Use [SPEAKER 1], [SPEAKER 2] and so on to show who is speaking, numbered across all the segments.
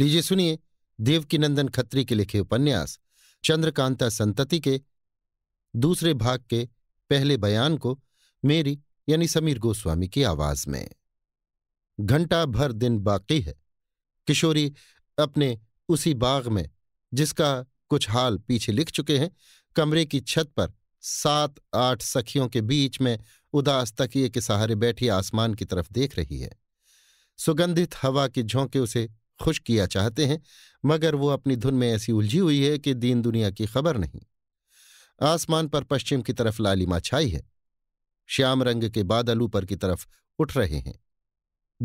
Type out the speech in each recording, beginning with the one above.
[SPEAKER 1] लीजिए सुनिए देवकीनंदन खत्री के लिखे उपन्यास चंद्रकांता संतति के दूसरे भाग के पहले बयान को मेरी यानी समीर गोस्वामी की आवाज में घंटा भर दिन बाकी है किशोरी अपने उसी बाग में जिसका कुछ हाल पीछे लिख चुके हैं कमरे की छत पर सात आठ सखियों के बीच में उदास तकिए के सहारे बैठी आसमान की तरफ देख रही है सुगंधित हवा की झोंके उसे खुश किया चाहते हैं मगर वो अपनी धुन में ऐसी उलझी हुई है कि दीन दुनिया की खबर नहीं आसमान पर पश्चिम की तरफ लालिमा छाई है श्याम रंग के बादल ऊपर की तरफ उठ रहे हैं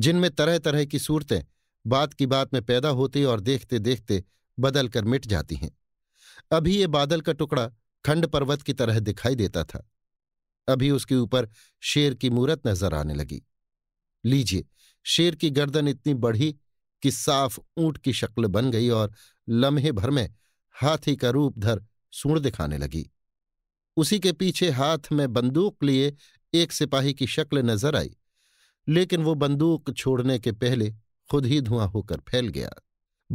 [SPEAKER 1] जिनमें तरह तरह की सूरतें बात की बात में पैदा होती और देखते देखते बदल कर मिट जाती हैं अभी ये बादल का टुकड़ा खंड पर्वत की तरह दिखाई देता था अभी उसके ऊपर शेर की मूरत नजर आने लगी लीजिए शेर की गर्दन इतनी बढ़ी कि साफ ऊंट की शक्ल बन गई और लम्हे भर में हाथी का रूप धर सूढ़ दिखाने लगी उसी के पीछे हाथ में बंदूक लिए एक सिपाही की शक्ल नजर आई लेकिन वो बंदूक छोड़ने के पहले खुद ही धुआं होकर फैल गया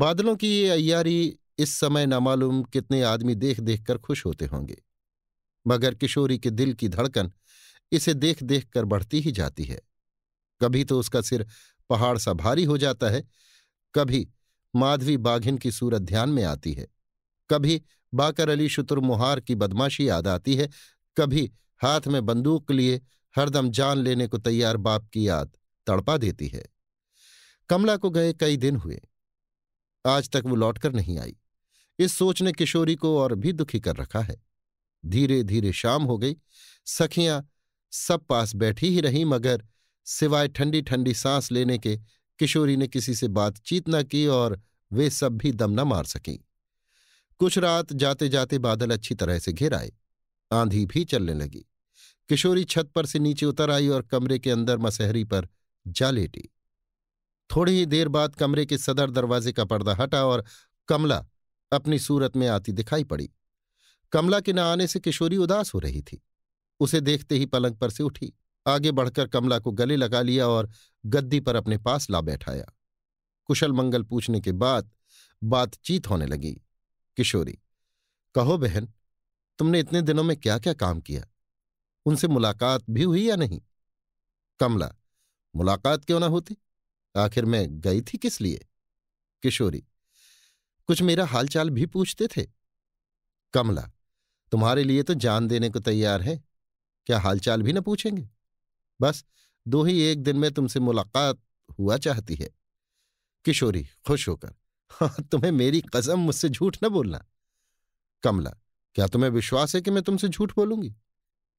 [SPEAKER 1] बादलों की ये अयारी इस समय नामालूम कितने आदमी देख देख कर खुश होते होंगे मगर किशोरी के दिल की धड़कन इसे देख देख कर बढ़ती ही जाती है कभी तो उसका सिर पहाड़ सा भारी हो जाता है कभी माधवी बाघिन की सूरत ध्यान में आती है कभी बाकर अली शुतुरमुहार की बदमाशी याद आती है कभी हाथ में बंदूक लिए हरदम जान लेने को तैयार बाप की याद तड़पा देती है कमला को गए कई दिन हुए आज तक वो लौटकर नहीं आई इस सोच ने किशोरी को और भी दुखी कर रखा है धीरे धीरे शाम हो गई सखियां सब पास बैठी ही रही मगर सिवाय ठंडी ठंडी सांस लेने के किशोरी ने किसी से बातचीत न की और वे सब भी दम न मार सकी कुछ रात जाते जाते बादल अच्छी तरह से घिर आए आंधी भी चलने लगी किशोरी छत पर से नीचे उतर आई और कमरे के अंदर मसहरी पर जा लेटी थोड़ी ही देर बाद कमरे के सदर दरवाजे का पर्दा हटा और कमला अपनी सूरत में आती दिखाई पड़ी कमला के न आने से किशोरी उदास हो रही थी उसे देखते ही पलंग पर से उठी आगे बढ़कर कमला को गले लगा लिया और गद्दी पर अपने पास ला बैठाया कुशल मंगल पूछने के बाद बातचीत होने लगी किशोरी कहो बहन तुमने इतने दिनों में क्या क्या काम किया उनसे मुलाकात भी हुई या नहीं कमला मुलाकात क्यों ना होती आखिर मैं गई थी किस लिए किशोरी कुछ मेरा हालचाल भी पूछते थे कमला तुम्हारे लिए तो जान देने को तैयार है क्या हालचाल भी ना पूछेंगे बस दो ही एक दिन में तुमसे मुलाकात हुआ चाहती है किशोरी खुश होकर हाँ, तुम्हें मेरी कसम मुझसे झूठ न बोलना कमला क्या तुम्हें विश्वास है कि मैं तुमसे झूठ बोलूंगी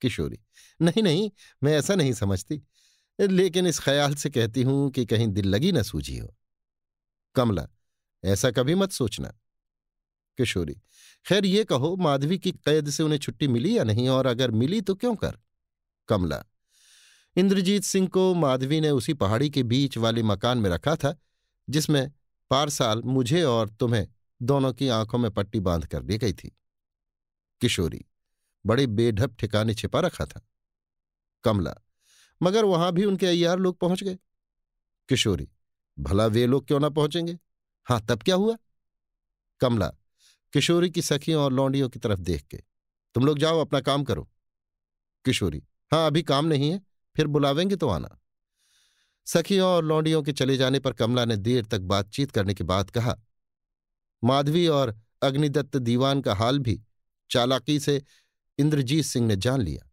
[SPEAKER 1] किशोरी नहीं नहीं मैं ऐसा नहीं समझती लेकिन इस ख्याल से कहती हूं कि कहीं दिल लगी ना सूझी हो कमला ऐसा कभी मत सोचना किशोरी खैर ये कहो माधवी की कैद से उन्हें छुट्टी मिली या नहीं और अगर मिली तो क्यों कर कमला इंद्रजीत सिंह को माधवी ने उसी पहाड़ी के बीच वाले मकान में रखा था जिसमें पारसाल मुझे और तुम्हें दोनों की आंखों में पट्टी बांध कर दी गई थी किशोरी बड़े बेढप ठिकाने छिपा रखा था कमला मगर वहां भी उनके अयार लोग पहुंच गए किशोरी भला वे लोग क्यों ना पहुंचेंगे हाँ तब क्या हुआ कमला किशोरी की सखियों और लौंडियों की तरफ देख के तुम लोग जाओ अपना काम करो किशोरी हाँ अभी काम नहीं है फिर बुलावेंगे तो आना सखियों और लौंडियों के चले जाने पर कमला ने देर तक बातचीत करने के बाद कहा माधवी और अग्निदत्त दीवान का हाल भी चालाकी से इंद्रजीत सिंह ने जान लिया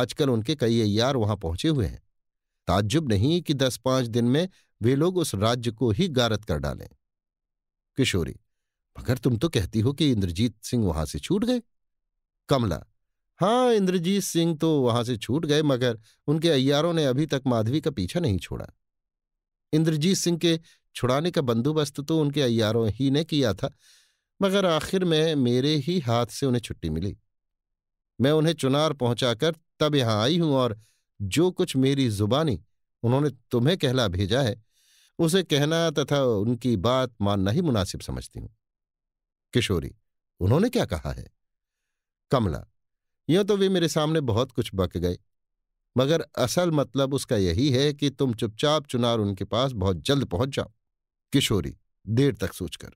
[SPEAKER 1] आजकल उनके कई अयार वहां पहुंचे हुए हैं ताज्जुब नहीं कि दस पांच दिन में वे लोग उस राज्य को ही गारत कर डालें किशोरी मगर तुम तो कहती हो कि इंद्रजीत सिंह वहां से छूट गए कमला हाँ इंद्रजीत सिंह तो वहां से छूट गए मगर उनके अय्यारों ने अभी तक माधवी का पीछा नहीं छोड़ा इंद्रजीत सिंह के छुड़ाने का बंदोबस्त तो उनके अय्यारों ही ने किया था मगर आखिर में मेरे ही हाथ से उन्हें छुट्टी मिली मैं उन्हें चुनार पहुंचाकर तब यहां आई हूं और जो कुछ मेरी जुबानी उन्होंने तुम्हें कहला भेजा है उसे कहना तथा उनकी बात मानना ही मुनासिब समझती हूं किशोरी उन्होंने क्या कहा है कमला यूं तो वे मेरे सामने बहुत कुछ बक गए मगर असल मतलब उसका यही है कि तुम चुपचाप चुनार उनके पास बहुत जल्द पहुंच जाओ किशोरी देर तक सोचकर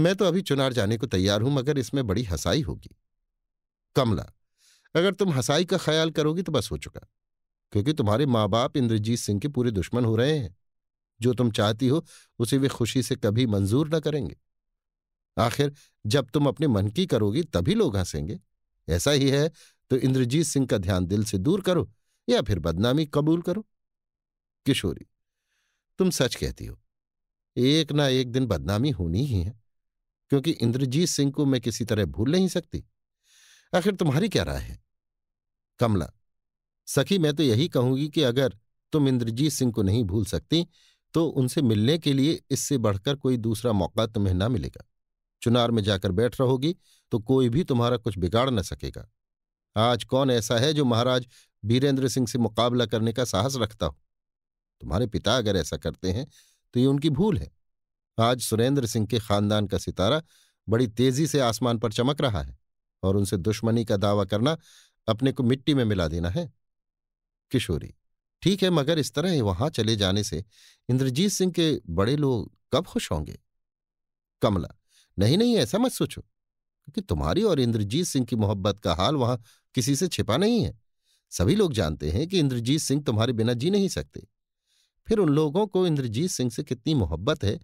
[SPEAKER 1] मैं तो अभी चुनार जाने को तैयार हूं मगर इसमें बड़ी हसाई होगी कमला अगर तुम हसाई का ख्याल करोगी तो बस हो चुका क्योंकि तुम्हारे माँ बाप इंद्रजीत सिंह के पूरे दुश्मन हो रहे हैं जो तुम चाहती हो उसे वे खुशी से कभी मंजूर न करेंगे आखिर जब तुम अपने मन की करोगी तभी लोग हंसेंगे ऐसा ही है तो इंद्रजीत सिंह का ध्यान दिल से दूर करो या फिर बदनामी कबूल करो किशोरी तुम सच कहती हो एक ना एक दिन बदनामी होनी ही है क्योंकि इंद्रजीत सिंह को मैं किसी तरह भूल नहीं सकती आखिर तुम्हारी क्या राय है कमला सखी मैं तो यही कहूंगी कि अगर तुम इंद्रजीत सिंह को नहीं भूल सकती तो उनसे मिलने के लिए इससे बढ़कर कोई दूसरा मौका तुम्हें ना मिलेगा चुनार में जाकर बैठ रहोगी तो कोई भी तुम्हारा कुछ बिगाड़ न सकेगा आज कौन ऐसा है जो महाराज वीरेंद्र सिंह से मुकाबला करने का साहस रखता हो तुम्हारे पिता अगर ऐसा करते हैं तो ये उनकी भूल है आज सुरेंद्र सिंह के खानदान का सितारा बड़ी तेजी से आसमान पर चमक रहा है और उनसे दुश्मनी का दावा करना अपने को मिट्टी में मिला देना है किशोरी ठीक है मगर इस तरह वहां चले जाने से इंद्रजीत सिंह के बड़े लोग कब खुश होंगे कमला नहीं नहीं ऐसा मत सोचो क्योंकि तुम्हारी और इंद्रजीत सिंह की मोहब्बत का हाल वहां किसी से छिपा नहीं है सभी लोग जानते हैं कि इंद्रजीत सिंह तुम्हारे बिना जी नहीं सकते फिर उन लोगों को इंद्रजीत सिंह से कितनी मोहब्बत है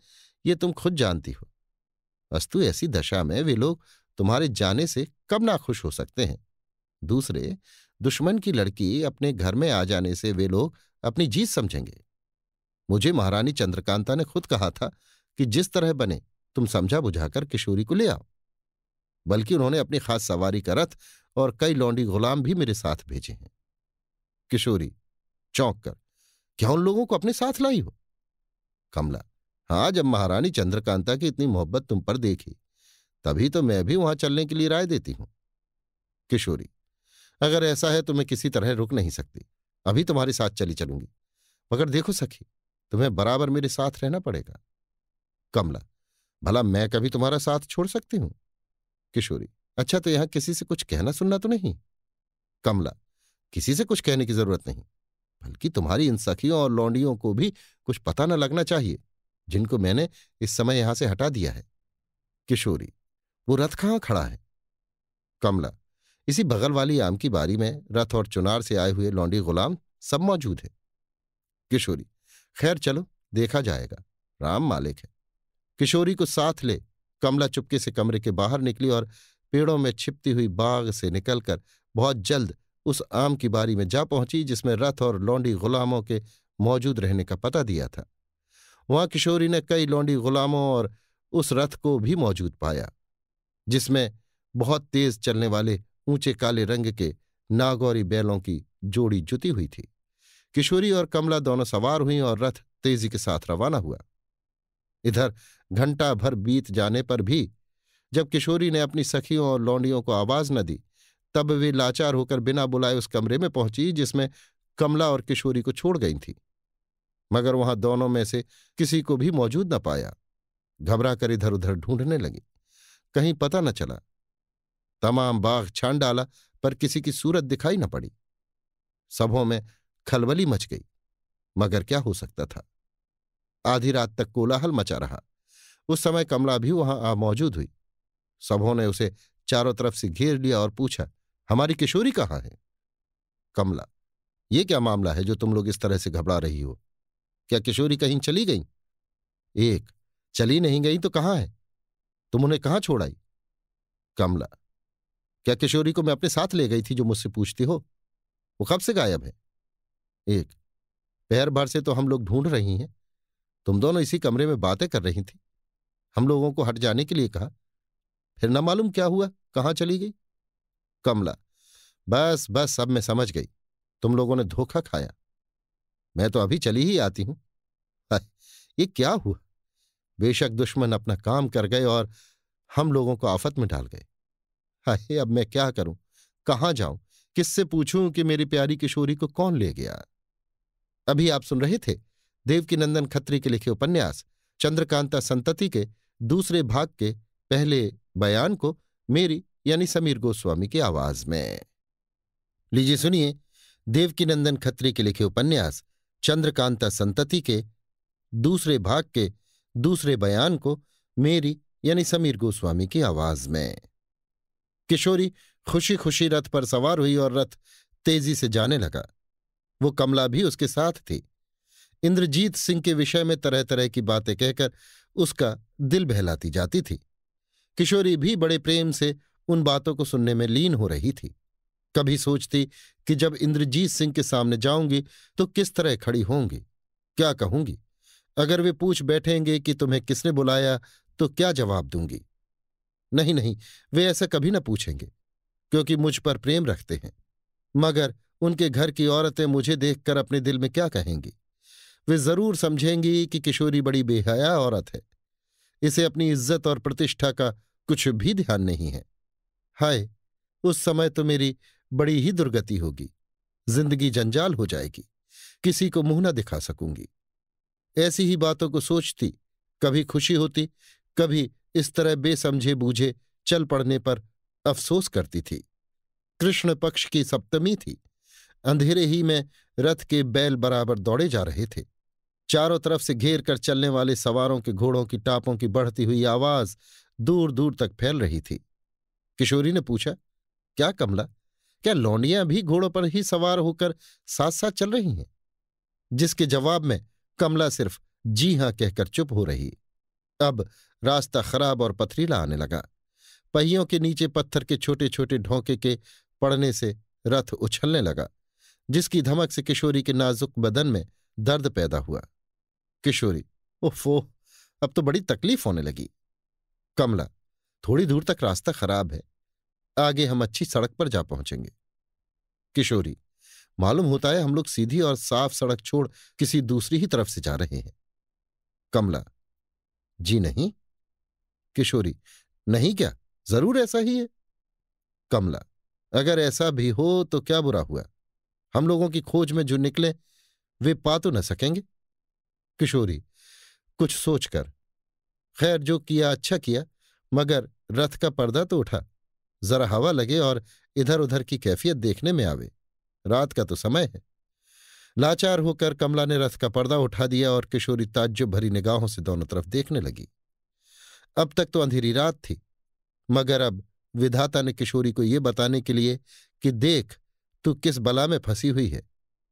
[SPEAKER 1] ये तुम खुद जानती हो अस्तु ऐसी दशा में वे लोग तुम्हारे जाने से कब ना खुश हो सकते हैं दूसरे दुश्मन की लड़की अपने घर में आ जाने से वे लोग अपनी जीत समझेंगे मुझे महारानी चंद्रकांता ने खुद कहा था कि जिस तरह बने तुम समझा बुझाकर किशोरी को ले आओ बल्कि उन्होंने अपनी खास सवारी का रथ और कई लौंडी गुलाम भी मेरे साथ भेजे हैं किशोरी चौंक कर क्या उन लोगों को अपने साथ लाई हो कमला हाँ जब महारानी चंद्रकांता की इतनी मोहब्बत तुम पर देखी तभी तो मैं भी वहां चलने के लिए राय देती हूं किशोरी अगर ऐसा है तो मैं किसी तरह रुक नहीं सकती अभी तुम्हारे साथ चली चलूंगी मगर देखो सखी तुम्हें बराबर मेरे साथ रहना पड़ेगा कमला भला मैं कभी तुम्हारा साथ छोड़ सकती हूं किशोरी अच्छा तो यहां किसी से कुछ कहना सुनना तो नहीं कमला किसी से कुछ कहने की जरूरत नहीं बल्कि तुम्हारी इन सखियों और लौंडियों को भी कुछ पता न लगना चाहिए जिनको मैंने इस समय यहां से हटा दिया है किशोरी वो रथ कहाँ खड़ा है कमला इसी बगल वाली आम की बारी में रथ और चुनार से आए हुए लौंडी गुलाम सब मौजूद है किशोरी खैर चलो देखा जाएगा राम मालिक है किशोरी को साथ ले कमला चुपके से कमरे के बाहर निकली और पेड़ों में छिपती हुई बाग से निकलकर बहुत जल्द उस आम की बारी में जा पहुंची जिसमें रथ और लौंडी गुलामों के मौजूद रहने का पता दिया था वहां किशोरी ने कई लौंडी गुलामों और उस रथ को भी मौजूद पाया जिसमें बहुत तेज चलने वाले ऊंचे काले रंग के नागौरी बैलों की जोड़ी जुती हुई थी किशोरी और कमला दोनों सवार हुई और रथ तेजी के साथ रवाना हुआ इधर घंटा भर बीत जाने पर भी जब किशोरी ने अपनी सखियों और लौंडियों को आवाज न दी तब वे लाचार होकर बिना बुलाए उस कमरे में पहुंची जिसमें कमला और किशोरी को छोड़ गई थी मगर वहां दोनों में से किसी को भी मौजूद न पाया घबरा कर इधर उधर ढूंढने लगी कहीं पता न चला तमाम बाग छान डाला पर किसी की सूरत दिखाई न पड़ी सबों में खलबली मच गई मगर क्या हो सकता था आधी रात तक कोलाहल मचा रहा उस समय कमला भी वहां आ मौजूद हुई सबों ने उसे चारों तरफ से घेर लिया और पूछा हमारी किशोरी कहाँ है कमला ये क्या मामला है जो तुम लोग इस तरह से घबरा रही हो क्या किशोरी कहीं चली गई एक चली नहीं गई तो कहाँ है तुम उन्हें कहाँ छोड़ाई कमला क्या किशोरी को मैं अपने साथ ले गई थी जो मुझसे पूछती हो वो कब से गायब है एक पैर भर से तो हम लोग ढूंढ रही हैं तुम दोनों इसी कमरे में बातें कर रही थी हम लोगों को हट जाने के लिए कहा फिर न मालूम क्या हुआ कहाँ चली गई कमला बस बस अब मैं समझ गई तुम लोगों ने धोखा खाया मैं तो अभी चली ही आती हूं ये क्या हुआ बेशक दुश्मन अपना काम कर गए और हम लोगों को आफत में डाल गए हाय अब मैं क्या करूं कहां जाऊं किससे पूछूं कि मेरी प्यारी किशोरी को कौन ले गया अभी आप सुन रहे थे देवकीनंदन खत्री के लिखे उपन्यास चंद्रकांता संतति के दूसरे भाग के पहले बयान को मेरी यानी समीर गोस्वामी की आवाज में लीजिए सुनिए देवकीनंदन खत्री के लिखे उपन्यास चंद्रकांता संतति के दूसरे भाग के दूसरे बयान को मेरी यानी समीर गोस्वामी की आवाज में किशोरी खुशी खुशी रथ पर सवार हुई और रथ तेजी से जाने लगा वो कमला भी उसके साथ थी इंद्रजीत सिंह के विषय में तरह तरह की बातें कहकर उसका दिल बहलाती जाती थी किशोरी भी बड़े प्रेम से उन बातों को सुनने में लीन हो रही थी कभी सोचती कि जब इंद्रजीत सिंह के सामने जाऊंगी तो किस तरह खड़ी होंगी क्या कहूंगी अगर वे पूछ बैठेंगे कि तुम्हें किसने बुलाया तो क्या जवाब दूंगी नहीं नहीं वे ऐसा कभी न पूछेंगे क्योंकि मुझ पर प्रेम रखते हैं मगर उनके घर की औरतें मुझे देखकर अपने दिल में क्या कहेंगी वे जरूर समझेंगी कि किशोरी बड़ी बेहया औरत है इसे अपनी इज्जत और प्रतिष्ठा का कुछ भी ध्यान नहीं है हाय उस समय तो मेरी बड़ी ही दुर्गति होगी जिंदगी जंजाल हो जाएगी किसी को मुंह न दिखा सकूंगी ऐसी ही बातों को सोचती कभी खुशी होती कभी इस तरह बेसमझे बूझे चल पड़ने पर अफसोस करती थी कृष्ण पक्ष की सप्तमी थी अंधेरे ही में रथ के बैल बराबर दौड़े जा रहे थे चारों तरफ से घेर कर चलने वाले सवारों के घोड़ों की टापों की बढ़ती हुई आवाज दूर दूर तक फैल रही थी किशोरी ने पूछा क्या कमला क्या लौंडियां भी घोड़ों पर ही सवार होकर साथ साथ चल रही हैं जिसके जवाब में कमला सिर्फ जी हां कहकर चुप हो रही अब रास्ता खराब और पथरीला आने लगा पहियों के नीचे पत्थर के छोटे छोटे ढोंके के पड़ने से रथ उछलने लगा जिसकी धमक से किशोरी के नाजुक बदन में दर्द पैदा हुआ किशोरी ओफो अब तो बड़ी तकलीफ होने लगी कमला थोड़ी दूर तक रास्ता खराब है आगे हम अच्छी सड़क पर जा पहुंचेंगे किशोरी मालूम होता है हम लोग सीधी और साफ सड़क छोड़ किसी दूसरी ही तरफ से जा रहे हैं कमला जी नहीं किशोरी नहीं क्या जरूर ऐसा ही है कमला अगर ऐसा भी हो तो क्या बुरा हुआ हम लोगों की खोज में जो निकले वे पा तो न सकेंगे किशोरी कुछ सोचकर खैर जो किया अच्छा किया मगर रथ का पर्दा तो उठा जरा हवा लगे और इधर उधर की कैफियत देखने में आवे रात का तो समय है लाचार होकर कमला ने रथ का पर्दा उठा दिया और किशोरी ताज्जुब भरी निगाहों से दोनों तरफ देखने लगी अब तक तो अंधेरी रात थी मगर अब विधाता ने किशोरी को ये बताने के लिए कि देख तू किस बला में फंसी हुई है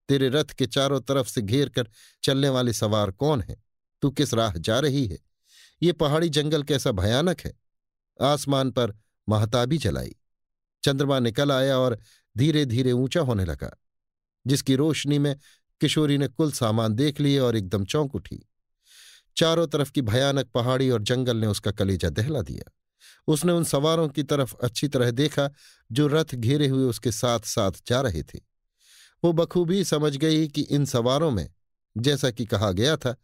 [SPEAKER 1] तेरे रथ के चारों तरफ से घेर कर चलने वाले सवार कौन है तू किस राह जा रही है ये पहाड़ी जंगल कैसा भयानक है आसमान पर महताबी जलाई चंद्रमा निकल आया और धीरे धीरे ऊंचा होने लगा जिसकी रोशनी में किशोरी ने कुल सामान देख लिए और एकदम चौंक उठी चारों तरफ की भयानक पहाड़ी और जंगल ने उसका कलेजा दहला दिया उसने उन सवारों की तरफ अच्छी तरह देखा जो रथ घेरे हुए उसके साथ साथ जा रहे थे वो बखूबी समझ गई कि इन सवारों में जैसा कि कहा गया था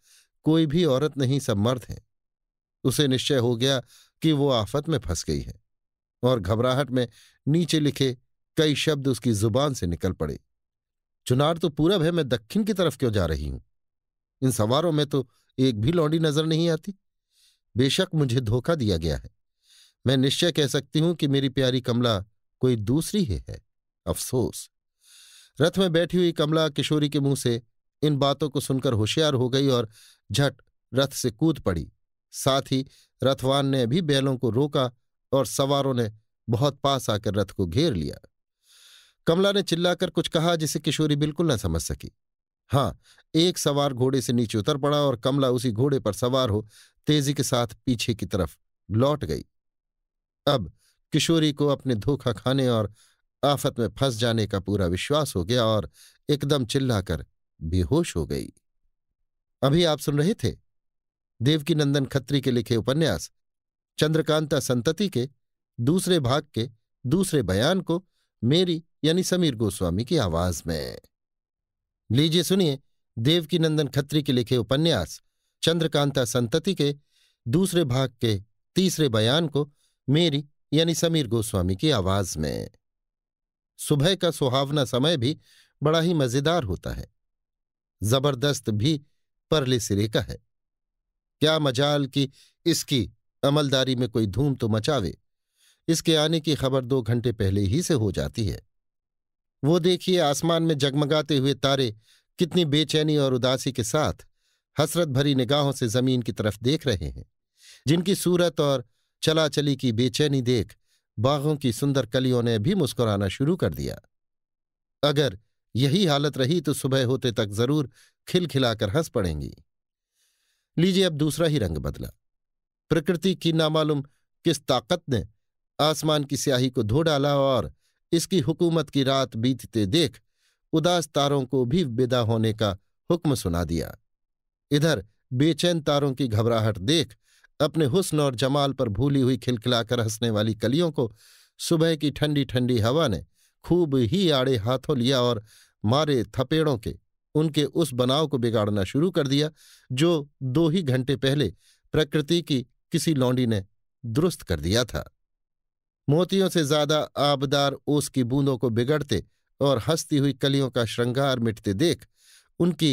[SPEAKER 1] कोई भी औरत नहीं सम्मर्द है उसे निश्चय हो गया कि वो आफत में फंस गई है और घबराहट में नीचे लिखे कई शब्द उसकी जुबान से निकल पड़े चुनार तो पूरब है मैं दक्षिण की तरफ क्यों जा रही हूं इन सवारों में तो एक भी लौंडी नजर नहीं आती बेशक मुझे धोखा दिया गया है मैं निश्चय कह सकती हूं कि मेरी प्यारी कमला कोई दूसरी ही है अफसोस रथ में बैठी हुई कमला किशोरी के मुंह से इन बातों को सुनकर होशियार हो गई और झट रथ से कूद पड़ी साथ ही रथवान ने भी बैलों को रोका और सवारों ने बहुत पास आकर रथ को घेर लिया कमला ने चिल्लाकर कुछ कहा जिसे किशोरी बिल्कुल न समझ सकी हाँ एक सवार घोड़े से नीचे उतर पड़ा और कमला उसी घोड़े पर सवार हो तेजी के साथ पीछे की तरफ लौट गई अब किशोरी को अपने धोखा खाने और आफत में फंस जाने का पूरा विश्वास हो गया और एकदम चिल्लाकर बेहोश हो गई अभी आप सुन रहे थे देवकीनंदन खत्री के लिखे उपन्यास चंद्रकांता संतति के दूसरे भाग के दूसरे बयान को मेरी यानी समीर गोस्वामी की आवाज में लीजिए सुनिए देवकीनंदन खत्री के लिखे उपन्यास चंद्रकांता संतति के दूसरे भाग के तीसरे बयान को मेरी यानी समीर गोस्वामी की आवाज में सुबह का सुहावना समय भी बड़ा ही मजेदार होता है जबरदस्त भी परले सिरे का है क्या मजाल की इसकी अमलदारी में कोई धूम तो मचावे इसके आने की खबर दो घंटे पहले ही से हो जाती है वो देखिए आसमान में जगमगाते हुए तारे कितनी बेचैनी और उदासी के साथ हसरत भरी निगाहों से जमीन की तरफ देख रहे हैं जिनकी सूरत और चलाचली की बेचैनी देख बागों की सुंदर कलियों ने भी मुस्कुराना शुरू कर दिया अगर यही हालत रही तो सुबह होते तक जरूर खिलखिलाकर हंस पड़ेंगी लीजिए अब दूसरा ही रंग बदला प्रकृति की नामालूम किस ताकत ने आसमान की स्याही को धो डाला और इसकी हुकूमत की रात बीतते देख उदास तारों को भी विदा होने का हुक्म सुना दिया इधर बेचैन तारों की घबराहट देख अपने हुस्न और जमाल पर भूली हुई खिलखिलाकर हंसने वाली कलियों को सुबह की ठंडी ठंडी हवा ने खूब ही आड़े हाथों लिया और मारे थपेड़ों के उनके उस बनाव को बिगाड़ना शुरू कर दिया जो दो ही घंटे पहले प्रकृति की किसी लौंडी ने दुरुस्त कर दिया था मोतियों से ज्यादा आबदार ओस की बूंदों को बिगड़ते और हंसती हुई कलियों का श्रृंगार मिटते देख उनकी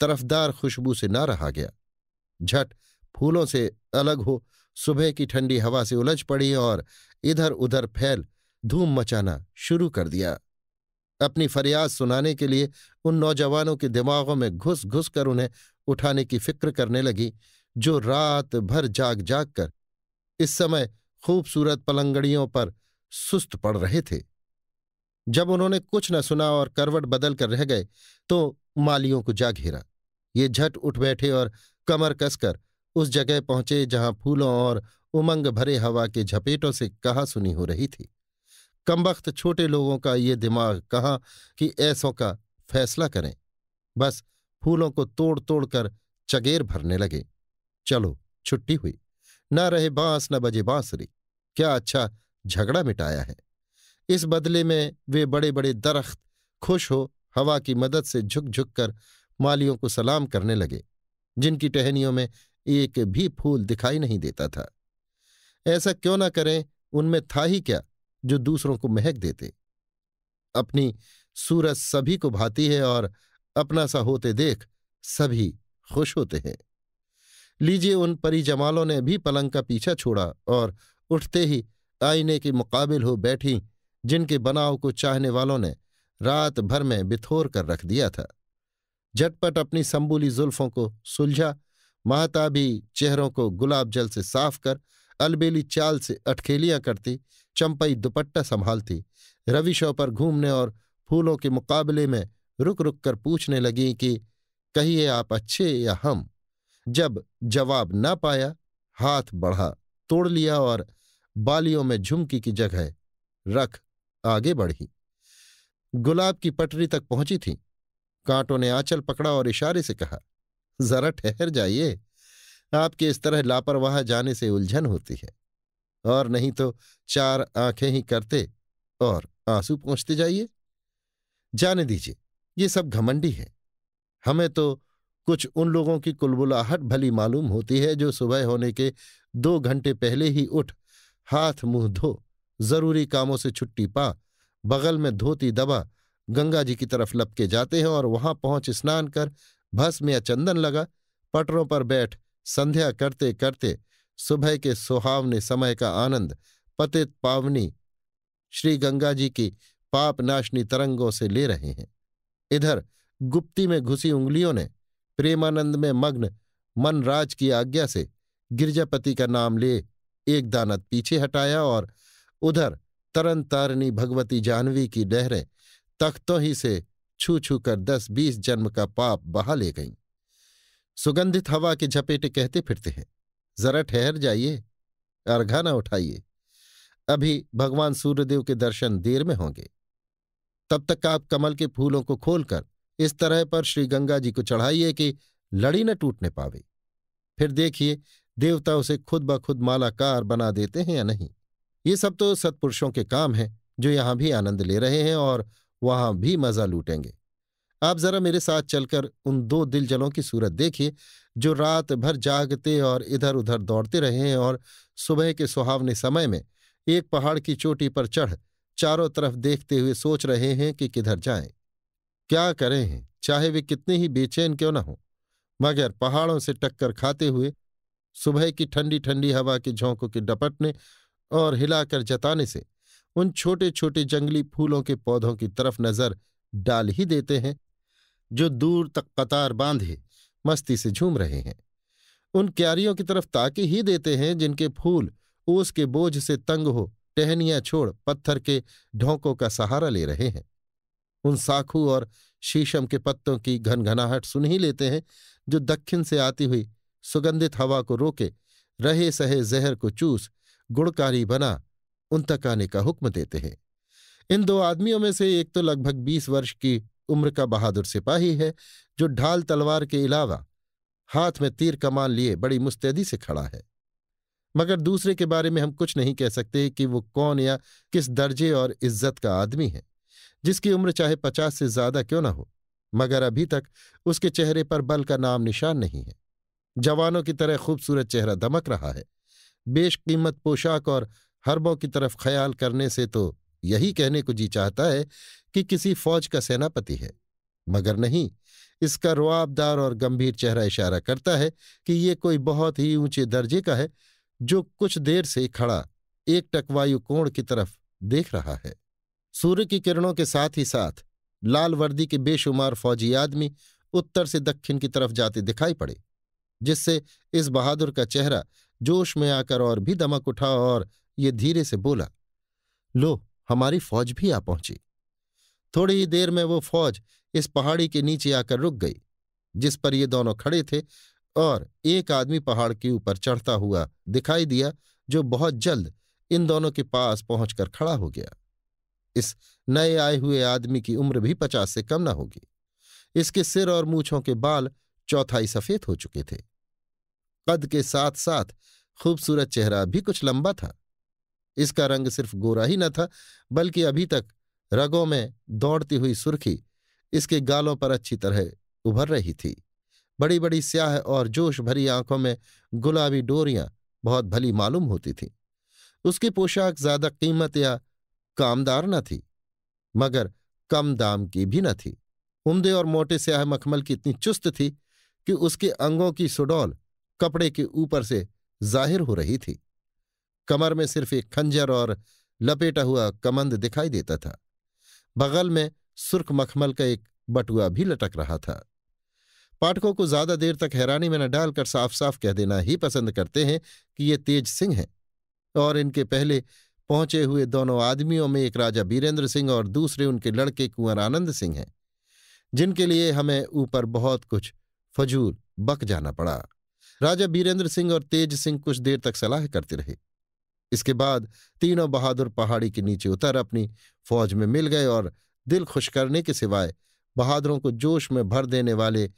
[SPEAKER 1] तरफदार खुशबू से ना रहा गया झट फूलों से अलग हो सुबह की ठंडी हवा से उलझ पड़ी और इधर उधर फैल धूम मचाना शुरू कर दिया अपनी फरियाद सुनाने के लिए उन नौजवानों के दिमागों में घुस घुस कर उन्हें उठाने की फिक्र करने लगी जो रात भर जाग जाग कर इस समय खूबसूरत पलंगड़ियों पर सुस्त पड़ रहे थे जब उन्होंने कुछ न सुना और करवट बदल कर रह गए तो मालियों को जा घेरा ये झट उठ बैठे और कमर कसकर उस जगह पहुंचे जहां फूलों और उमंग भरे हवा के झपेटों से कहा सुनी हो रही थी कमबख्त छोटे लोगों का ये दिमाग कहाँ कि ऐसों का फैसला करें बस फूलों को तोड़ तोड़ कर चगेर भरने लगे चलो छुट्टी हुई न रहे बांस न बजे बांसुरी क्या अच्छा झगड़ा मिटाया है इस बदले में वे बड़े बड़े दरख्त खुश हो हवा की मदद से झुक झुक कर मालियों को सलाम करने लगे जिनकी टहनियों में एक भी फूल दिखाई नहीं देता था ऐसा क्यों ना करें उनमें था ही क्या जो दूसरों को महक देते अपनी सूरज सभी को भाती है और अपना सा होते देख सभी खुश होते हैं लीजिए उन परी जमालों ने भी पलंग का पीछा छोड़ा और उठते ही आईने के मुकाबिल हो बैठी जिनके बनाव को चाहने वालों ने रात भर में बिथोर कर रख दिया था झटपट अपनी संबूली जुल्फों को सुलझा भी चेहरों को गुलाब जल से साफ कर अलबेली चाल से अटखेलियां करती चंपई दुपट्टा संभालती रवि पर घूमने और फूलों के मुकाबले में रुक रुक कर पूछने लगी कि कहिए आप अच्छे या हम जब जवाब ना पाया हाथ बढ़ा तोड़ लिया और बालियों में झुमकी की जगह रख आगे बढ़ी गुलाब की पटरी तक पहुंची थी कांटों ने आंचल पकड़ा और इशारे से कहा जरा ठहर जाइए आपके इस तरह लापरवाह जाने से उलझन होती है और नहीं तो चार आंखें ही करते और आंसू पहुंचते जाइए जाने दीजिए ये सब घमंडी है हमें तो कुछ उन लोगों की कुलबुलाहट भली मालूम होती है जो सुबह होने के दो घंटे पहले ही उठ हाथ मुंह धो जरूरी कामों से छुट्टी पा बगल में धोती दबा गंगा जी की तरफ लपके जाते हैं और वहां पहुंच स्नान कर भस्म या चंदन लगा पटरों पर बैठ संध्या करते करते सुबह के सुहावने समय का आनंद पतित पावनी श्री गंगा जी की पापनाशनी तरंगों से ले रहे हैं इधर गुप्ती में घुसी उंगलियों ने प्रेमानंद में मग्न मनराज की आज्ञा से गिरजापति का नाम ले एक दानत पीछे हटाया और उधर तरन तारिणी भगवती जाह्नवी की डहरें तख्तों ही से छू छू कर दस बीस जन्म का पाप बहा ले गईं सुगंधित हवा के झपेटे कहते फिरते हैं जरा ठहर जाइए अर्घा ना उठाइए अभी भगवान सूर्यदेव के दर्शन देर में होंगे तब तक आप कमल के फूलों को खोलकर इस तरह पर श्री गंगा जी को चढ़ाइए कि लड़ी न टूटने पावे फिर देखिए देवता उसे खुद ब खुद मालाकार बना देते हैं या नहीं ये सब तो सत्पुरुषों के काम हैं जो यहां भी आनंद ले रहे हैं और वहां भी मजा लूटेंगे आप जरा मेरे साथ चलकर उन दो दिल जलों की सूरत देखिए जो रात भर जागते और इधर उधर दौड़ते रहे हैं और सुबह के सुहावने समय में एक पहाड़ की चोटी पर चढ़ चारों तरफ देखते हुए सोच रहे हैं कि किधर जाएं क्या करें हैं चाहे वे कितने ही बेचैन क्यों न हो मगर पहाड़ों से टक्कर खाते हुए सुबह की ठंडी ठंडी हवा के झोंकों के डपटने और हिलाकर जताने से उन छोटे छोटे जंगली फूलों के पौधों की तरफ नजर डाल ही देते हैं जो दूर तक कतार बांधे मस्ती से झूम रहे हैं उन क्यारियों की तरफ ताके ही देते हैं जिनके फूल ओस के बोझ से तंग हो टहनियां छोड़ पत्थर के ढोंकों का सहारा ले रहे हैं उन साखू और शीशम के पत्तों की घनघनाहट सुन ही लेते हैं जो दक्षिण से आती हुई सुगंधित हवा को रोके रहे सहे जहर को चूस गुड़कारी बना उन तक आने का हुक्म देते हैं इन दो आदमियों में से एक तो लगभग बीस वर्ष की उम्र का बहादुर सिपाही है जो ढाल तलवार के अलावा हाथ में तीर कमान लिए बड़ी मुस्तैदी से खड़ा है मगर दूसरे के बारे में हम कुछ नहीं कह सकते कि वो कौन या किस दर्जे और इज्जत का आदमी है जिसकी उम्र चाहे पचास से ज्यादा क्यों ना हो मगर अभी तक उसके चेहरे पर बल का नाम निशान नहीं है जवानों की तरह खूबसूरत चेहरा दमक रहा है बेशकीमत पोशाक और हरबों की तरफ ख्याल करने से तो यही कहने को जी चाहता है कि किसी फौज का सेनापति है मगर नहीं इसका रुआबदार और गंभीर चेहरा इशारा करता है कि ये कोई बहुत ही ऊंचे दर्जे का है जो कुछ देर से खड़ा एक टकवायु कोण की तरफ देख रहा है सूर्य की किरणों के साथ ही साथ लाल वर्दी के बेशुमार फौजी आदमी उत्तर से दक्षिण की तरफ जाते दिखाई पड़े जिससे इस बहादुर का चेहरा जोश में आकर और भी दमक उठा और ये धीरे से बोला लो हमारी फौज भी आ पहुंची थोड़ी ही देर में वो फौज इस पहाड़ी के नीचे आकर रुक गई जिस पर ये दोनों खड़े थे और एक आदमी पहाड़ के ऊपर चढ़ता हुआ दिखाई दिया जो बहुत जल्द इन दोनों के पास पहुंचकर खड़ा हो गया इस नए आए हुए आदमी की उम्र भी पचास से कम ना होगी इसके सिर और मूछों के बाल चौथाई सफेद हो चुके थे कद के साथ साथ खूबसूरत चेहरा भी कुछ लंबा था इसका रंग सिर्फ गोरा ही न था बल्कि अभी तक रगों में दौड़ती हुई सुर्खी इसके गालों पर अच्छी तरह उभर रही थी बड़ी बड़ी स्याह और जोश भरी आंखों में गुलाबी डोरियां बहुत भली मालूम होती थीं उसकी पोशाक ज्यादा कीमत या कामदार न थी मगर कम दाम की भी न थी उमदे और मोटे स्याह मखमल की इतनी चुस्त थी कि उसके अंगों की सुडौल कपड़े के ऊपर से जाहिर हो रही थी कमर में सिर्फ एक खंजर और लपेटा हुआ कमंद दिखाई देता था बगल में सुर्ख मखमल का एक बटुआ भी लटक रहा था पाठकों को ज्यादा देर तक हैरानी में न डालकर साफ साफ कह देना ही पसंद करते हैं कि ये तेज सिंह हैं और इनके पहले पहुंचे हुए दोनों आदमियों में एक राजा बीरेंद्र सिंह और दूसरे उनके लड़के कुंवर आनंद सिंह हैं जिनके लिए हमें ऊपर बहुत कुछ फजूल बक जाना पड़ा राजा बीरेंद्र सिंह और तेज सिंह कुछ देर तक सलाह करते रहे इसके बाद तीनों बहादुर पहाड़ी के नीचे उतर अपनी फौज में मिल गए और दिल खुश करने के सिवाय बहादुरों को जोश में भर देने वाले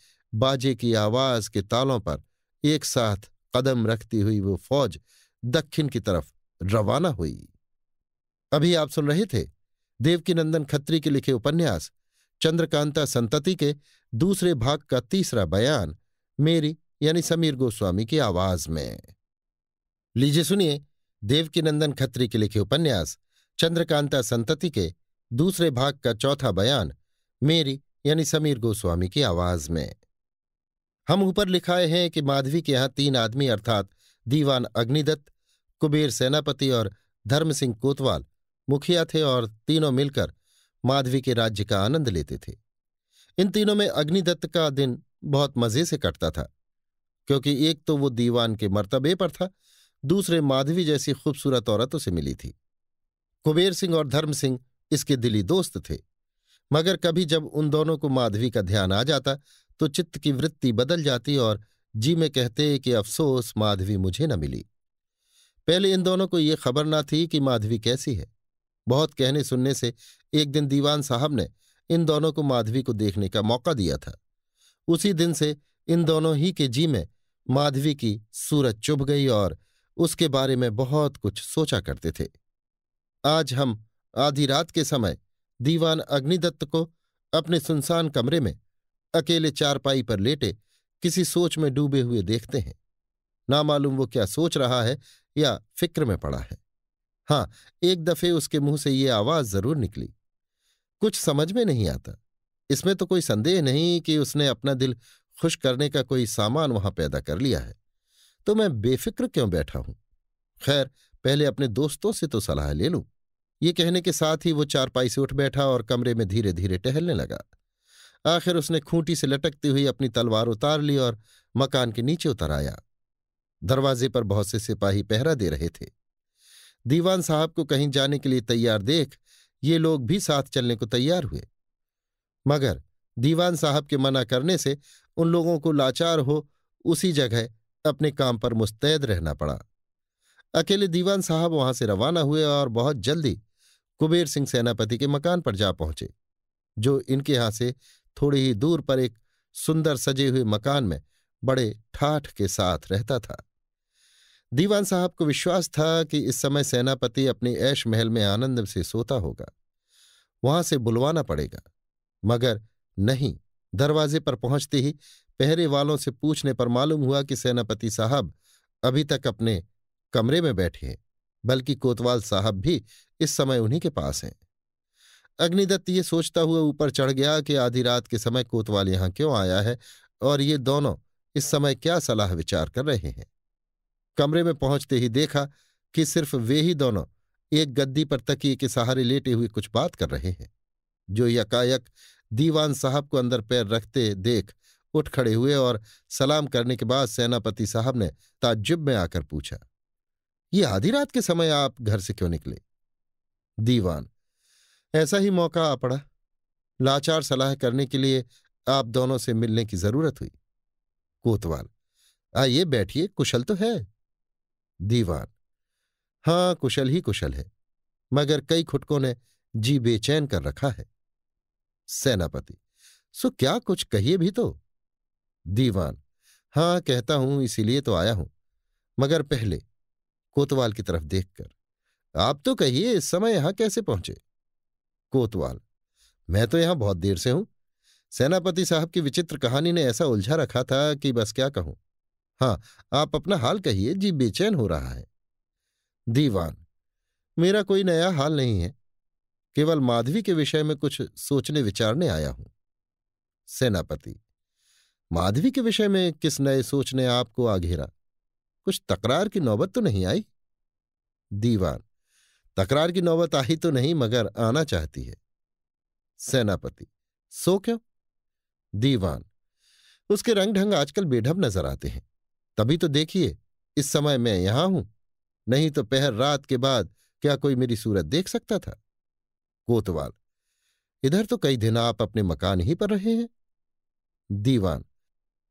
[SPEAKER 1] बाजे की आवाज के तालों पर एक साथ कदम रखती हुई वो फौज दक्षिण की तरफ रवाना हुई अभी आप सुन रहे थे देवकीनंदन खत्री के लिखे उपन्यास चंद्रकांता संतति के दूसरे भाग का तीसरा बयान मेरी यानी समीर गोस्वामी की आवाज में लीजिए सुनिए देवकीनंदन खत्री के लिखे उपन्यास चंद्रकांता संतति के दूसरे भाग का चौथा बयान मेरी यानी समीर गोस्वामी की आवाज में हम ऊपर लिखाए हैं कि माधवी के यहाँ तीन आदमी अर्थात दीवान अग्निदत्त कुबेर सेनापति और धर्म सिंह कोतवाल मुखिया थे और तीनों मिलकर माधवी के राज्य का आनंद लेते थे इन तीनों में अग्निदत्त का दिन बहुत मजे से कटता था क्योंकि एक तो वो दीवान के मर्तबे पर था दूसरे माधवी जैसी खूबसूरत औरत उसे मिली थी कुबेर सिंह और धर्म सिंह इसके दिली दोस्त थे मगर कभी जब उन दोनों को माधवी का ध्यान आ जाता तो चित्त की वृत्ति बदल जाती और जी में कहते कि अफसोस माधवी मुझे न मिली पहले इन दोनों को ये खबर ना थी कि माधवी कैसी है बहुत कहने सुनने से एक दिन दीवान साहब ने इन दोनों को माधवी को देखने का मौका दिया था उसी दिन से इन दोनों ही के जी में माधवी की सूरत चुभ गई और उसके बारे में बहुत कुछ सोचा करते थे आज हम आधी रात के समय दीवान अग्निदत्त को अपने सुनसान कमरे में अकेले चारपाई पर लेटे किसी सोच में डूबे हुए देखते हैं ना मालूम वो क्या सोच रहा है या फिक्र में पड़ा है हाँ एक दफे उसके मुंह से ये आवाज जरूर निकली कुछ समझ में नहीं आता इसमें तो कोई संदेह नहीं कि उसने अपना दिल खुश करने का कोई सामान वहां पैदा कर लिया है तो मैं बेफिक्र क्यों बैठा हूं खैर पहले अपने दोस्तों से तो सलाह ले लूं ये कहने के साथ ही वो चारपाई से उठ बैठा और कमरे में धीरे धीरे टहलने लगा आखिर उसने खूंटी से लटकती हुई अपनी तलवार उतार ली और मकान के नीचे उतर आया दरवाजे पर बहुत से सिपाही पहरा दे रहे थे दीवान साहब को कहीं जाने के लिए तैयार देख ये लोग भी साथ चलने को तैयार हुए मगर दीवान साहब के मना करने से उन लोगों को लाचार हो उसी जगह अपने काम पर मुस्तैद रहना पड़ा अकेले दीवान साहब वहां से रवाना हुए और बहुत जल्दी कुबेर सिंह सेनापति के मकान पर जा पहुंचे जो इनके यहां से थोड़ी ही दूर पर एक सुंदर सजे हुए मकान में बड़े ठाठ के साथ रहता था दीवान साहब को विश्वास था कि इस समय सेनापति अपने ऐश महल में आनंद से सोता होगा वहां से बुलवाना पड़ेगा मगर नहीं दरवाजे पर पहुंचते ही पहरे वालों से पूछने पर मालूम हुआ कि सेनापति साहब अभी तक अपने कमरे में बैठे हैं बल्कि कोतवाल साहब भी इस समय उन्हीं के पास हैं अग्निदत्त ये सोचता हुआ ऊपर चढ़ गया कि आधी रात के समय कोतवाल यहां क्यों आया है और ये दोनों इस समय क्या सलाह विचार कर रहे हैं कमरे में पहुंचते ही देखा कि सिर्फ वे ही दोनों एक गद्दी पर तकिए के सहारे लेटे हुए कुछ बात कर रहे हैं जो यकायक दीवान साहब को अंदर पैर रखते देख उठ खड़े हुए और सलाम करने के बाद सेनापति साहब ने ताज्जुब में आकर पूछा ये आधी रात के समय आप घर से क्यों निकले दीवान ऐसा ही मौका आ पड़ा लाचार सलाह करने के लिए आप दोनों से मिलने की जरूरत हुई कोतवाल आइए बैठिए कुशल तो है दीवान हाँ कुशल ही कुशल है मगर कई खुटकों ने जी बेचैन कर रखा है सेनापति सो क्या कुछ कहिए भी तो दीवान हाँ कहता हूं इसीलिए तो आया हूं मगर पहले कोतवाल की तरफ देखकर आप तो कहिए इस समय यहां कैसे पहुंचे कोतवाल मैं तो यहां बहुत देर से हूं सेनापति साहब की विचित्र कहानी ने ऐसा उलझा रखा था कि बस क्या कहूं हाँ आप अपना हाल कहिए जी बेचैन हो रहा है दीवान मेरा कोई नया हाल नहीं है केवल माधवी के विषय में कुछ सोचने विचारने आया हूं सेनापति माधवी के विषय में किस नए सोच ने आपको आघेरा कुछ तकरार की नौबत तो नहीं आई दीवान तकरार की नौबत आई तो नहीं मगर आना चाहती है सेनापति सो क्यों दीवान उसके रंग ढंग आजकल बेढब नजर आते हैं तभी तो देखिए इस समय मैं यहां हूं नहीं तो पहर रात के बाद क्या कोई मेरी सूरत देख सकता था कोतवाल इधर तो कई दिन आप अपने मकान ही पर रहे हैं दीवान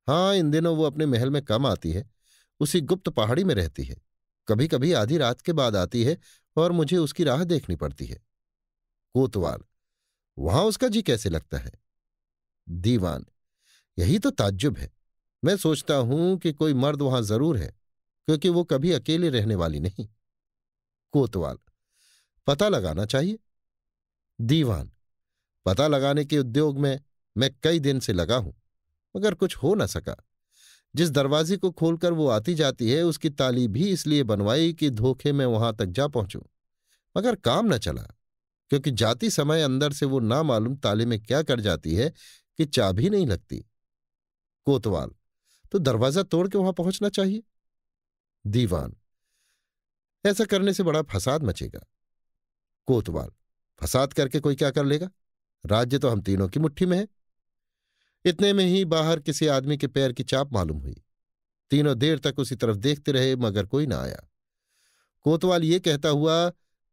[SPEAKER 1] हाँ इन दिनों वो अपने महल में कम आती है उसी गुप्त पहाड़ी में रहती है कभी कभी आधी रात के बाद आती है और मुझे उसकी राह देखनी पड़ती है कोतवाल वहां उसका जी कैसे लगता है दीवान यही तो ताज्जुब है मैं सोचता हूं कि कोई मर्द वहां जरूर है क्योंकि वो कभी अकेले रहने वाली नहीं कोतवाल पता लगाना चाहिए दीवान पता लगाने के उद्योग में मैं कई दिन से लगा हूं मगर कुछ हो न सका जिस दरवाजे को खोलकर वो आती जाती है उसकी ताली भी इसलिए बनवाई कि धोखे में वहां तक जा पहुंचूं मगर काम न चला क्योंकि जाती समय अंदर से वो ना मालूम ताले में क्या कर जाती है कि चाबी नहीं लगती कोतवाल तो दरवाजा तोड़ के वहां पहुंचना चाहिए दीवान ऐसा करने से बड़ा फसाद मचेगा कोतवाल फसाद करके कोई क्या कर लेगा राज्य तो हम तीनों की मुट्ठी में है इतने में ही बाहर किसी आदमी के पैर की चाप मालूम हुई तीनों देर तक उसी तरफ देखते रहे मगर कोई ना आया कोतवाल ये कहता हुआ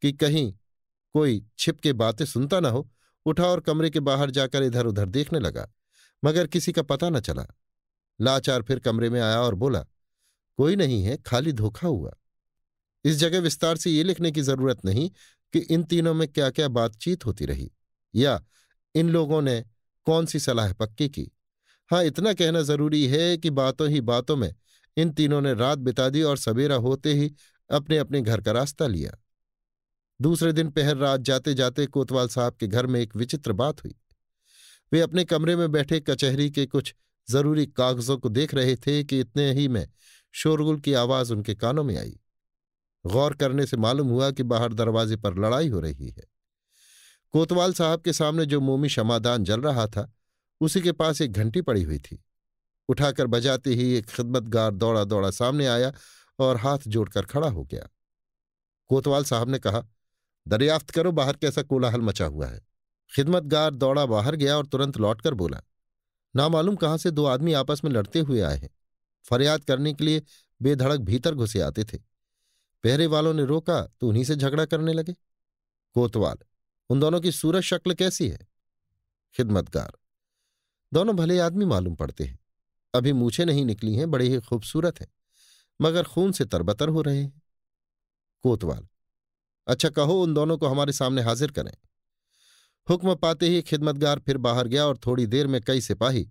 [SPEAKER 1] कि कहीं कोई छिप के बातें सुनता ना हो उठा और कमरे के बाहर जाकर इधर उधर देखने लगा मगर किसी का पता न चला लाचार फिर कमरे में आया और बोला कोई नहीं है खाली धोखा हुआ इस जगह विस्तार से ये लिखने की जरूरत नहीं कि इन तीनों में क्या क्या बातचीत होती रही या इन लोगों ने कौन सी सलाह पक्की की हाँ इतना कहना जरूरी है कि बातों ही बातों में इन तीनों ने रात बिता दी और सवेरा होते ही अपने अपने घर का रास्ता लिया दूसरे दिन पहर रात जाते जाते कोतवाल साहब के घर में एक विचित्र बात हुई वे अपने कमरे में बैठे कचहरी के कुछ जरूरी कागजों को देख रहे थे कि इतने ही में शोरगुल की आवाज उनके कानों में आई गौर करने से मालूम हुआ कि बाहर दरवाजे पर लड़ाई हो रही है कोतवाल साहब के सामने जो मोमी शमादान जल रहा था उसी के पास एक घंटी पड़ी हुई थी उठाकर बजाते ही एक खिदमतगार दौड़ा दौड़ा सामने आया और हाथ जोड़कर खड़ा हो गया कोतवाल साहब ने कहा दरियाफ्त करो बाहर कैसा कोलाहल मचा हुआ है खिदमतगार दौड़ा बाहर गया और तुरंत लौटकर बोला नामालूम कहाँ से दो आदमी आपस में लड़ते हुए आए हैं फरियाद करने के लिए बेधड़क भीतर घुसे आते थे पहरे वालों ने रोका तो उन्हीं से झगड़ा करने लगे कोतवाल उन दोनों की सूरज शक्ल कैसी है खिदमतगार दोनों भले आदमी मालूम पड़ते हैं अभी मूछे नहीं निकली हैं बड़े ही खूबसूरत हैं मगर खून से तरबतर हो रहे हैं कोतवाल अच्छा कहो उन दोनों को हमारे सामने हाजिर करें हुक्म पाते ही खिदमतगार फिर बाहर गया और थोड़ी देर में कई सिपाही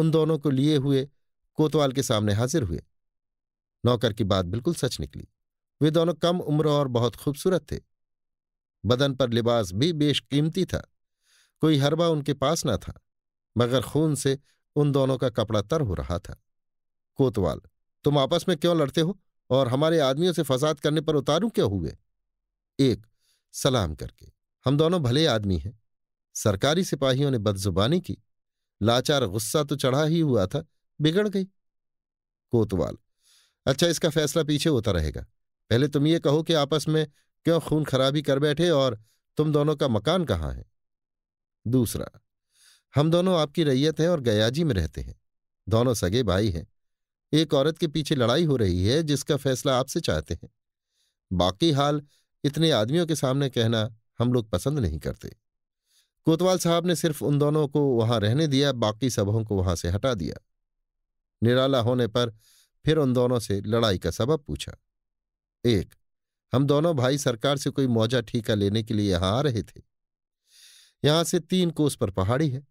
[SPEAKER 1] उन दोनों को लिए हुए कोतवाल के सामने हाजिर हुए नौकर की बात बिल्कुल सच निकली वे दोनों कम उम्र और बहुत खूबसूरत थे बदन पर लिबास भी बेशकीमती था कोई हरबा उनके पास न था मगर खून से उन दोनों का कपड़ा तर हो रहा था कोतवाल तुम आपस में क्यों लड़ते हो और हमारे आदमियों से फसाद करने पर उतारू क्यों हुए एक सलाम करके हम दोनों भले आदमी हैं सरकारी सिपाहियों ने बदजुबानी की लाचार गुस्सा तो चढ़ा ही हुआ था बिगड़ गई कोतवाल अच्छा इसका फैसला पीछे होता रहेगा पहले तुम ये कहो कि आपस में क्यों खून खराबी कर बैठे और तुम दोनों का मकान कहाँ है दूसरा हम दोनों आपकी रैयत हैं और गयाजी में रहते हैं दोनों सगे भाई हैं एक औरत के पीछे लड़ाई हो रही है जिसका फैसला आपसे चाहते हैं बाकी हाल इतने आदमियों के सामने कहना हम लोग पसंद नहीं करते कोतवाल साहब ने सिर्फ उन दोनों को वहां रहने दिया बाकी सबों को वहां से हटा दिया निराला होने पर फिर उन दोनों से लड़ाई का सबब पूछा एक हम दोनों भाई सरकार से कोई मौजा ठीका लेने के लिए यहां आ रहे थे यहां से तीन कोस पर पहाड़ी है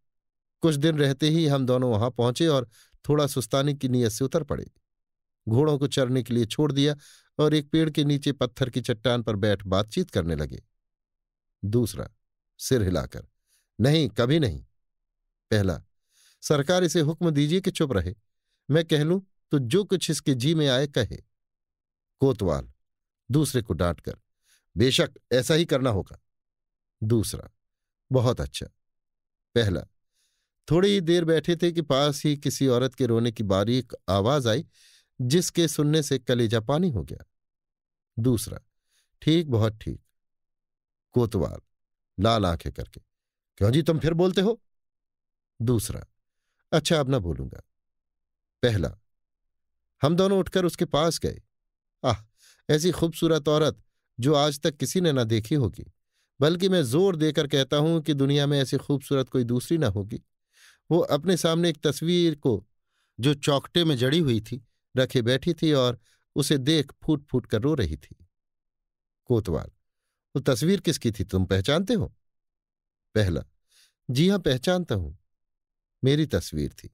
[SPEAKER 1] कुछ दिन रहते ही हम दोनों वहां पहुंचे और थोड़ा सुस्तानी की नीयत से उतर पड़े घोड़ों को चरने के लिए छोड़ दिया और एक पेड़ के नीचे पत्थर की चट्टान पर बैठ बातचीत करने लगे दूसरा सिर हिलाकर नहीं कभी नहीं पहला सरकार इसे हुक्म दीजिए कि चुप रहे मैं कह लूं तो जो कुछ इसके जी में आए कहे कोतवाल दूसरे को डांटकर बेशक ऐसा ही करना होगा दूसरा बहुत अच्छा पहला थोड़ी ही देर बैठे थे कि पास ही किसी औरत के रोने की बारीक आवाज आई जिसके सुनने से कलेजा पानी हो गया दूसरा ठीक बहुत ठीक कोतवाल लाल आंखें करके क्यों जी तुम फिर बोलते हो दूसरा अच्छा अब ना बोलूंगा पहला हम दोनों उठकर उसके पास गए आह ऐसी खूबसूरत औरत जो आज तक किसी ने ना देखी होगी बल्कि मैं जोर देकर कहता हूं कि दुनिया में ऐसी खूबसूरत कोई दूसरी ना होगी वो अपने सामने एक तस्वीर को जो चौकटे में जड़ी हुई थी रखे बैठी थी और उसे देख फूट फूट कर रो रही थी कोतवाल वो तस्वीर किसकी थी तुम पहचानते हो पहला जी हां पहचानता हूं मेरी तस्वीर थी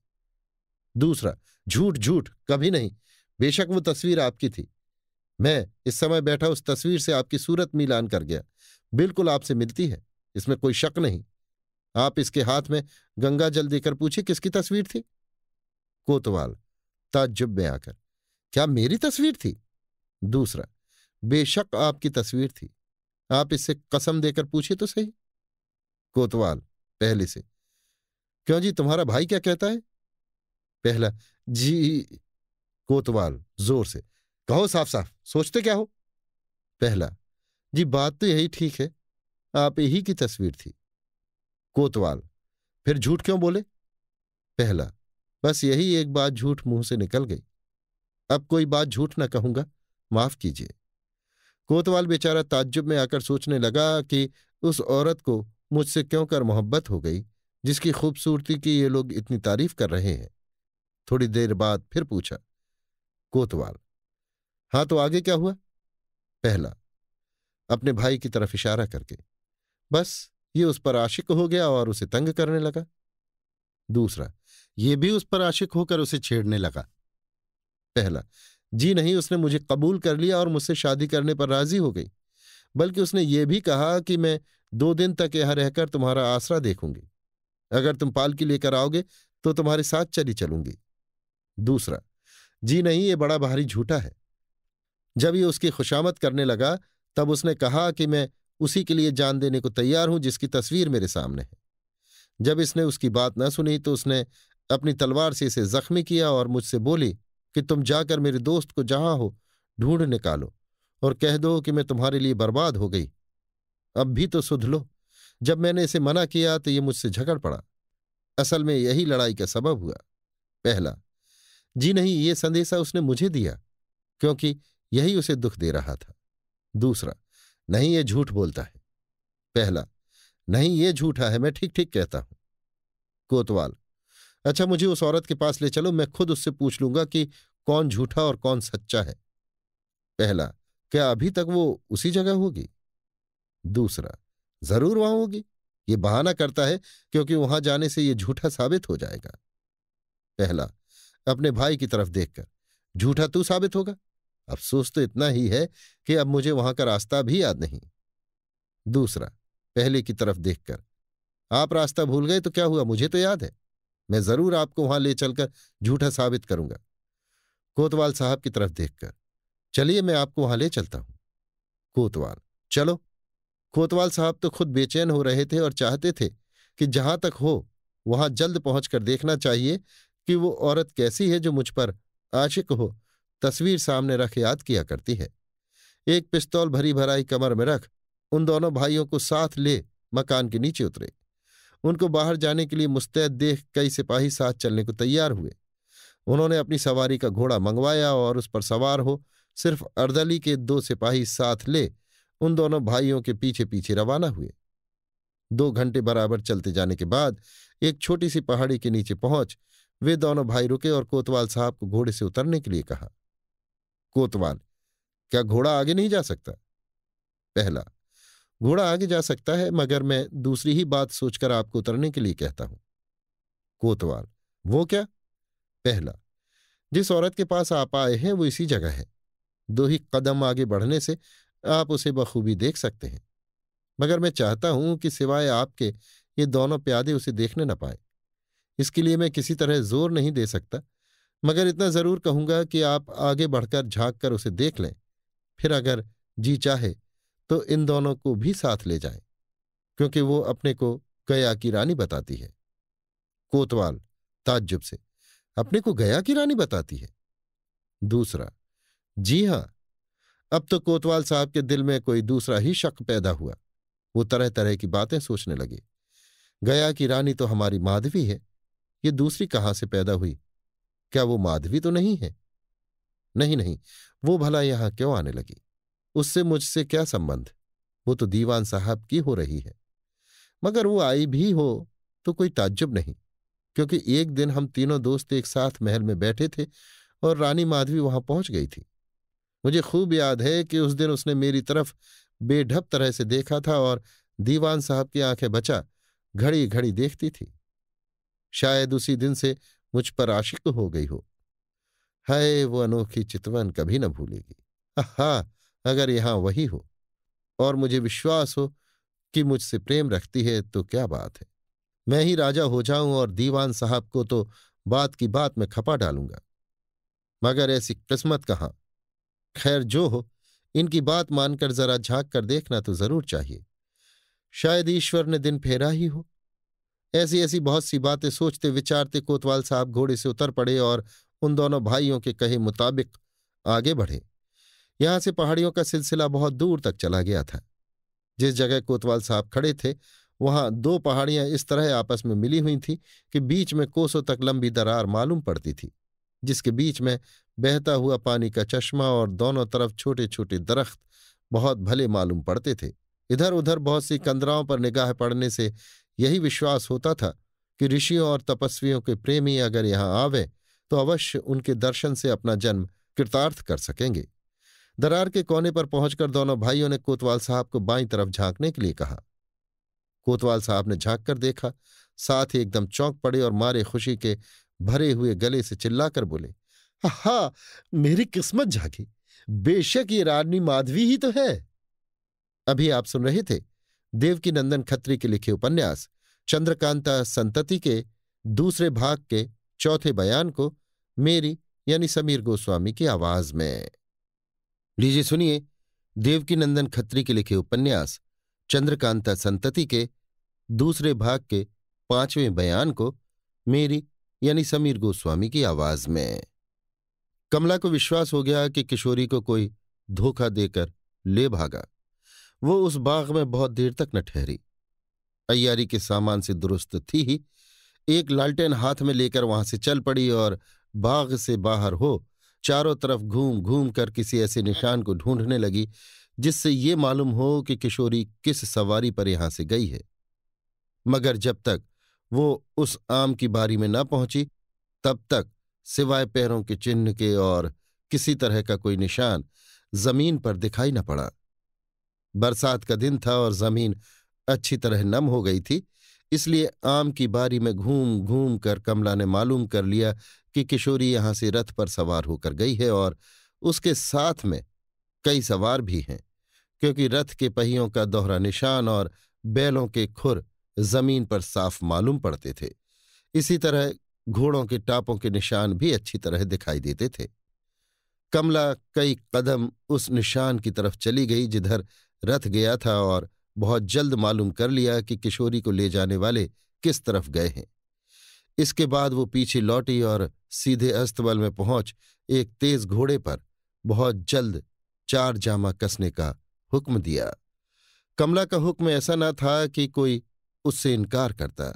[SPEAKER 1] दूसरा झूठ झूठ कभी नहीं बेशक वो तस्वीर आपकी थी मैं इस समय बैठा उस तस्वीर से आपकी सूरत मिलान कर गया बिल्कुल आपसे मिलती है इसमें कोई शक नहीं आप इसके हाथ में गंगा जल देकर पूछे किसकी तस्वीर थी कोतवाल ताज्जुब में आकर क्या मेरी तस्वीर थी दूसरा बेशक आपकी तस्वीर थी आप इससे कसम देकर पूछे तो सही कोतवाल पहले से क्यों जी तुम्हारा भाई क्या कहता है पहला जी कोतवाल जोर से कहो साफ साफ सोचते क्या हो पहला जी बात तो यही ठीक है आप यही की तस्वीर थी कोतवाल फिर झूठ क्यों बोले पहला बस यही एक बात झूठ मुंह से निकल गई अब कोई बात झूठ ना कहूंगा माफ कीजिए कोतवाल बेचारा ताज्जुब में आकर सोचने लगा कि उस औरत को मुझसे क्यों कर मोहब्बत हो गई जिसकी खूबसूरती की ये लोग इतनी तारीफ कर रहे हैं थोड़ी देर बाद फिर पूछा कोतवाल हाँ तो आगे क्या हुआ पहला अपने भाई की तरफ इशारा करके बस ये उस पर आशिक हो गया और उसे तंग करने लगा दूसरा ये भी उस पर आशिक होकर उसे छेड़ने लगा पहला जी नहीं उसने मुझे कबूल कर लिया और मुझसे शादी करने पर राजी हो गई बल्कि उसने ये भी कहा कि मैं दो दिन तक यहां रहकर तुम्हारा आसरा देखूंगी अगर तुम पालकी लेकर आओगे तो तुम्हारे साथ चली चलूंगी दूसरा जी नहीं ये बड़ा भारी झूठा है जब ये उसकी खुशामद करने लगा तब उसने कहा कि मैं उसी के लिए जान देने को तैयार हूं जिसकी तस्वीर मेरे सामने है जब इसने उसकी बात न सुनी तो उसने अपनी तलवार से इसे जख्मी किया और मुझसे बोली कि तुम जाकर मेरे दोस्त को जहां हो ढूंढ निकालो और कह दो कि मैं तुम्हारे लिए बर्बाद हो गई अब भी तो सुध लो जब मैंने इसे मना किया तो ये मुझसे झगड़ पड़ा असल में यही लड़ाई का सबब हुआ पहला जी नहीं ये संदेशा उसने मुझे दिया क्योंकि यही उसे दुख दे रहा था दूसरा नहीं ये झूठ बोलता है पहला नहीं ये झूठा है मैं ठीक ठीक कहता हूं कोतवाल अच्छा मुझे उस औरत के पास ले चलो मैं खुद उससे पूछ लूंगा कि कौन झूठा और कौन सच्चा है पहला क्या अभी तक वो उसी जगह होगी दूसरा जरूर वहां होगी ये बहाना करता है क्योंकि वहां जाने से ये झूठा साबित हो जाएगा पहला अपने भाई की तरफ देखकर झूठा तू साबित होगा अफसोस तो इतना ही है कि अब मुझे वहां का रास्ता भी याद नहीं दूसरा पहले की तरफ देखकर आप रास्ता भूल गए तो क्या हुआ मुझे तो याद है मैं जरूर आपको वहां ले चलकर झूठा साबित करूंगा कोतवाल साहब की तरफ देखकर चलिए मैं आपको वहां ले चलता हूं कोतवाल चलो कोतवाल साहब तो खुद बेचैन हो रहे थे और चाहते थे कि जहां तक हो वहां जल्द पहुंचकर देखना चाहिए कि वो औरत कैसी है जो मुझ पर आशिक हो तस्वीर सामने रख याद किया करती है एक पिस्तौल भरी भराई कमर में रख उन दोनों भाइयों को साथ ले मकान के नीचे उतरे उनको बाहर जाने के लिए मुस्तैद देख कई सिपाही साथ चलने को तैयार हुए उन्होंने अपनी सवारी का घोड़ा मंगवाया और उस पर सवार हो सिर्फ अर्दली के दो सिपाही साथ ले उन दोनों भाइयों के पीछे पीछे रवाना हुए दो घंटे बराबर चलते जाने के बाद एक छोटी सी पहाड़ी के नीचे पहुंच वे दोनों भाई रुके और कोतवाल साहब को घोड़े से उतरने के लिए कहा कोतवाल क्या घोड़ा आगे नहीं जा सकता पहला घोड़ा आगे जा सकता है मगर मैं दूसरी ही बात सोचकर आपको उतरने के लिए कहता हूं कोतवाल वो क्या पहला जिस औरत के पास आप आए हैं वो इसी जगह है दो ही कदम आगे बढ़ने से आप उसे बखूबी देख सकते हैं मगर मैं चाहता हूं कि सिवाय आपके ये दोनों प्यादे उसे देखने न पाए इसके लिए मैं किसी तरह जोर नहीं दे सकता मगर इतना जरूर कहूंगा कि आप आगे बढ़कर झांक कर उसे देख लें फिर अगर जी चाहे तो इन दोनों को भी साथ ले जाएं क्योंकि वो अपने को गया की रानी बताती है कोतवाल ताज्जुब से अपने को गया की रानी बताती है दूसरा जी हां अब तो कोतवाल साहब के दिल में कोई दूसरा ही शक पैदा हुआ वो तरह तरह की बातें सोचने लगे गया की रानी तो हमारी माधवी है ये दूसरी कहाँ से पैदा हुई क्या वो माधवी तो नहीं है नहीं नहीं वो भला यहां क्यों आने लगी उससे मुझसे क्या संबंध वो तो दीवान साहब की हो रही है मगर वो आई भी हो तो कोई ताज्जुब नहीं क्योंकि एक दिन हम तीनों दोस्त एक साथ महल में बैठे थे और रानी माधवी वहां पहुंच गई थी मुझे खूब याद है कि उस दिन उसने मेरी तरफ बेढप तरह से देखा था और दीवान साहब की आंखें बचा घड़ी घड़ी देखती थी शायद उसी दिन से मुझ पर आशिक हो गई हो हाय वो अनोखी चितवन कभी न भूलेगी हा अगर यहां वही हो और मुझे विश्वास हो कि मुझसे प्रेम रखती है तो क्या बात है मैं ही राजा हो जाऊं और दीवान साहब को तो बात की बात में खपा डालूंगा मगर ऐसी किस्मत कहाँ खैर जो हो इनकी बात मानकर जरा झांक कर देखना तो जरूर चाहिए शायद ईश्वर ने दिन फेरा ही हो ऐसी ऐसी बहुत सी बातें सोचते विचारते कोतवाल साहब घोड़े से उतर पड़े और उन दोनों भाइयों के कहे मुताबिक आगे बढ़े यहां से पहाड़ियों का सिलसिला बहुत दूर तक चला गया था जिस जगह कोतवाल साहब खड़े थे वहां दो पहाड़ियां इस तरह आपस में मिली हुई थीं कि बीच में कोसों तक लंबी दरार मालूम पड़ती थी जिसके बीच में बहता हुआ पानी का चश्मा और दोनों तरफ छोटे छोटे दरख्त बहुत भले मालूम पड़ते थे इधर उधर बहुत सी कंदराओं पर निगाह पड़ने से यही विश्वास होता था कि ऋषियों और तपस्वियों के प्रेमी अगर यहाँ आवे तो अवश्य उनके दर्शन से अपना जन्म कृतार्थ कर सकेंगे दरार के कोने पर पहुंचकर दोनों भाइयों ने कोतवाल साहब को बाई तरफ झांकने के लिए कहा कोतवाल साहब ने झांक कर देखा साथ ही एकदम चौंक पड़े और मारे खुशी के भरे हुए गले से चिल्लाकर बोले हा मेरी किस्मत झांकी बेशक ये रानी माधवी ही तो है अभी आप सुन रहे थे देवकीनंदन खत्री के लिखे उपन्यास चंद्रकांता संतति के दूसरे भाग के चौथे बयान को मेरी यानी समीर गोस्वामी की आवाज में लीजिए सुनिए देवकीनंदन खत्री के लिखे उपन्यास चंद्रकांता संतति के दूसरे भाग के पांचवें बयान को मेरी यानी समीर गोस्वामी की आवाज में कमला को विश्वास हो गया कि किशोरी को कोई धोखा देकर ले भागा वो उस बाग में बहुत देर तक न ठहरी अयारी के सामान से दुरुस्त थी ही एक लालटेन हाथ में लेकर वहां से चल पड़ी और बाग से बाहर हो चारों तरफ घूम घूम कर किसी ऐसे निशान को ढूंढने लगी जिससे ये मालूम हो कि किशोरी किस सवारी पर यहां से गई है मगर जब तक वो उस आम की बारी में न पहुंची तब तक सिवाय पैरों के चिन्ह के और किसी तरह का कोई निशान जमीन पर दिखाई न पड़ा बरसात का दिन था और जमीन अच्छी तरह नम हो गई थी इसलिए आम की बारी में घूम घूम कर कमला ने मालूम कर लिया कि किशोरी यहां से रथ पर सवार होकर गई है और उसके साथ में कई सवार भी हैं क्योंकि रथ के पहियों का दोहरा निशान और बैलों के खुर जमीन पर साफ मालूम पड़ते थे इसी तरह घोड़ों के टापों के निशान भी अच्छी तरह दिखाई देते थे कमला कई कदम उस निशान की तरफ चली गई जिधर रथ गया था और बहुत जल्द मालूम कर लिया कि किशोरी को ले जाने वाले किस तरफ गए हैं इसके बाद वो पीछे लौटी और सीधे अस्तबल में पहुंच एक तेज घोड़े पर बहुत जल्द चार जामा कसने का हुक्म दिया कमला का हुक्म ऐसा ना था कि कोई उससे इनकार करता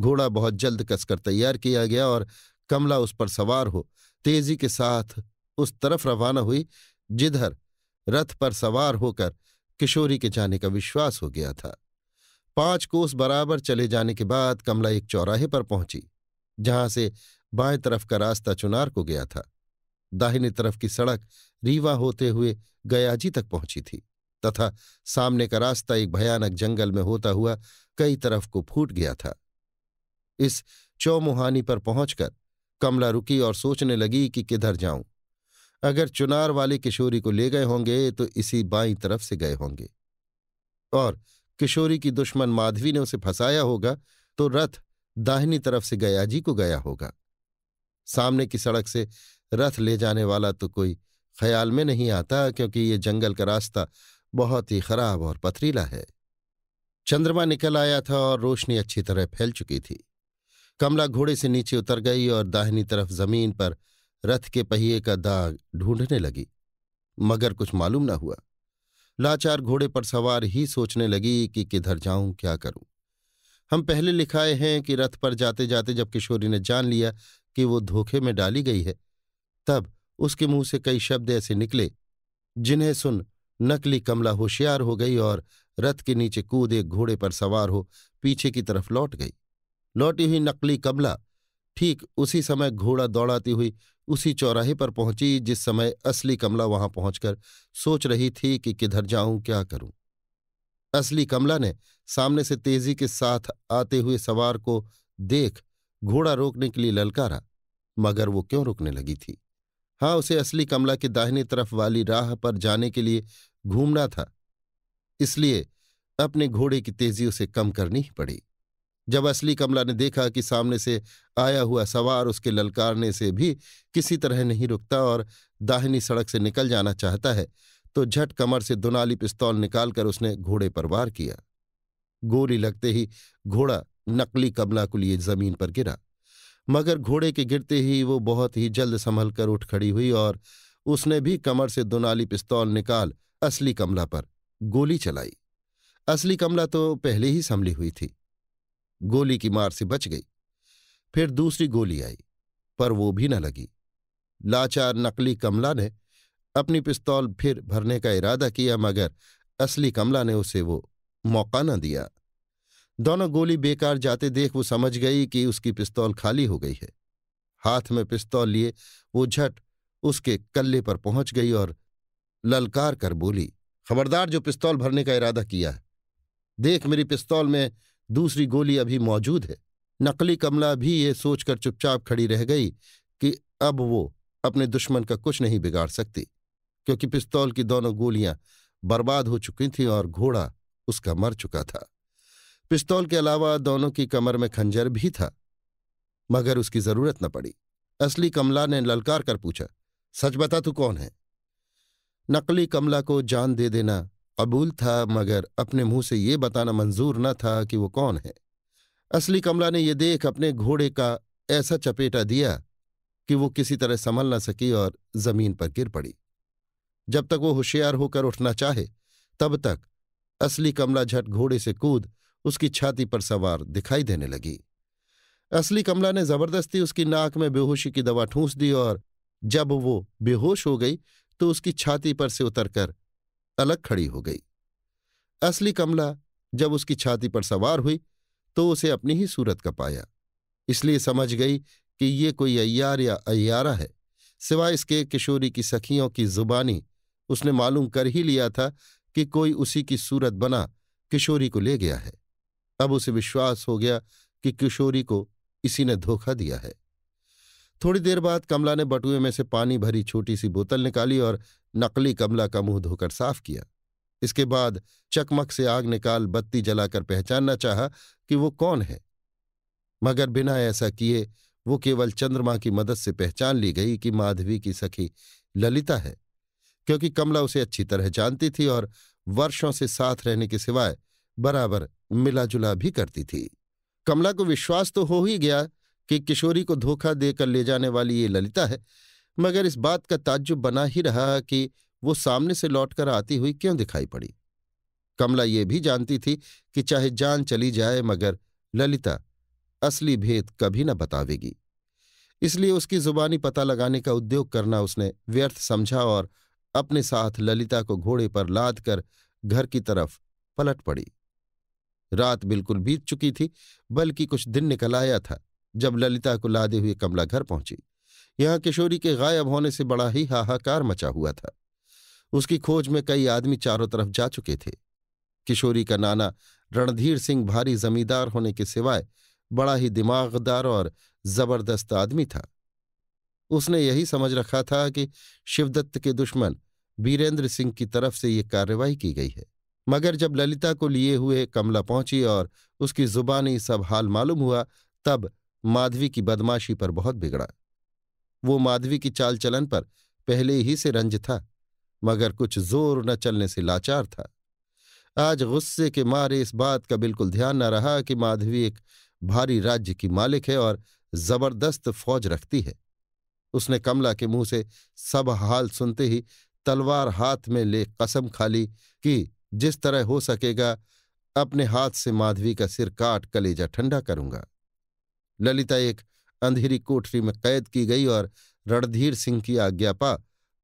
[SPEAKER 1] घोड़ा बहुत जल्द कसकर तैयार किया गया और कमला उस पर सवार हो तेजी के साथ उस तरफ रवाना हुई जिधर रथ पर सवार होकर किशोरी के जाने का विश्वास हो गया था पांच कोस बराबर चले जाने के बाद कमला एक चौराहे पर पहुंची जहां से बाएं तरफ का रास्ता चुनार को गया था दाहिनी तरफ की सड़क रीवा होते हुए गयाजी तक पहुंची थी तथा सामने का रास्ता एक भयानक जंगल में होता हुआ कई तरफ को फूट गया था इस चौमुहानी पर पहुंचकर कमला रुकी और सोचने लगी कि किधर जाऊं अगर चुनार वाले किशोरी को ले गए होंगे तो इसी बाई तरफ से गए होंगे और किशोरी की दुश्मन माधवी ने उसे फंसाया होगा तो रथ दाहिनी तरफ से गया जी को गया होगा सामने की सड़क से रथ ले जाने वाला तो कोई ख्याल में नहीं आता क्योंकि ये जंगल का रास्ता बहुत ही खराब और पथरीला है चंद्रमा निकल आया था और रोशनी अच्छी तरह फैल चुकी थी कमला घोड़े से नीचे उतर गई और दाहिनी तरफ जमीन पर रथ के पहिए का दाग ढूंढने लगी मगर कुछ मालूम न हुआ लाचार घोड़े पर सवार ही सोचने लगी कि किधर जाऊं क्या करूं हम पहले लिखाए हैं कि रथ पर जाते जाते जब किशोरी ने जान लिया कि वो धोखे में डाली गई है तब उसके मुंह से कई शब्द ऐसे निकले जिन्हें सुन नकली कमला होशियार हो गई और रथ के नीचे कूद एक घोड़े पर सवार हो पीछे की तरफ लौट गई लौटी हुई नकली कमला ठीक उसी समय घोड़ा दौड़ाती हुई उसी चौराहे पर पहुंची जिस समय असली कमला वहां पहुंचकर सोच रही थी कि किधर जाऊं क्या करूं असली कमला ने सामने से तेजी के साथ आते हुए सवार को देख घोड़ा रोकने के लिए ललकारा मगर वो क्यों रुकने लगी थी हाँ उसे असली कमला की दाहिनी तरफ वाली राह पर जाने के लिए घूमना था इसलिए अपने घोड़े की तेजी उसे कम करनी ही पड़ी जब असली कमला ने देखा कि सामने से आया हुआ सवार उसके ललकारने से भी किसी तरह नहीं रुकता और दाहिनी सड़क से निकल जाना चाहता है तो झट कमर से दुनाली पिस्तौल निकालकर उसने घोड़े पर वार किया गोली लगते ही घोड़ा नकली कमला को लिए जमीन पर गिरा मगर घोड़े के गिरते ही वो बहुत ही जल्द संभल कर उठ खड़ी हुई और उसने भी कमर से दुनाली पिस्तौल निकाल असली कमला पर गोली चलाई असली कमला तो पहले ही संभली हुई थी गोली की मार से बच गई फिर दूसरी गोली आई पर वो भी न लगी लाचार नकली कमला ने अपनी पिस्तौल फिर भरने का इरादा किया मगर असली कमला ने उसे वो मौका न दिया दोनों गोली बेकार जाते देख वो समझ गई कि उसकी पिस्तौल खाली हो गई है हाथ में पिस्तौल लिए वो झट उसके कल्ले पर पहुंच गई और ललकार कर बोली खबरदार जो पिस्तौल भरने का इरादा किया है देख मेरी पिस्तौल में दूसरी गोली अभी मौजूद है नकली कमला भी ये सोचकर चुपचाप खड़ी रह गई कि अब वो अपने दुश्मन का कुछ नहीं बिगाड़ सकती क्योंकि पिस्तौल की दोनों गोलियां बर्बाद हो चुकी थीं और घोड़ा उसका मर चुका था पिस्तौल के अलावा दोनों की कमर में खंजर भी था मगर उसकी जरूरत न पड़ी असली कमला ने ललकार कर पूछा सच बता तू कौन है नकली कमला को जान दे देना कबूल था मगर अपने मुंह से ये बताना मंजूर न था कि वो कौन है असली कमला ने ये देख अपने घोड़े का ऐसा चपेटा दिया कि वो किसी तरह संभल ना सकी और जमीन पर गिर पड़ी जब तक वो होशियार होकर उठना चाहे तब तक असली कमला झट घोड़े से कूद उसकी छाती पर सवार दिखाई देने लगी असली कमला ने जबरदस्ती उसकी नाक में बेहोशी की दवा ठूंस दी और जब वो बेहोश हो गई तो उसकी छाती पर से उतरकर अलग खड़ी हो गई असली कमला जब उसकी छाती पर सवार हुई तो उसे अपनी ही सूरत का पाया इसलिए समझ गई कि ये कोई अय्यार या अय्यारा है सिवाय इसके किशोरी की सखियों की जुबानी उसने मालूम कर ही लिया था कि कोई उसी की सूरत बना किशोरी को ले गया है अब उसे विश्वास हो गया कि किशोरी को इसी ने धोखा दिया है थोड़ी देर बाद कमला ने बटुए में से पानी भरी छोटी सी बोतल निकाली और नकली कमला का मुंह धोकर साफ किया इसके बाद चकमक से आग निकाल बत्ती जलाकर पहचानना चाहा कि वो कौन है मगर बिना ऐसा किए वो केवल चंद्रमा की मदद से पहचान ली गई कि माधवी की सखी ललिता है क्योंकि कमला उसे अच्छी तरह जानती थी और वर्षों से साथ रहने के सिवाय बराबर मिलाजुला भी करती थी कमला को विश्वास तो हो ही गया कि किशोरी को धोखा देकर ले जाने वाली ये ललिता है मगर इस बात का ताज्जुब बना ही रहा कि वो सामने से लौटकर आती हुई क्यों दिखाई पड़ी कमला ये भी जानती थी कि चाहे जान चली जाए मगर ललिता असली भेद कभी न बतावेगी इसलिए उसकी जुबानी पता लगाने का उद्योग करना उसने व्यर्थ समझा और अपने साथ ललिता को घोड़े पर लाद कर घर की तरफ पलट पड़ी रात बिल्कुल बीत चुकी थी बल्कि कुछ दिन निकल आया था जब ललिता को लादे हुए कमला घर पहुंची यहां किशोरी के गायब होने से बड़ा ही हाहाकार मचा हुआ था उसकी खोज में कई आदमी चारों तरफ जा चुके थे किशोरी का नाना रणधीर सिंह भारी जमींदार होने के सिवाय बड़ा ही दिमागदार और जबरदस्त आदमी था उसने यही समझ रखा था कि शिवदत्त के दुश्मन बीरेंद्र सिंह की तरफ से ये कार्रवाई की गई है मगर जब ललिता को लिए हुए कमला पहुंची और उसकी जुबानी सब हाल मालूम हुआ तब माधवी की बदमाशी पर बहुत बिगड़ा वो माधवी की चाल चलन पर पहले ही से रंज था मगर कुछ जोर न चलने से लाचार था आज गुस्से के मारे इस बात का बिल्कुल ध्यान न रहा कि माधवी एक भारी राज्य की मालिक है और जबरदस्त फौज रखती है उसने कमला के मुंह से सब हाल सुनते ही तलवार हाथ में ले कसम खाली कि जिस तरह हो सकेगा अपने हाथ से माधवी का सिर काट कलेजा ठंडा करूंगा ललिता एक अंधेरी कोठरी में कैद की गई और रणधीर सिंह की आज्ञा पा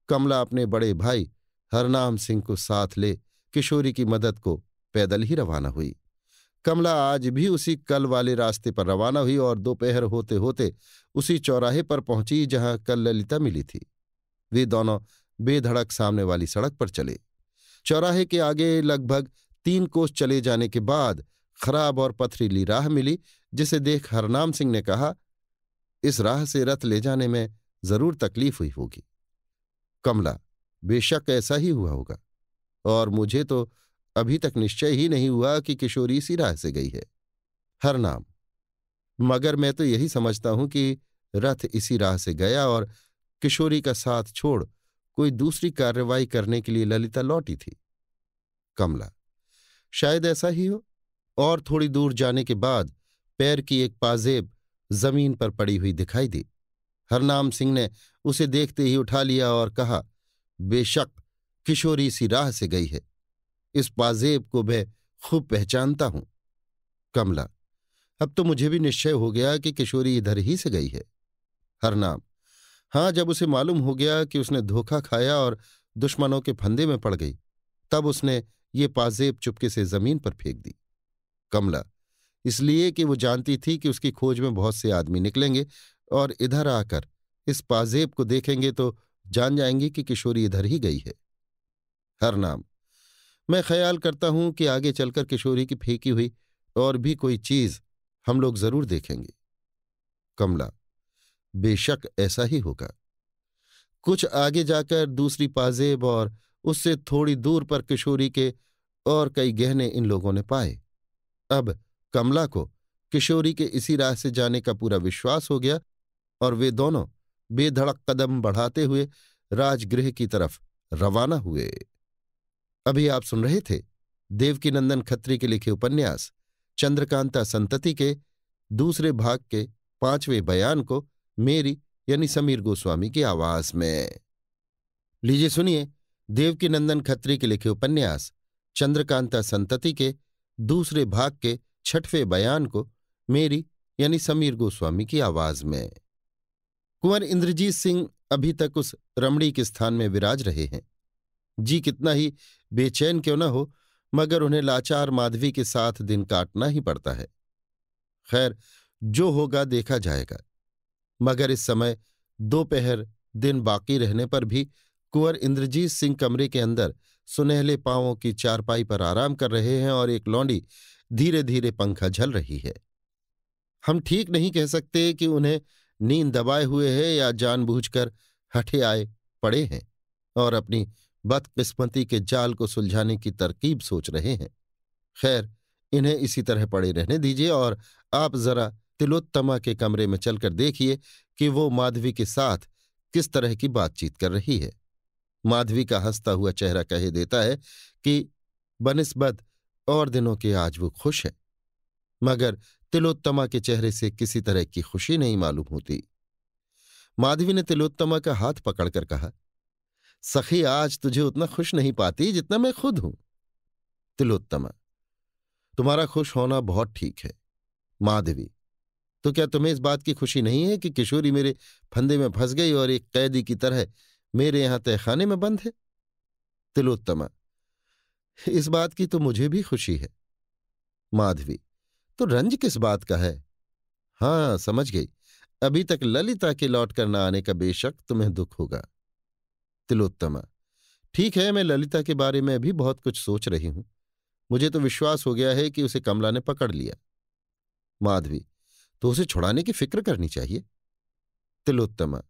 [SPEAKER 1] कमला अपने बड़े भाई हरनाम सिंह को साथ ले किशोरी की मदद को पैदल ही रवाना हुई कमला आज भी उसी कल वाले रास्ते पर रवाना हुई और दोपहर होते होते उसी चौराहे पर पहुंची जहां कल ललिता मिली थी वे दोनों बेधड़क सामने वाली सड़क पर चले चौराहे के आगे लगभग तीन कोस चले जाने के बाद खराब और पथरीली राह मिली जिसे देख हरनाम सिंह ने कहा इस राह से रथ ले जाने में जरूर तकलीफ हुई होगी कमला बेशक ऐसा ही हुआ होगा और मुझे तो अभी तक निश्चय ही नहीं हुआ कि किशोरी इसी राह से गई है हरनाम मगर मैं तो यही समझता हूं कि रथ इसी राह से गया और किशोरी का साथ छोड़ कोई दूसरी कार्रवाई करने के लिए ललिता लौटी थी कमला शायद ऐसा ही हो और थोड़ी दूर जाने के बाद पैर की एक पाजेब जमीन पर पड़ी हुई दिखाई दी हरनाम सिंह ने उसे देखते ही उठा लिया और कहा बेशक किशोरी सी राह से गई है इस पाजेब को मैं खूब पहचानता हूं कमला अब तो मुझे भी निश्चय हो गया कि किशोरी इधर ही से गई है हरनाम हां जब उसे मालूम हो गया कि उसने धोखा खाया और दुश्मनों के फंदे में पड़ गई तब उसने ये पाजेब चुपके से जमीन पर फेंक दी कमला इसलिए कि वो जानती थी कि उसकी खोज में बहुत से आदमी निकलेंगे और इधर आकर इस पाजेब को देखेंगे तो जान जाएंगे कि किशोरी इधर ही गई है हर नाम मैं ख्याल करता हूं कि आगे चलकर किशोरी की फेंकी हुई और भी कोई चीज हम लोग जरूर देखेंगे कमला बेशक ऐसा ही होगा कुछ आगे जाकर दूसरी पाजेब और उससे थोड़ी दूर पर किशोरी के और कई गहने इन लोगों ने पाए अब कमला को किशोरी के इसी राह से जाने का पूरा विश्वास हो गया और वे दोनों बेधड़क कदम बढ़ाते हुए राजगृह की तरफ रवाना हुए अभी आप सुन रहे थे देवकीनंदन खत्री के लिखे उपन्यास चंद्रकांता संतति के दूसरे भाग के पांचवें बयान को मेरी यानी समीर गोस्वामी की आवाज में लीजिए सुनिए देवकीनंदन खत्री के लिखे उपन्यास चंद्रकांता संतति के दूसरे भाग के छठवें बयान को मेरी यानी समीर गोस्वामी की आवाज में कुंवर इंद्रजीत सिंह अभी तक उस रमणीक स्थान में विराज रहे हैं जी कितना ही बेचैन क्यों न हो मगर उन्हें लाचार माधवी के साथ दिन काटना ही पड़ता है खैर जो होगा देखा जाएगा मगर इस समय दोपहर दिन बाकी रहने पर भी कुंवर इंद्रजीत सिंह कमरे के अंदर सुनहले पांवों की चारपाई पर आराम कर रहे हैं और एक लौंडी धीरे धीरे पंखा झल रही है हम ठीक नहीं कह सकते कि उन्हें नींद दबाए हुए है या जानबूझकर हठे आए पड़े हैं और अपनी बदकिस्मती के जाल को सुलझाने की तरकीब सोच रहे हैं खैर इन्हें इसी तरह पड़े रहने दीजिए और आप जरा तिलोत्तमा के कमरे में चलकर देखिए कि वो माधवी के साथ किस तरह की बातचीत कर रही है माधवी का हंसता हुआ चेहरा कहे देता है कि बनिस्बत और दिनों के आज वो खुश है मगर तिलोत्तमा के चेहरे से किसी तरह की खुशी नहीं मालूम होती माधवी ने तिलोत्तमा का हाथ पकड़कर कहा सखी आज तुझे उतना खुश नहीं पाती जितना मैं खुद हूं तिलोत्तमा तुम्हारा खुश होना बहुत ठीक है माधवी तो क्या तुम्हें इस बात की खुशी नहीं है कि किशोरी मेरे फंदे में फंस गई और एक कैदी की तरह मेरे यहां तहखाने में बंद है तिलोत्तमा इस बात की तो मुझे भी खुशी है माधवी तो रंज किस बात का है हाँ समझ गई अभी तक ललिता के लौट कर ना आने का बेशक तुम्हें दुख होगा तिलोत्तमा ठीक है मैं ललिता के बारे में भी बहुत कुछ सोच रही हूं मुझे तो विश्वास हो गया है कि उसे कमला ने पकड़ लिया माधवी तो उसे छुड़ाने की फिक्र करनी चाहिए तिलोत्तमा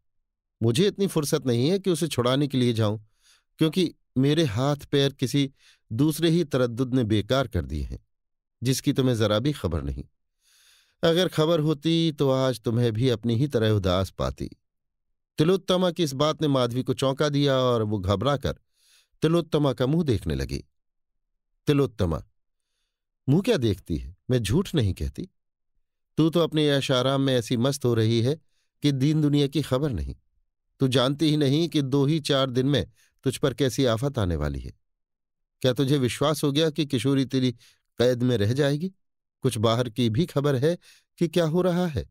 [SPEAKER 1] मुझे इतनी फुर्सत नहीं है कि उसे छुड़ाने के लिए जाऊं क्योंकि मेरे हाथ पैर किसी दूसरे ही तरदुद ने बेकार कर दिए हैं जिसकी तुम्हें जरा भी खबर नहीं अगर खबर होती तो आज तुम्हें भी अपनी ही तरह उदास पाती तिलोत्तमा की इस बात ने माधवी को चौंका दिया और वो घबरा कर तिलोत्तमा का मुंह देखने लगी तिलोत्तमा मुंह क्या देखती है मैं झूठ नहीं कहती तू तो अपने ऐशाराम में ऐसी मस्त हो रही है कि दीन दुनिया की खबर नहीं तू जानती ही नहीं कि दो ही चार दिन में तुझ पर कैसी आफत आने वाली है क्या तुझे विश्वास हो गया कि किशोरी तेरी कैद में रह जाएगी कुछ बाहर की भी खबर है कि क्या हो रहा है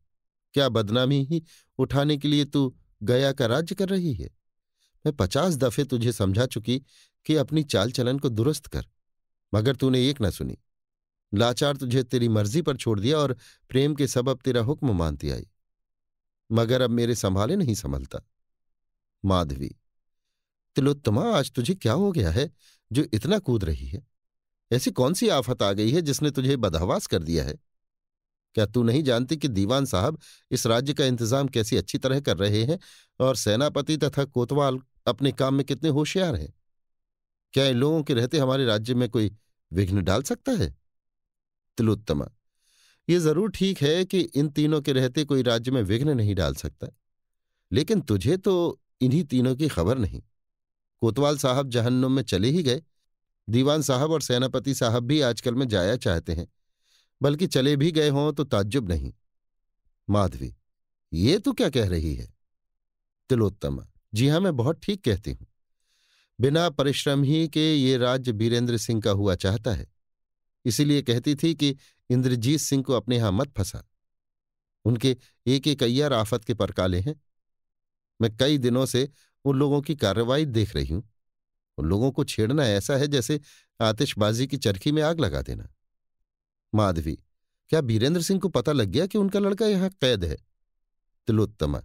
[SPEAKER 1] क्या बदनामी ही उठाने के लिए तू गया का राज्य कर रही है मैं पचास दफे तुझे समझा चुकी कि अपनी चाल चलन को दुरुस्त कर मगर तूने एक न सुनी लाचार तुझे तेरी मर्जी पर छोड़ दिया और प्रेम के सबब तेरा हुक्म मानती आई मगर अब मेरे संभाले नहीं संभलता माधवी तिलोत्तमा आज तुझे क्या हो गया है जो इतना कूद रही है ऐसी कौन सी आफत आ गई है जिसने तुझे बदहवास कर दिया है क्या तू नहीं जानती कि दीवान साहब इस राज्य का इंतजाम कैसी अच्छी तरह कर रहे हैं और सेनापति तथा कोतवाल अपने काम में कितने होशियार हैं क्या इन लोगों के रहते हमारे राज्य में कोई विघ्न डाल सकता है तिलोत्तमा ये जरूर ठीक है कि इन तीनों के रहते कोई राज्य में विघ्न नहीं डाल सकता लेकिन तुझे तो इन्हीं तीनों की खबर नहीं कोतवाल साहब जहन्नुम में चले ही गए दीवान साहब और सेनापति साहब भी आजकल में जाया चाहते हैं बल्कि चले भी गए हों तो ताज्जुब नहीं माधवी ये तो क्या कह रही है तिलोत्तमा जी हाँ मैं बहुत ठीक कहती हूं बिना परिश्रम ही के ये राज्य बीरेंद्र सिंह का हुआ चाहता है इसीलिए कहती थी कि इंद्रजीत सिंह को अपने यहां मत फंसा उनके एक एक अय्यर आफत के परकाले हैं मैं कई दिनों से उन लोगों की कार्रवाई देख रही हूं उन लोगों को छेड़ना ऐसा है जैसे आतिशबाजी की चरखी में आग लगा देना माधवी क्या बीरेंद्र सिंह को पता लग गया कि उनका लड़का यहां कैद है तिलोत्तमा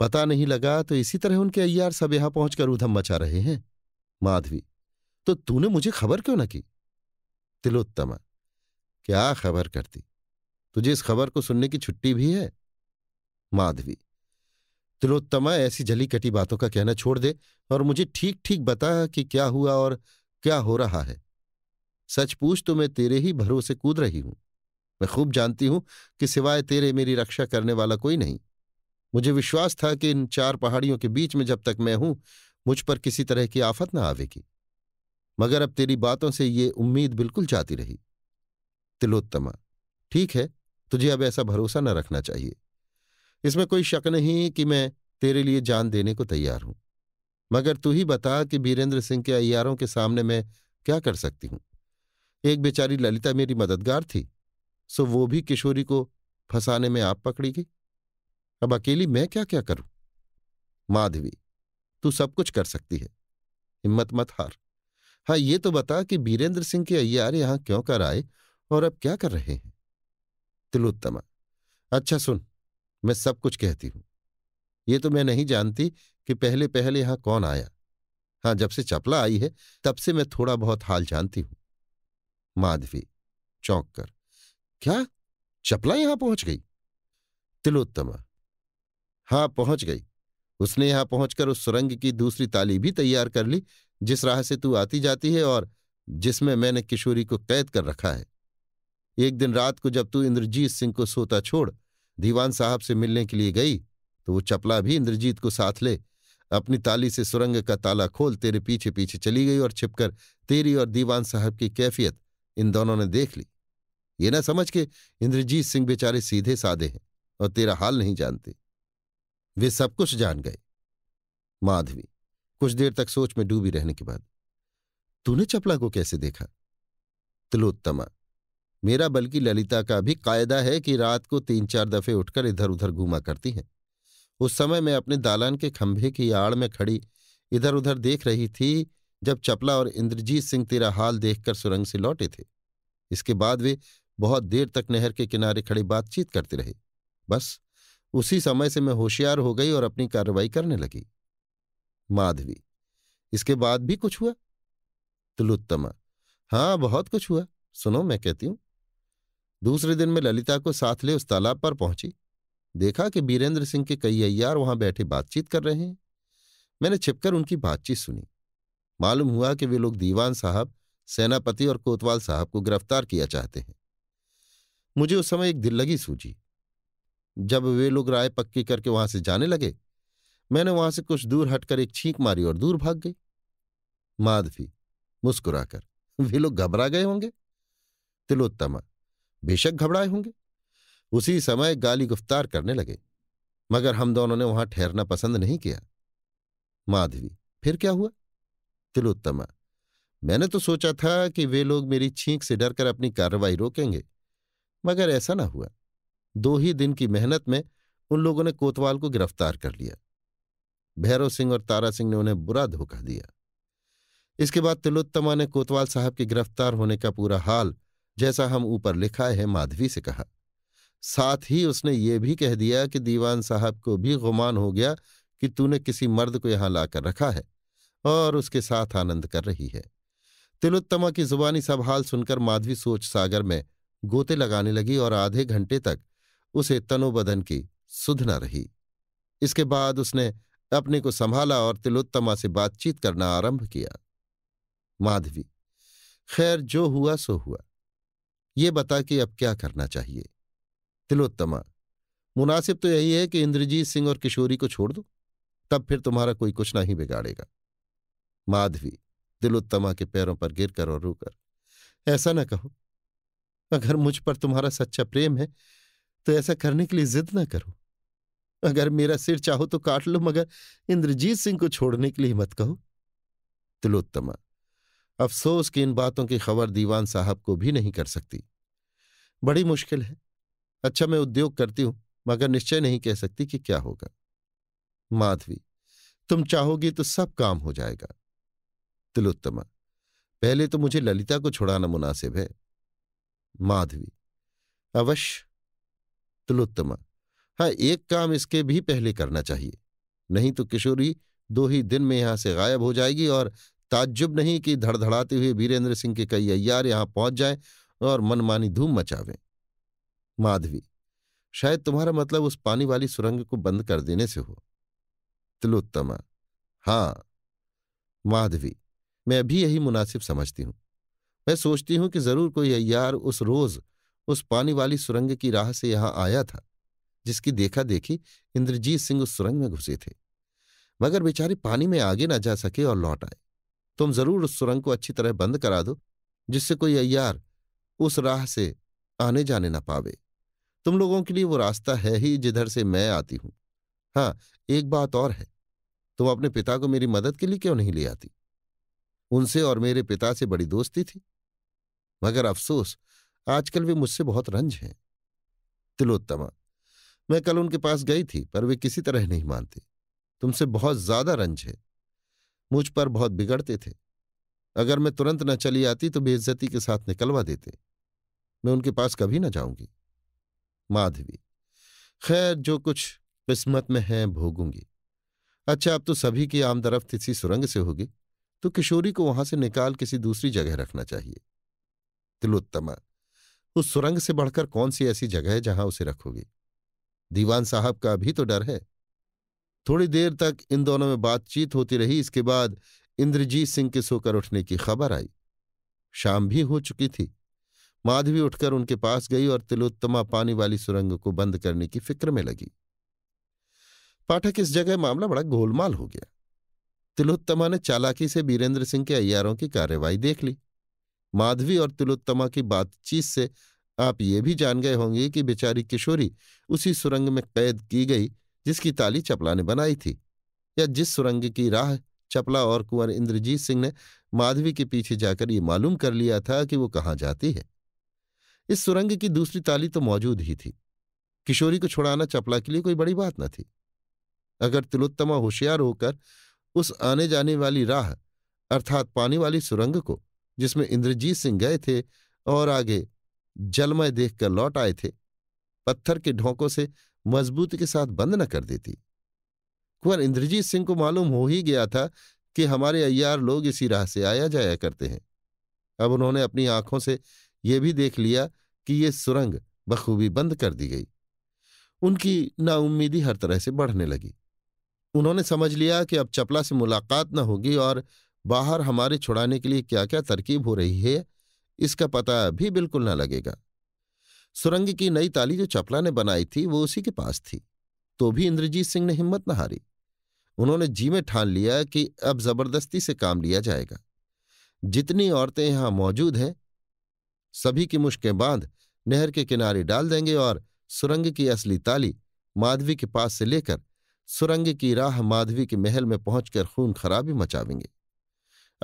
[SPEAKER 1] पता नहीं लगा तो इसी तरह उनके अय्यार सब यहां पहुंचकर उधम मचा रहे हैं माधवी तो तूने मुझे खबर क्यों न की तिलोत्तमा क्या खबर करती तुझे इस खबर को सुनने की छुट्टी भी है माधवी तिलोत्तमा ऐसी जली कटी बातों का कहना छोड़ दे और मुझे ठीक ठीक बता कि क्या हुआ और क्या हो रहा है सच पूछ तो मैं तेरे ही भरोसे कूद रही हूं मैं खूब जानती हूं कि सिवाय तेरे मेरी रक्षा करने वाला कोई नहीं मुझे विश्वास था कि इन चार पहाड़ियों के बीच में जब तक मैं हूं मुझ पर किसी तरह की आफत ना आवेगी मगर अब तेरी बातों से ये उम्मीद बिल्कुल जाती रही तिलोत्तमा ठीक है तुझे अब ऐसा भरोसा न रखना चाहिए इसमें कोई शक नहीं कि मैं तेरे लिए जान देने को तैयार हूं मगर तू ही बता कि बीरेंद्र सिंह के अयारों के सामने मैं क्या कर सकती हूं एक बेचारी ललिता मेरी मददगार थी सो वो भी किशोरी को फंसाने में आप पकड़ी गई अब अकेली मैं क्या क्या करूं माधवी तू सब कुछ कर सकती है हिम्मत मत हार हाँ ये तो बता कि बीरेंद्र सिंह के अय्यार यहां क्यों कर आए और अब क्या कर रहे हैं तिलोत्तमा अच्छा सुन मैं सब कुछ कहती हूं ये तो मैं नहीं जानती कि पहले पहले यहां कौन आया हाँ जब से चपला आई है तब से मैं थोड़ा बहुत हाल जानती हूं माधवी चौंक कर क्या चपला यहां पहुंच गई तिलोत्तमा हाँ पहुंच गई उसने यहां पहुंचकर उस सुरंग की दूसरी ताली भी तैयार कर ली जिस राह से तू आती जाती है और जिसमें मैंने किशोरी को कैद कर रखा है एक दिन रात को जब तू इंद्रजीत सिंह को सोता छोड़ दीवान साहब से मिलने के लिए गई तो वो चपला भी इंद्रजीत को साथ ले अपनी ताली से सुरंग का ताला खोल तेरे पीछे पीछे चली गई और छिपकर तेरी और दीवान साहब की कैफियत इन दोनों ने देख ली ये ना समझ के इंद्रजीत सिंह बेचारे सीधे साधे हैं और तेरा हाल नहीं जानते वे सब कुछ जान गए माधवी कुछ देर तक सोच में डूबी रहने के बाद तूने चपला को कैसे देखा तिलोत्तमा मेरा बल्कि ललिता का भी कायदा है कि रात को तीन चार दफे उठकर इधर उधर घूमा करती है उस समय मैं अपने दालान के खंभे की आड़ में खड़ी इधर उधर देख रही थी जब चपला और इंद्रजीत सिंह तेरा हाल देखकर सुरंग से लौटे थे इसके बाद वे बहुत देर तक नहर के किनारे खड़े बातचीत करते रहे बस उसी समय से मैं होशियार हो गई और अपनी कार्रवाई करने लगी माधवी इसके बाद भी कुछ हुआ तुलुत्तमा हाँ बहुत कुछ हुआ सुनो मैं कहती हूं दूसरे दिन में ललिता को साथ ले उस तालाब पर पहुंची देखा कि बीरेंद्र सिंह के कई अय्यार वहां बैठे बातचीत कर रहे हैं मैंने छिपकर उनकी बातचीत सुनी मालूम हुआ कि वे लोग दीवान साहब सेनापति और कोतवाल साहब को गिरफ्तार किया चाहते हैं मुझे उस समय एक दिल लगी सूझी जब वे लोग राय पक्की करके वहां से जाने लगे मैंने वहां से कुछ दूर हटकर एक छींक मारी और दूर भाग गई माधवी मुस्कुराकर वे लोग घबरा गए होंगे तिलोत्तमा बेशक घबराए होंगे उसी समय गाली गुफ्तार करने लगे मगर हम दोनों ने वहां ठहरना पसंद नहीं किया माधवी फिर क्या हुआ तिलोत्तमा मैंने तो सोचा था कि वे लोग मेरी छींक से डरकर अपनी कार्रवाई रोकेंगे मगर ऐसा ना हुआ दो ही दिन की मेहनत में उन लोगों ने कोतवाल को गिरफ्तार कर लिया भैरव सिंह और तारा सिंह ने उन्हें बुरा धोखा दिया इसके बाद तिलोत्तमा ने कोतवाल साहब के गिरफ्तार होने का पूरा हाल जैसा हम ऊपर लिखा है माधवी से कहा साथ ही उसने ये भी कह दिया कि दीवान साहब को भी गुमान हो गया कि तूने किसी मर्द को यहां लाकर रखा है और उसके साथ आनंद कर रही है तिलोत्तमा की जुबानी सब हाल सुनकर माधवी सोच सागर में गोते लगाने लगी और आधे घंटे तक उसे तनोबदन की सुधना रही इसके बाद उसने अपने को संभाला और तिलोत्तमा से बातचीत करना आरंभ किया माधवी खैर जो हुआ सो हुआ ये बता कि अब क्या करना चाहिए तिलोत्तमा मुनासिब तो यही है कि इंद्रजीत सिंह और किशोरी को छोड़ दो तब फिर तुम्हारा कोई कुछ नहीं बिगाड़ेगा माधवी दिलोत्तमा के पैरों पर गिरकर और रोकर ऐसा ना कहो अगर मुझ पर तुम्हारा सच्चा प्रेम है तो ऐसा करने के लिए जिद ना करो अगर मेरा सिर चाहो तो काट लो मगर इंद्रजीत सिंह को छोड़ने के लिए मत कहो तिलोत्तमा अफसोस कि इन बातों की खबर दीवान साहब को भी नहीं कर सकती बड़ी मुश्किल है अच्छा मैं उद्योग करती हूं मगर निश्चय नहीं कह सकती कि क्या होगा माधवी तुम चाहोगी तो सब काम हो जाएगा तिलोत्तमा पहले तो मुझे ललिता को छुड़ाना मुनासिब है माधवी अवश्य तिलोत्तमा हाँ एक काम इसके भी पहले करना चाहिए नहीं तो किशोरी दो ही दिन में यहां से गायब हो जाएगी और ताज्जुब नहीं कि धड़धड़ाते हुए वीरेंद्र सिंह के कई अय्यार यहां पहुंच जाए और मनमानी धूम मचावें माधवी शायद तुम्हारा मतलब उस पानी वाली सुरंग को बंद कर देने से हो तिलोत्तमा हां माधवी मैं भी यही मुनासिब समझती हूं मैं सोचती हूं कि जरूर कोई अय्यार उस रोज उस पानी वाली सुरंग की राह से यहां आया था जिसकी देखा देखी इंद्रजीत सिंह उस सुरंग में घुसे थे मगर बेचारे पानी में आगे न जा सके और लौट आए तुम जरूर उस सुरंग को अच्छी तरह बंद करा दो जिससे कोई अय्यार उस राह से आने जाने ना पावे तुम लोगों के लिए वो रास्ता है ही जिधर से मैं आती हूं हाँ एक बात और है तुम अपने पिता को मेरी मदद के लिए क्यों नहीं ले आती उनसे और मेरे पिता से बड़ी दोस्ती थी मगर अफसोस आजकल वे मुझसे बहुत रंज हैं तिलोत्तमा मैं कल उनके पास गई थी पर वे किसी तरह नहीं मानते तुमसे बहुत ज्यादा रंज है मुझ पर बहुत बिगड़ते थे अगर मैं तुरंत न चली आती तो बेइज्जती के साथ निकलवा देते मैं उनके पास कभी न जाऊंगी माधवी खैर जो कुछ किस्मत में है भोगूंगी अच्छा अब तो सभी की आमदरफ्त इसी सुरंग से होगी तो किशोरी को वहां से निकाल किसी दूसरी जगह रखना चाहिए तिलोत्तमा उस सुरंग से बढ़कर कौन सी ऐसी जगह है जहां उसे रखोगे दीवान साहब का भी तो डर है थोड़ी देर तक इन दोनों में बातचीत होती रही इसके बाद इंद्रजीत सिंह के सोकर उठने की खबर आई शाम भी हो चुकी थी माधवी उठकर उनके पास गई और तिलोत्तमा पानी वाली सुरंग को बंद करने की फिक्र में लगी पाठक इस जगह मामला बड़ा गोलमाल हो गया तिलोत्तमा ने चालाकी से बीरेंद्र सिंह के अयारों की कार्यवाही देख ली माधवी और तिलोत्तमा की बातचीत से आप ये भी जान गए होंगे कि बेचारी किशोरी उसी सुरंग में कैद की गई जिसकी ताली चपला ने बनाई थी या जिस सुरंग की राह चपला और कुंवर इंद्रजीत सिंह ने माधवी के पीछे जाकर ये मालूम कर लिया था कि वो कहाँ जाती है इस सुरंग की दूसरी ताली तो मौजूद ही थी किशोरी को छुड़ाना चपला के लिए कोई बड़ी बात न थी अगर तिलोत्तमा होशियार होकर उस आने जाने वाली राह अर्थात पानी वाली सुरंग को जिसमें इंद्रजीत सिंह गए थे और आगे जलमय देखकर लौट आए थे पत्थर के ढोंकों से मजबूती के साथ बंद न कर देती कुंवर इंद्रजीत सिंह को मालूम हो ही गया था कि हमारे अय्यार लोग इसी राह से आया जाया करते हैं अब उन्होंने अपनी आंखों से यह भी देख लिया कि ये सुरंग बखूबी बंद कर दी गई उनकी नाउम्मीदी हर तरह से बढ़ने लगी उन्होंने समझ लिया कि अब चपला से मुलाकात न होगी और बाहर हमारे छुड़ाने के लिए क्या क्या तरकीब हो रही है इसका पता भी बिल्कुल न लगेगा सुरंग की नई ताली जो चपला ने बनाई थी वो उसी के पास थी तो भी इंद्रजीत सिंह ने हिम्मत न हारी उन्होंने जी में ठान लिया कि अब जबरदस्ती से काम लिया जाएगा जितनी औरतें यहां मौजूद हैं सभी की मुश्कें बांध नहर के किनारे डाल देंगे और सुरंग की असली ताली माधवी के पास से लेकर सुरंग की राह माधवी के महल में पहुंचकर खून खराबी मचावेंगे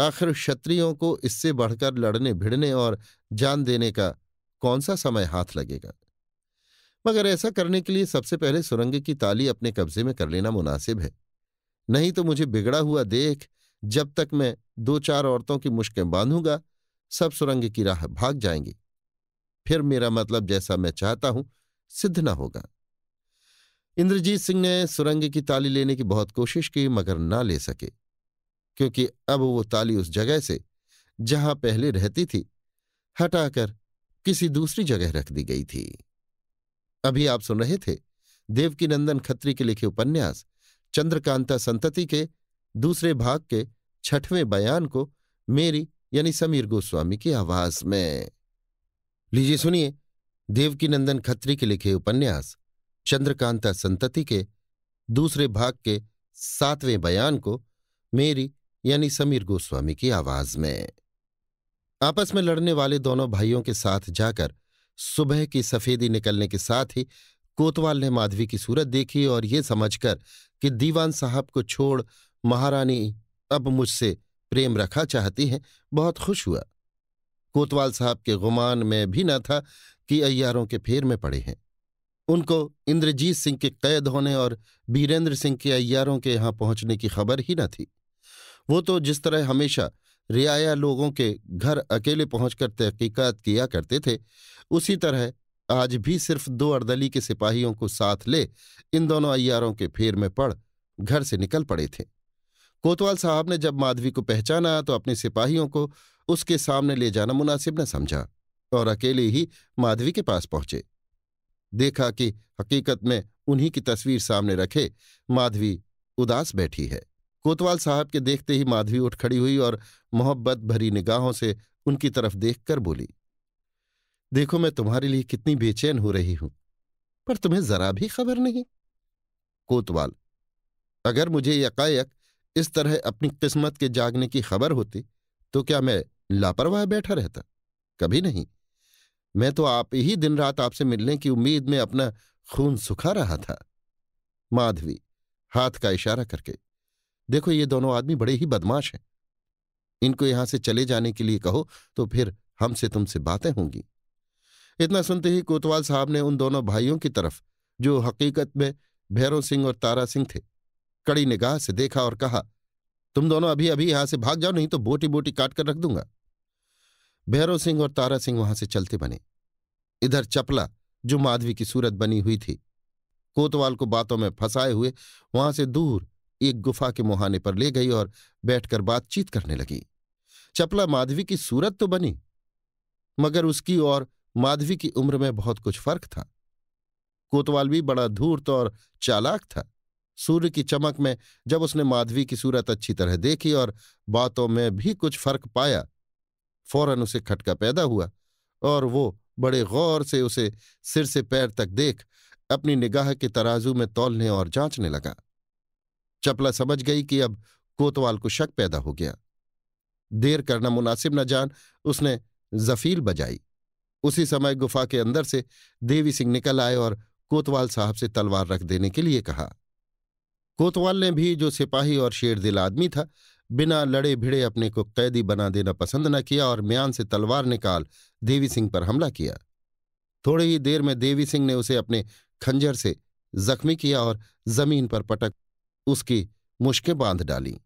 [SPEAKER 1] आखिर क्षत्रियों को इससे बढ़कर लड़ने भिड़ने और जान देने का कौन सा समय हाथ लगेगा मगर ऐसा करने के लिए सबसे पहले सुरंग की ताली अपने कब्जे में कर लेना मुनासिब है नहीं तो मुझे बिगड़ा हुआ देख जब तक मैं दो चार औरतों की मुश्कें बांधूंगा सब सुरंग की राह भाग जाएंगी फिर मेरा मतलब जैसा मैं चाहता हूं सिद्ध न होगा इंद्रजीत सिंह ने सुरंग की ताली लेने की बहुत कोशिश की मगर ना ले सके क्योंकि अब वो ताली उस जगह से जहां पहले रहती थी हटाकर किसी दूसरी जगह रख दी गई थी अभी आप सुन रहे थे देवकीनंदन खत्री के लिखे उपन्यास चंद्रकांता संतति के दूसरे भाग के छठवें बयान को मेरी यानी समीर गोस्वामी की आवाज में लीजिए सुनिए देवकीनंदन खत्री के लिखे उपन्यास चंद्रकांता संतति के दूसरे भाग के सातवें बयान को मेरी यानी समीर गोस्वामी की आवाज में आपस में लड़ने वाले दोनों भाइयों के साथ जाकर सुबह की सफेदी निकलने के साथ ही कोतवाल ने माधवी की सूरत देखी और ये समझकर कि दीवान साहब को छोड़ महारानी अब मुझसे प्रेम रखा चाहती हैं बहुत खुश हुआ कोतवाल साहब के गुमान में भी न था कि अय्यारों के फेर में पड़े हैं उनको इंद्रजीत सिंह के कैद होने और बीरेंद्र सिंह के अय्यारों के यहां पहुंचने की खबर ही न थी वो तो जिस तरह हमेशा रियाया लोगों के घर अकेले पहुंचकर तहकीकात किया करते थे उसी तरह आज भी सिर्फ दो अर्दली के सिपाहियों को साथ ले इन दोनों अयारों के फेर में पड़ घर से निकल पड़े थे कोतवाल साहब ने जब माधवी को पहचाना तो अपने सिपाहियों को उसके सामने ले जाना मुनासिब न समझा और अकेले ही माधवी के पास पहुंचे देखा कि हकीकत में उन्हीं की तस्वीर सामने रखे माधवी उदास बैठी है कोतवाल साहब के देखते ही माधवी उठ खड़ी हुई और मोहब्बत भरी निगाहों से उनकी तरफ देखकर बोली देखो मैं तुम्हारे लिए कितनी बेचैन हो रही हूं पर तुम्हें जरा भी खबर नहीं कोतवाल अगर मुझे यकायक इस तरह अपनी किस्मत के जागने की खबर होती तो क्या मैं लापरवाह बैठा रहता कभी नहीं मैं तो आप ही दिन रात आपसे मिलने की उम्मीद में अपना खून सुखा रहा था माधवी हाथ का इशारा करके देखो ये दोनों आदमी बड़े ही बदमाश हैं इनको यहां से चले जाने के लिए कहो तो फिर हमसे तुमसे बातें होंगी इतना सुनते ही कोतवाल साहब ने उन दोनों भाइयों की तरफ जो हकीकत में भैरव सिंह और तारा सिंह थे कड़ी निगाह से देखा और कहा तुम दोनों अभी अभी यहां से भाग जाओ नहीं तो बोटी बोटी काट कर रख दूंगा भैरव सिंह और तारा सिंह वहां से चलते बने इधर चपला जो माधवी की सूरत बनी हुई थी कोतवाल को बातों में फंसाए हुए वहां से दूर एक गुफा के मुहाने पर ले गई और बैठकर बातचीत करने लगी चपला माधवी की सूरत तो बनी मगर उसकी और माधवी की उम्र में बहुत कुछ फर्क था कोतवाल भी बड़ा धूर्त और चालाक था सूर्य की चमक में जब उसने माधवी की सूरत अच्छी तरह देखी और बातों में भी कुछ फर्क पाया फौरन उसे खटका पैदा हुआ और वो बड़े गौर से उसे सिर से पैर तक देख अपनी निगाह के तराजू में तौलने और जांचने लगा चपला समझ गई कि अब कोतवाल को शक पैदा हो गया देर करना मुनासिब न जान उसने जफील बजाई उसी समय गुफा के अंदर से देवी सिंह निकल आए और कोतवाल साहब से तलवार रख देने के लिए कहा कोतवाल ने भी जो सिपाही और शेरदिल आदमी था बिना लड़े भिड़े अपने को कैदी बना देना पसंद न किया और म्यान से तलवार निकाल देवी सिंह पर हमला किया थोड़ी ही देर में देवी सिंह ने उसे अपने खंजर से जख्मी किया और जमीन पर पटक उसकी मुश्कें बांध डाली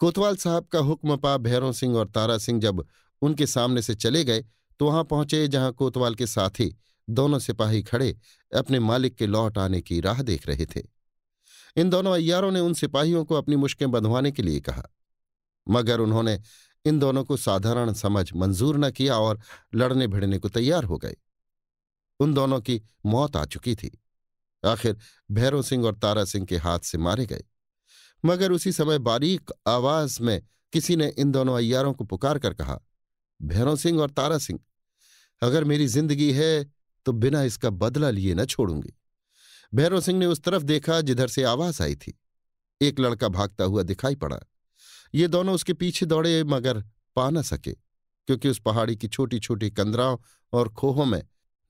[SPEAKER 1] कोतवाल साहब का हुक्म पा भैरों सिंह और तारा सिंह जब उनके सामने से चले गए तो वहां पहुंचे जहां कोतवाल के साथी दोनों सिपाही खड़े अपने मालिक के लौट आने की राह देख रहे थे इन दोनों अय्यारों ने उन सिपाहियों को अपनी मुश्कें बंधवाने के लिए कहा मगर उन्होंने इन दोनों को साधारण समझ मंजूर न किया और लड़ने भिड़ने को तैयार हो गए उन दोनों की मौत आ चुकी थी आखिर भैरव सिंह और तारा सिंह के हाथ से मारे गए मगर उसी समय बारीक आवाज में किसी ने इन दोनों अयारों को पुकार कर कहा भैरव सिंह और तारा सिंह अगर मेरी जिंदगी है तो बिना इसका बदला लिए न छोड़ूंगी भैरव सिंह ने उस तरफ देखा जिधर से आवाज आई थी एक लड़का भागता हुआ दिखाई पड़ा ये दोनों उसके पीछे दौड़े मगर पा न सके क्योंकि उस पहाड़ी की छोटी छोटी कंदराओं और खोहों में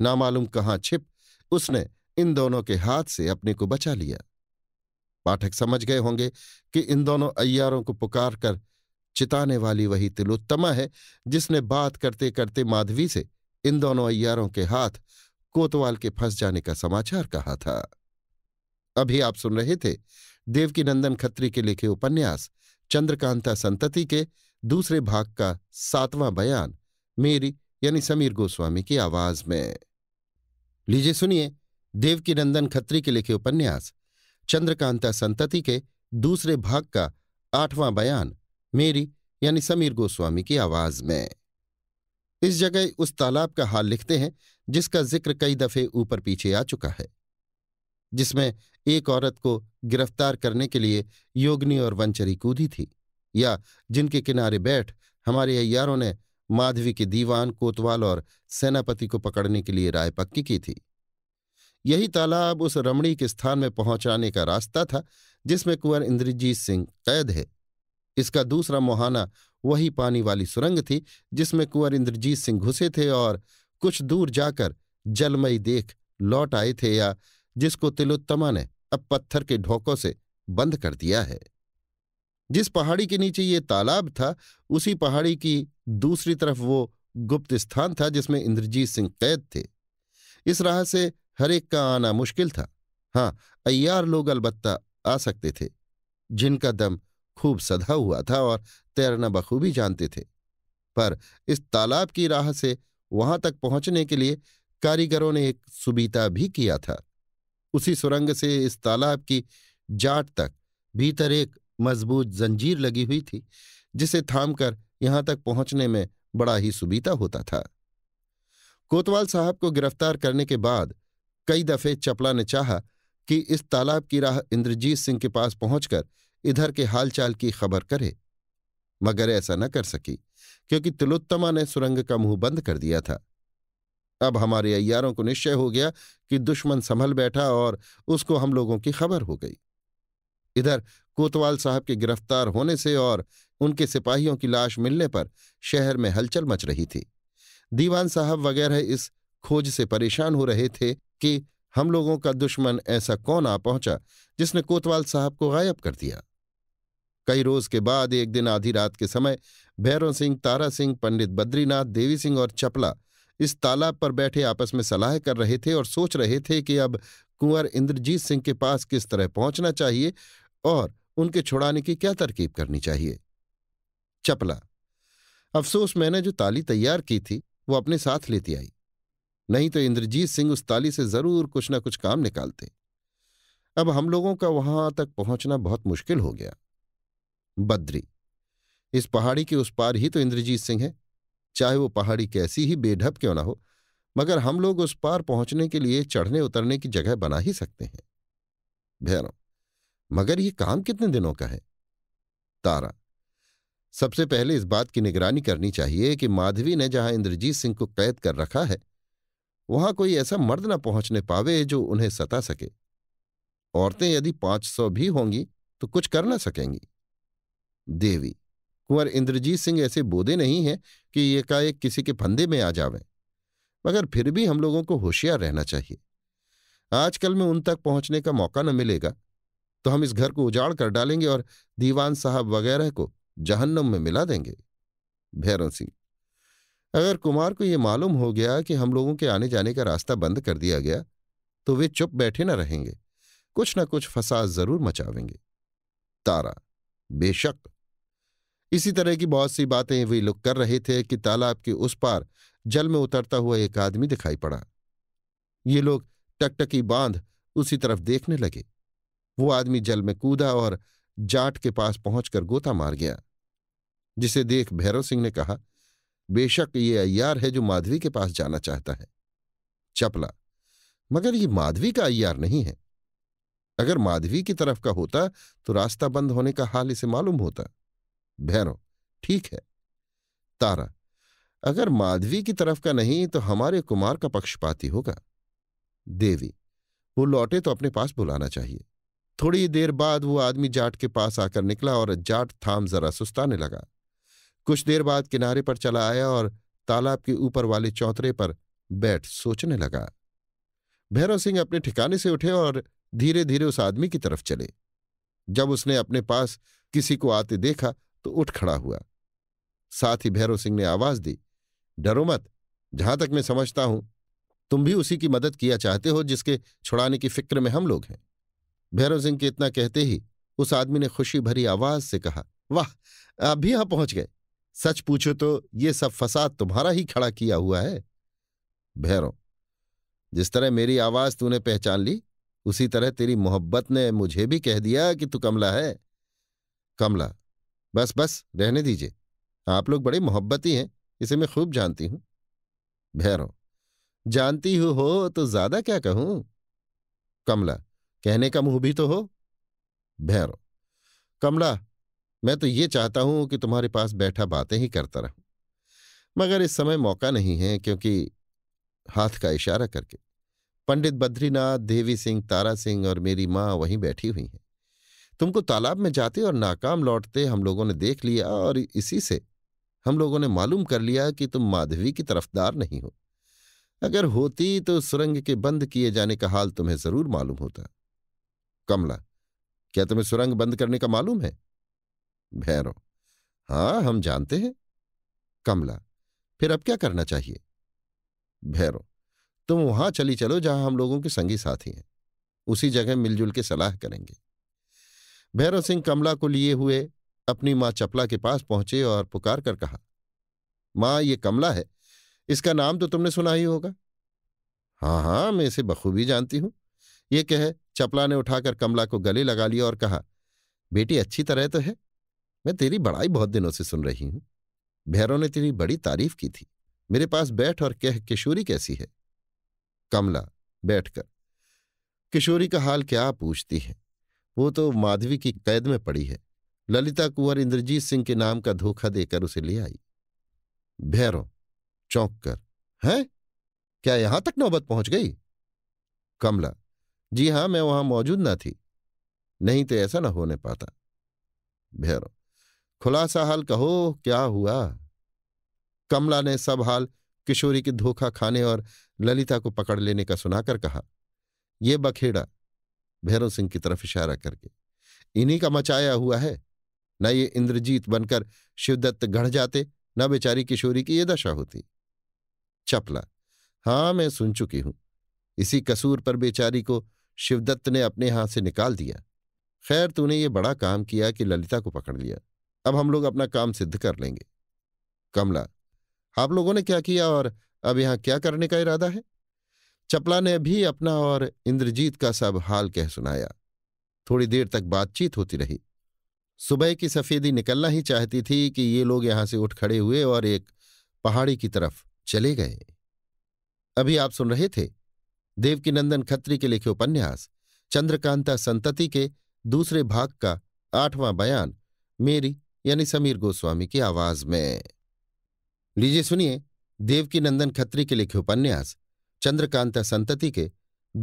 [SPEAKER 1] नामालूम कहाँ छिप उसने इन दोनों के हाथ से अपने को बचा लिया पाठक समझ गए होंगे कि इन दोनों अय्यारों को पुकार कर चिताने वाली वही तिलोत्तमा है जिसने बात करते करते माधवी से इन दोनों अय्यारों के हाथ कोतवाल के फंस जाने का समाचार कहा था अभी आप सुन रहे थे देवकीनंदन खत्री के लिखे उपन्यास चंद्रकांता संतति के दूसरे भाग का सातवां बयान मेरी यानी समीर गोस्वामी की आवाज में लीजिए सुनिए देवकीनंदन खत्री के लिखे उपन्यास चंद्रकांता संतति के दूसरे भाग का आठवां बयान मेरी यानी समीर गोस्वामी की आवाज में इस जगह उस तालाब का हाल लिखते हैं जिसका जिक्र कई दफे ऊपर पीछे आ चुका है जिसमें एक औरत को गिरफ्तार करने के लिए योगनी और वंचरी कूदी थी या जिनके किनारे बैठ हमारे अयारों ने माधवी के दीवान कोतवाल और सेनापति को पकड़ने के लिए राय पक्की की थी यही तालाब उस रमणी के स्थान में पहुंचाने का रास्ता था जिसमें कुंवर इंद्रजीत सिंह कैद है इसका दूसरा मुहाना वही पानी वाली सुरंग थी जिसमें कुंवर इंद्रजीत सिंह घुसे थे और कुछ दूर जाकर जलमई देख लौट आए थे या जिसको तिलोत्तमा ने अब पत्थर के ढोकों से बंद कर दिया है जिस पहाड़ी के नीचे ये तालाब था उसी पहाड़ी की दूसरी तरफ वो गुप्त स्थान था जिसमें इंद्रजीत सिंह कैद थे इस राह से हरेक का आना मुश्किल था हाँ अय्यार लोग अलबत्ता आ सकते थे जिनका दम खूब सधा हुआ था और तैरना बखूबी जानते थे पर इस तालाब की राह से वहां तक पहुंचने के लिए कारीगरों ने एक सुबीता भी किया था उसी सुरंग से इस तालाब की जाट तक भीतर एक मजबूत जंजीर लगी हुई थी जिसे थामकर यहां तक पहुंचने में बड़ा ही सुबीता होता था कोतवाल साहब को गिरफ्तार करने के बाद कई दफे चपला ने चाहा कि इस तालाब की राह इंद्रजीत सिंह के पास पहुंचकर इधर के हालचाल की खबर करे मगर ऐसा न कर सकी क्योंकि तिलोत्तमा ने सुरंग का मुंह बंद कर दिया था अब हमारे अयारों को निश्चय हो गया कि दुश्मन संभल बैठा और उसको हम लोगों की खबर हो गई इधर कोतवाल साहब के गिरफ्तार होने से और उनके सिपाहियों की लाश मिलने पर शहर में हलचल मच रही थी दीवान साहब वगैरह इस खोज से परेशान हो रहे थे कि हम लोगों का दुश्मन ऐसा कौन आ पहुंचा जिसने कोतवाल साहब को गायब कर दिया कई रोज के बाद एक दिन आधी रात के समय भैरव सिंह तारा सिंह पंडित बद्रीनाथ देवी सिंह और चपला इस तालाब पर बैठे आपस में सलाह कर रहे थे और सोच रहे थे कि अब कुंवर इंद्रजीत सिंह के पास किस तरह पहुंचना चाहिए और उनके छुड़ाने की क्या तरकीब करनी चाहिए चपला अफसोस मैंने जो ताली तैयार की थी वो अपने साथ लेती आई नहीं तो इंद्रजीत सिंह उस ताली से जरूर कुछ ना कुछ काम निकालते अब हम लोगों का वहां तक पहुंचना बहुत मुश्किल हो गया बद्री इस पहाड़ी के उस पार ही तो इंद्रजीत सिंह है चाहे वो पहाड़ी कैसी ही बेढप क्यों ना हो मगर हम लोग उस पार पहुंचने के लिए चढ़ने उतरने की जगह बना ही सकते हैं भैरव मगर ये काम कितने दिनों का है तारा सबसे पहले इस बात की निगरानी करनी चाहिए कि माधवी ने जहां इंद्रजीत सिंह को कैद कर रखा है वहां कोई ऐसा मर्द न पहुंचने पावे जो उन्हें सता सके औरतें यदि पांच सौ भी होंगी तो कुछ कर ना सकेंगी देवी कुंवर इंद्रजीत सिंह ऐसे बोधे नहीं हैं कि एकाएक किसी के फंदे में आ जावें मगर फिर भी हम लोगों को होशियार रहना चाहिए आजकल में उन तक पहुंचने का मौका न मिलेगा तो हम इस घर को उजाड़ कर डालेंगे और दीवान साहब वगैरह को जहन्नम में मिला देंगे भैरव सिंह अगर कुमार को यह मालूम हो गया कि हम लोगों के आने जाने का रास्ता बंद कर दिया गया तो वे चुप बैठे न रहेंगे कुछ न कुछ फसाद जरूर मचावेंगे तारा बेशक इसी तरह की बहुत सी बातें वे लोग कर रहे थे कि तालाब के उस पार जल में उतरता हुआ एक आदमी दिखाई पड़ा ये लोग टकटकी बांध उसी तरफ देखने लगे वो आदमी जल में कूदा और जाट के पास पहुंचकर गोता मार गया जिसे देख भैरव सिंह ने कहा बेशक ये अय्यार है जो माधवी के पास जाना चाहता है चपला मगर ये माधवी का अय्यार नहीं है अगर माधवी की तरफ का होता तो रास्ता बंद होने का हाल इसे मालूम होता भैरव ठीक है तारा अगर माधवी की तरफ का नहीं तो हमारे कुमार का पक्षपाती होगा देवी वो लौटे तो अपने पास बुलाना चाहिए थोड़ी देर बाद वो आदमी जाट के पास आकर निकला और जाट थाम जरा सुस्ताने लगा कुछ देर बाद किनारे पर चला आया और तालाब के ऊपर वाले चौतरे पर बैठ सोचने लगा भैरव सिंह अपने ठिकाने से उठे और धीरे धीरे उस आदमी की तरफ चले जब उसने अपने पास किसी को आते देखा तो उठ खड़ा हुआ साथ ही भैरव सिंह ने आवाज दी डरो मत जहां तक मैं समझता हूं तुम भी उसी की मदद किया चाहते हो जिसके छुड़ाने की फिक्र में हम लोग हैं भैरव सिंह के इतना कहते ही उस आदमी ने खुशी भरी आवाज से कहा वाह आप भी यहां पहुंच गए सच पूछो तो ये सब फसाद तुम्हारा ही खड़ा किया हुआ है भैरव जिस तरह मेरी आवाज तूने पहचान ली उसी तरह तेरी मोहब्बत ने मुझे भी कह दिया कि तू कमला है कमला बस बस रहने दीजिए आप लोग बड़े मोहब्बती हैं इसे मैं खूब जानती हूं भैरव जानती हूं हो तो ज्यादा क्या कहूं कमला कहने का मुंह भी तो हो भैरव कमला मैं तो ये चाहता हूं कि तुम्हारे पास बैठा बातें ही करता रहूं मगर इस समय मौका नहीं है क्योंकि हाथ का इशारा करके पंडित बद्रीनाथ देवी सिंह तारा सिंह और मेरी माँ वहीं बैठी हुई हैं तुमको तालाब में जाते और नाकाम लौटते हम लोगों ने देख लिया और इसी से हम लोगों ने मालूम कर लिया कि तुम माधवी की तरफदार नहीं हो अगर होती तो सुरंग के बंद किए जाने का हाल तुम्हें जरूर मालूम होता कमला क्या तुम्हें सुरंग बंद करने का मालूम है भैरव हाँ हम जानते हैं कमला फिर अब क्या करना चाहिए भैरव तुम वहां चली चलो जहां हम लोगों के संगी साथी हैं उसी जगह मिलजुल के सलाह करेंगे भैरव सिंह कमला को लिए हुए अपनी माँ चपला के पास पहुंचे और पुकार कर कहा माँ ये कमला है इसका नाम तो तुमने सुना ही होगा हाँ हाँ मैं इसे बखूबी जानती हूं ये कह चपला ने उठाकर कमला को गले लगा लिया और कहा बेटी अच्छी तरह तो है मैं तेरी बड़ाई बहुत दिनों से सुन रही हूं भैरों ने तेरी बड़ी तारीफ की थी मेरे पास बैठ और कह किशोरी कैसी है कमला बैठकर किशोरी का हाल क्या पूछती है वो तो माधवी की कैद में पड़ी है ललिता कुंवर इंद्रजीत सिंह के नाम का धोखा देकर उसे ले आई भैरव चौंक कर हैं क्या यहां तक नौबत पहुंच गई कमला जी हां मैं वहां मौजूद ना थी नहीं तो ऐसा ना होने पाता भैरव खुलासा हाल कहो क्या हुआ कमला ने सब हाल किशोरी के धोखा खाने और ललिता को पकड़ लेने का सुनाकर कहा यह बखेड़ा भैरव सिंह की तरफ इशारा करके इन्हीं का मचाया हुआ है न ये इंद्रजीत बनकर शिवदत्त गढ़ जाते न बेचारी किशोरी की ये दशा होती चपला हाँ मैं सुन चुकी हूं इसी कसूर पर बेचारी को शिवदत्त ने अपने हाथ से निकाल दिया खैर तूने ये बड़ा काम किया कि ललिता को पकड़ लिया अब हम लोग अपना काम सिद्ध कर लेंगे कमला आप लोगों ने क्या किया और अब यहां क्या करने का इरादा है चपला ने भी अपना और इंद्रजीत का सब हाल कह सुनाया थोड़ी देर तक बातचीत होती रही सुबह की सफेदी निकलना ही चाहती थी कि ये लोग यहां से उठ खड़े हुए और एक पहाड़ी की तरफ चले गए अभी आप सुन रहे थे देवकीनंदन खत्री के लिखे उपन्यास चंद्रकांता संतति के दूसरे भाग का आठवां बयान मेरी यानी समीर गोस्वामी की आवाज में लीजिए सुनिए देवकी नंदन खत्री के लिखे उपन्यास चंद्रकांता संतति के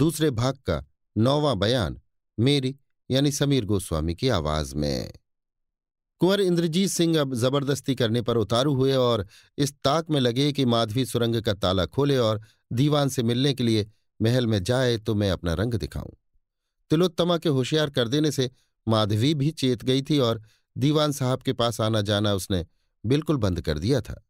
[SPEAKER 1] दूसरे भाग का नौवां बयान मेरी यानी समीर गोस्वामी की आवाज में कुंवर इंद्रजीत सिंह अब जबरदस्ती करने पर उतारू हुए और इस ताक में लगे कि माधवी सुरंग का ताला खोले और दीवान से मिलने के लिए महल में जाए तो मैं अपना रंग दिखाऊं तिलोत्तमा के होशियार कर देने से माधवी भी चेत गई थी और दीवान साहब के पास आना जाना उसने बिल्कुल बंद कर दिया था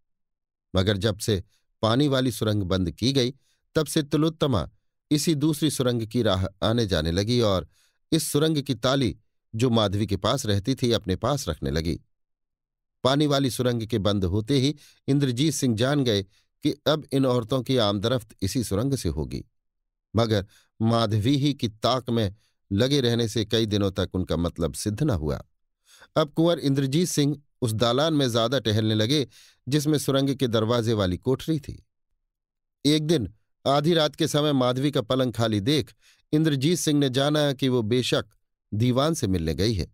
[SPEAKER 1] मगर जब से पानी वाली सुरंग बंद की गई तब से तुलुत्तमा इसी दूसरी सुरंग की राह आने जाने लगी और इस सुरंग की ताली जो माधवी के पास रहती थी अपने पास रखने लगी पानी वाली सुरंग के बंद होते ही इंद्रजीत सिंह जान गए कि अब इन औरतों की आमदरफ्त इसी सुरंग से होगी मगर माधवी ही की ताक में लगे रहने से कई दिनों तक उनका मतलब सिद्ध न हुआ अब कुंवर इंद्रजीत सिंह उस दालान में ज्यादा टहलने लगे जिसमें सुरंग के दरवाजे वाली कोठरी थी एक दिन आधी रात के समय माधवी का पलंग खाली देख इंद्रजीत सिंह ने जाना कि वो बेशक दीवान से मिलने गई है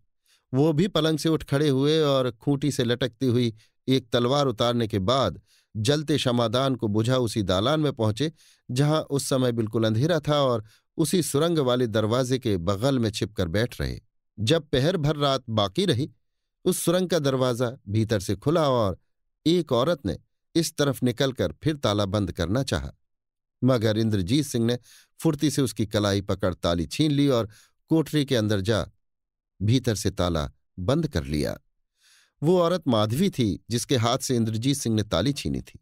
[SPEAKER 1] वो भी पलंग से उठ खड़े हुए और खूंटी से लटकती हुई एक तलवार उतारने के बाद जलते शमादान को बुझा उसी दालान में पहुंचे जहां उस समय बिल्कुल अंधेरा था और उसी सुरंग वाले दरवाजे के बगल में छिपकर बैठ रहे जब पहर भर रात बाकी रही उस सुरंग का दरवाज़ा भीतर से खुला और एक औरत ने इस तरफ निकलकर फिर ताला बंद करना चाहा मगर इंद्रजीत सिंह ने फुर्ती से उसकी कलाई पकड़ ताली छीन ली और कोठरी के अंदर जा भीतर से ताला बंद कर लिया वो औरत माधवी थी जिसके हाथ से इंद्रजीत सिंह ने ताली छीनी थी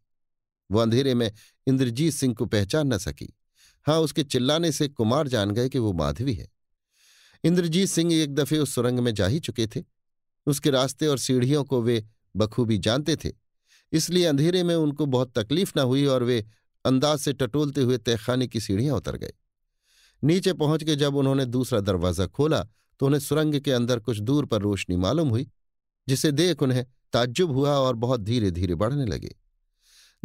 [SPEAKER 1] वो अंधेरे में इंद्रजीत सिंह को पहचान न सकी हाँ उसके चिल्लाने से कुमार जान गए कि वो माधवी है इंद्रजीत सिंह एक दफे उस सुरंग में जा ही चुके थे उसके रास्ते और सीढ़ियों को वे बखूबी जानते थे इसलिए अंधेरे में उनको बहुत तकलीफ न हुई और वे अंदाज से टटोलते हुए तहखाने की सीढ़ियां उतर गए नीचे पहुंच के जब उन्होंने दूसरा दरवाजा खोला तो उन्हें सुरंग के अंदर कुछ दूर पर रोशनी मालूम हुई जिसे देख उन्हें ताज्जुब हुआ और बहुत धीरे धीरे बढ़ने लगे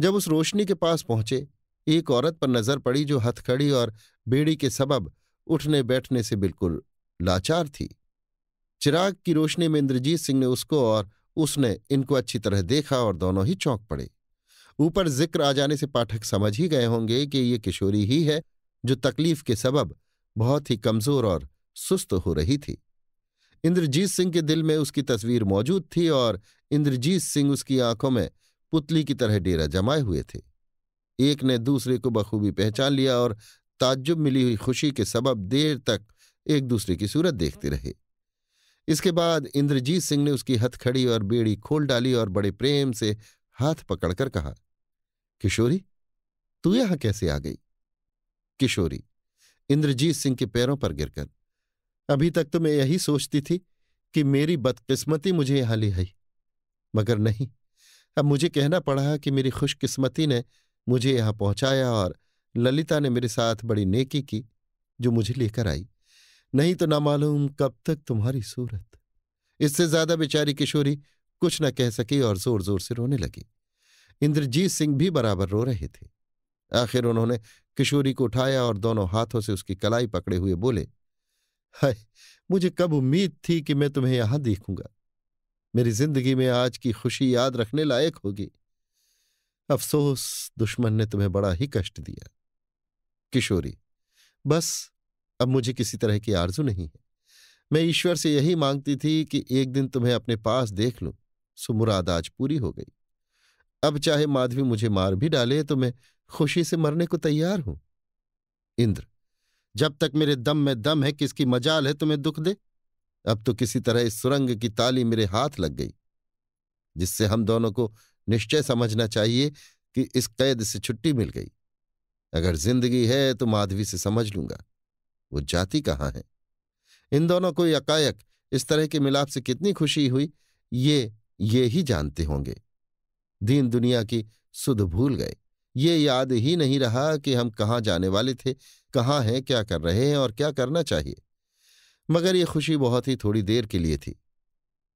[SPEAKER 1] जब उस रोशनी के पास पहुंचे एक औरत पर नजर पड़ी जो हथखड़ी और बेड़ी के सबब उठने बैठने से बिल्कुल लाचार थी चिराग की रोशनी में इंद्रजीत सिंह ने उसको और उसने इनको अच्छी तरह देखा और दोनों ही चौंक पड़े ऊपर जिक्र आ जाने से पाठक समझ ही गए होंगे कि ये किशोरी ही है जो तकलीफ के सबब बहुत ही कमजोर और सुस्त हो रही थी इंद्रजीत सिंह के दिल में उसकी तस्वीर मौजूद थी और इंद्रजीत सिंह उसकी आंखों में पुतली की तरह डेरा जमाए हुए थे एक ने दूसरे को बखूबी पहचान लिया और ताज्जुब मिली हुई खुशी के सबब देर तक एक दूसरे की सूरत देखते रहे इसके बाद इंद्रजीत सिंह ने उसकी हथखड़ी और बेड़ी खोल डाली और बड़े प्रेम से हाथ पकड़कर कहा किशोरी तू यहां कैसे आ गई किशोरी इंद्रजीत सिंह के पैरों पर गिरकर अभी तक तो मैं यही सोचती थी कि मेरी बदकिस्मती मुझे यहां ले आई मगर नहीं अब मुझे कहना पड़ा कि मेरी खुशकिस्मती ने मुझे यहां पहुंचाया और ललिता ने मेरे साथ बड़ी नेकी की जो मुझे लेकर आई नहीं तो ना मालूम कब तक तुम्हारी सूरत इससे ज्यादा बेचारी किशोरी कुछ न कह सकी और जोर जोर से रोने लगी इंद्रजीत सिंह भी बराबर रो रहे थे आखिर उन्होंने किशोरी को उठाया और दोनों हाथों से उसकी कलाई पकड़े हुए बोले हाय मुझे कब उम्मीद थी कि मैं तुम्हें यहां देखूंगा मेरी जिंदगी में आज की खुशी याद रखने लायक होगी अफसोस दुश्मन ने तुम्हें बड़ा ही कष्ट दिया किशोरी बस अब मुझे किसी तरह की आरजू नहीं है मैं ईश्वर से यही मांगती थी कि एक दिन तुम्हें अपने पास देख लूं सो मुराद आज पूरी हो गई अब चाहे माधवी मुझे मार भी डाले तो मैं खुशी से मरने को तैयार हूं इंद्र जब तक मेरे दम में दम है किसकी मजाल है तुम्हें दुख दे अब तो किसी तरह इस सुरंग की ताली मेरे हाथ लग गई जिससे हम दोनों को निश्चय समझना चाहिए कि इस कैद से छुट्टी मिल गई अगर जिंदगी है तो माधवी से समझ लूंगा वो जाति कहाँ है इन दोनों को यकायक इस तरह के मिलाप से कितनी खुशी हुई ये ये ही जानते होंगे दीन दुनिया की सुध भूल गए ये याद ही नहीं रहा कि हम कहाँ जाने वाले थे कहाँ हैं क्या कर रहे हैं और क्या करना चाहिए मगर ये खुशी बहुत ही थोड़ी देर के लिए थी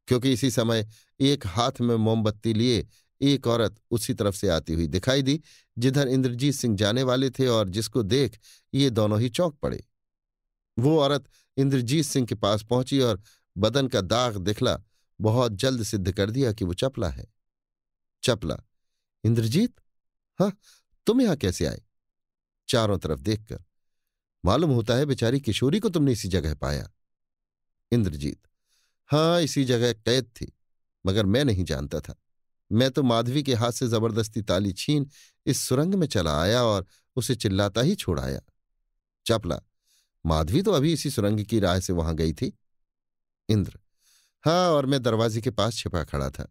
[SPEAKER 1] क्योंकि इसी समय एक हाथ में मोमबत्ती लिए एक औरत उसी तरफ से आती हुई दिखाई दी जिधर इंद्रजीत सिंह जाने वाले थे और जिसको देख ये दोनों ही चौंक पड़े वो औरत इंद्रजीत सिंह के पास पहुंची और बदन का दाग दिखला बहुत जल्द सिद्ध कर दिया कि वो चपला है चपला इंद्रजीत हाँ तुम यहां कैसे आए चारों तरफ देखकर मालूम होता है बेचारी किशोरी को तुमने इसी जगह पाया इंद्रजीत हाँ इसी जगह कैद थी मगर मैं नहीं जानता था मैं तो माधवी के हाथ से जबरदस्ती ताली छीन इस सुरंग में चला आया और उसे चिल्लाता ही छोड़ाया चपला माधवी तो अभी इसी सुरंग की राह से वहां गई थी इंद्र हाँ और मैं दरवाजे के पास छिपा खड़ा था